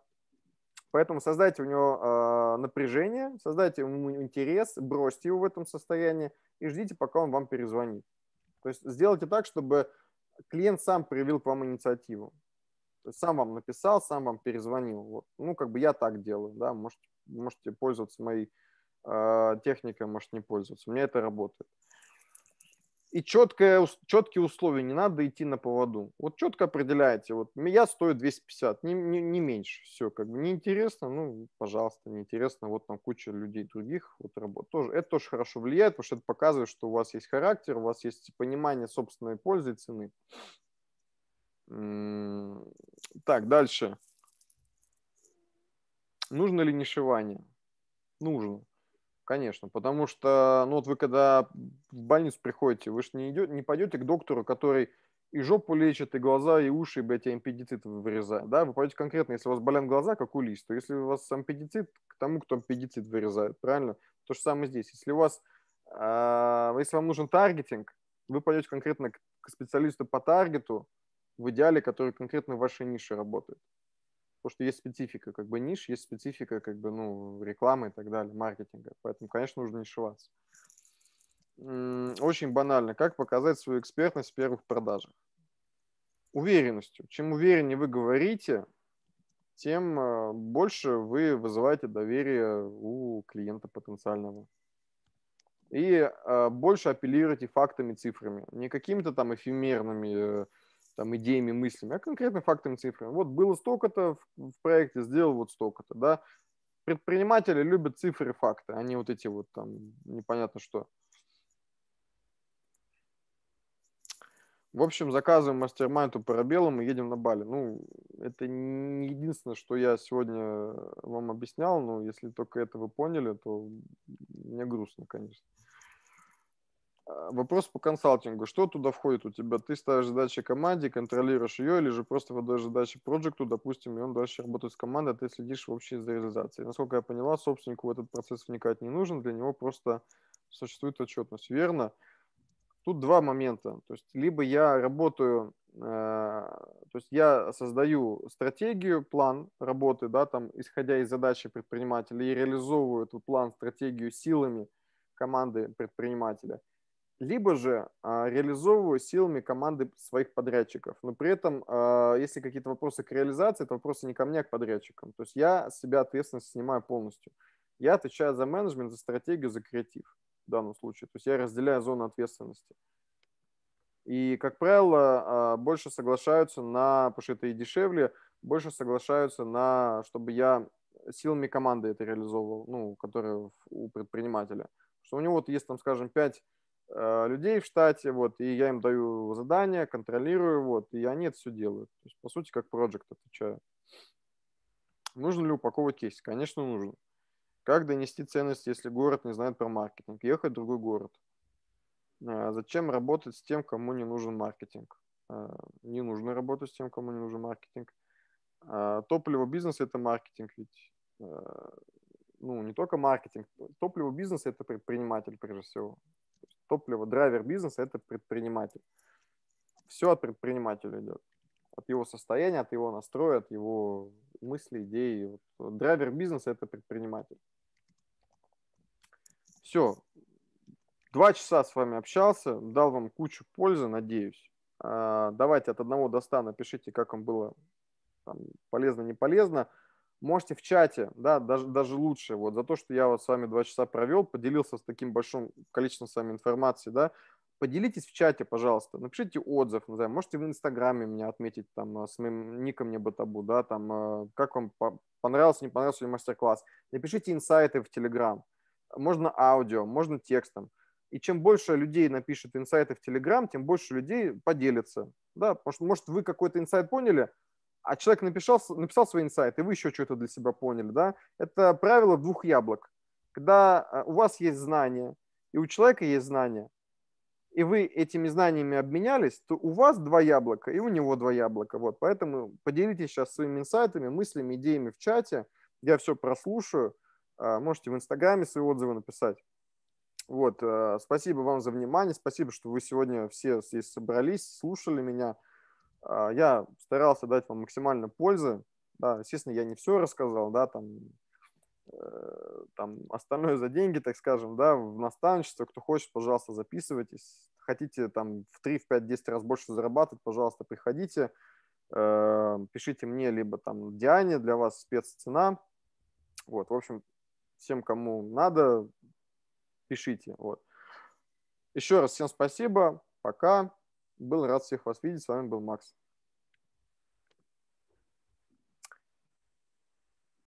Поэтому создайте у него э, напряжение, создайте ему интерес, бросьте его в этом состоянии и ждите, пока он вам перезвонит. То есть сделайте так, чтобы клиент сам проявил к вам инициативу. То есть сам вам написал, сам вам перезвонил. Вот. Ну, как бы я так делаю, да, можете, можете пользоваться моей э, техникой, может не пользоваться. У меня это работает и четкое, четкие условия, не надо идти на поводу. Вот четко определяете, вот я стою 250, не, не, не меньше, все, как бы неинтересно, ну, пожалуйста, неинтересно, вот там куча людей других, вот работа тоже, это тоже хорошо влияет, потому что это показывает, что у вас есть характер, у вас есть понимание собственной пользы и цены. Так, дальше. Нужно ли нишевание? Нужно. Конечно, потому что, ну вот вы когда в больницу приходите, вы же не, идете, не пойдете к доктору, который и жопу лечит, и глаза, и уши, и, блядь, и ампедицит вырезает, да? Вы пойдете конкретно, если у вас болят глаза, как у лист, то если у вас ампедицит, к тому, кто ампедицит вырезает, правильно? То же самое здесь. Если у вас, э, если вам нужен таргетинг, вы пойдете конкретно к, к специалисту по таргету, в идеале, который конкретно в вашей нише работает потому что есть специфика как бы ниш, есть специфика как бы, ну, рекламы и так далее, маркетинга. Поэтому, конечно, нужно нишеваться. Очень банально. Как показать свою экспертность в первых продажах? Уверенностью. Чем увереннее вы говорите, тем э, больше вы вызываете доверие у клиента потенциального. И э, больше апеллируйте фактами, цифрами. Не какими-то там эфемерными э, там, идеями, мыслями, а конкретно фактами, цифрами. Вот было столько-то в, проекте, сделал вот столько-то, да. Предприниматели любят цифры, факты, а не вот эти вот там непонятно что. В общем, заказываем мастер-майнд по пробелам и едем на Бали. Ну, это не единственное, что я сегодня вам объяснял, но если только это вы поняли, то мне грустно, конечно. А, вопрос по консалтингу. Что туда входит у тебя? Ты ставишь задачи команде, контролируешь ее, или же просто выдаешь задачи проекту, допустим, и он дальше работает с командой, а ты следишь вообще за реализацией. Насколько я поняла, собственнику в этот процесс вникать не нужен, для него просто существует отчетность. Верно? Тут два момента. То есть либо я работаю, э, то есть я создаю стратегию, план работы, да, там, исходя из задачи предпринимателя, и реализовываю этот план, стратегию силами команды предпринимателя – либо же а, реализовываю силами команды своих подрядчиков. Но при этом, а, если какие-то вопросы к реализации, это вопросы не ко мне, а к подрядчикам. То есть я себя ответственность снимаю полностью. Я отвечаю за менеджмент, за стратегию, за креатив в данном случае. То есть я разделяю зону ответственности. И, как правило, а, больше соглашаются на, потому что это и дешевле, больше соглашаются на, чтобы я силами команды это реализовывал, ну, которые у предпринимателя. Что у него вот есть там, скажем, пять Э, людей в штате, вот, и я им даю задания, контролирую, вот, и они это все делают. То есть, по сути, как проект отвечаю. Нужно ли упаковывать кейс? Конечно, нужно. Как донести ценность, если город не знает про маркетинг? Ехать в другой город. Э, зачем работать с тем, кому не нужен маркетинг? Э, не нужно работать с тем, кому не нужен маркетинг. топливо бизнеса – это маркетинг, ведь ну, не только маркетинг. Топливо бизнеса – это предприниматель, прежде всего топливо, драйвер бизнеса – это предприниматель. Все от предпринимателя идет. От его состояния, от его настроя, от его мыслей, идей. Вот, драйвер бизнеса – это предприниматель. Все. Два часа с вами общался, дал вам кучу пользы, надеюсь. А, давайте от одного до 100 напишите, как вам было там, полезно, не полезно можете в чате, да, даже, даже лучше, вот, за то, что я вот с вами два часа провел, поделился с таким большим количеством с вами информации, да, поделитесь в чате, пожалуйста, напишите отзыв, не знаю, можете в Инстаграме меня отметить, там, э, с моим ником Небатабу, да, там, э, как вам понравился, не понравился ли мастер-класс, напишите инсайты в Телеграм, можно аудио, можно текстом, и чем больше людей напишет инсайты в Телеграм, тем больше людей поделится, да, потому что, может, вы какой-то инсайт поняли, а человек написал, написал свой инсайт, и вы еще что-то для себя поняли, да, это правило двух яблок. Когда э, у вас есть знания, и у человека есть знания, и вы этими знаниями обменялись, то у вас два яблока, и у него два яблока. Вот, поэтому поделитесь сейчас своими инсайтами, мыслями, идеями в чате. Я все прослушаю. Э, можете в Инстаграме свои отзывы написать. Вот, э, спасибо вам за внимание, спасибо, что вы сегодня все здесь собрались, слушали меня. А, я старался дать вам максимально пользы. Да, естественно, я не все рассказал, да, там, э, там остальное за деньги, так скажем, да, в наставничество. Кто хочет, пожалуйста, записывайтесь. Хотите там в 3, в 5, 10 раз больше зарабатывать, пожалуйста, приходите. Э, пишите мне, либо там Диане, для вас спеццена. Вот, в общем, всем, кому надо, пишите. Вот. Еще раз всем спасибо. Пока. Был рад всех вас видеть. С вами был Макс.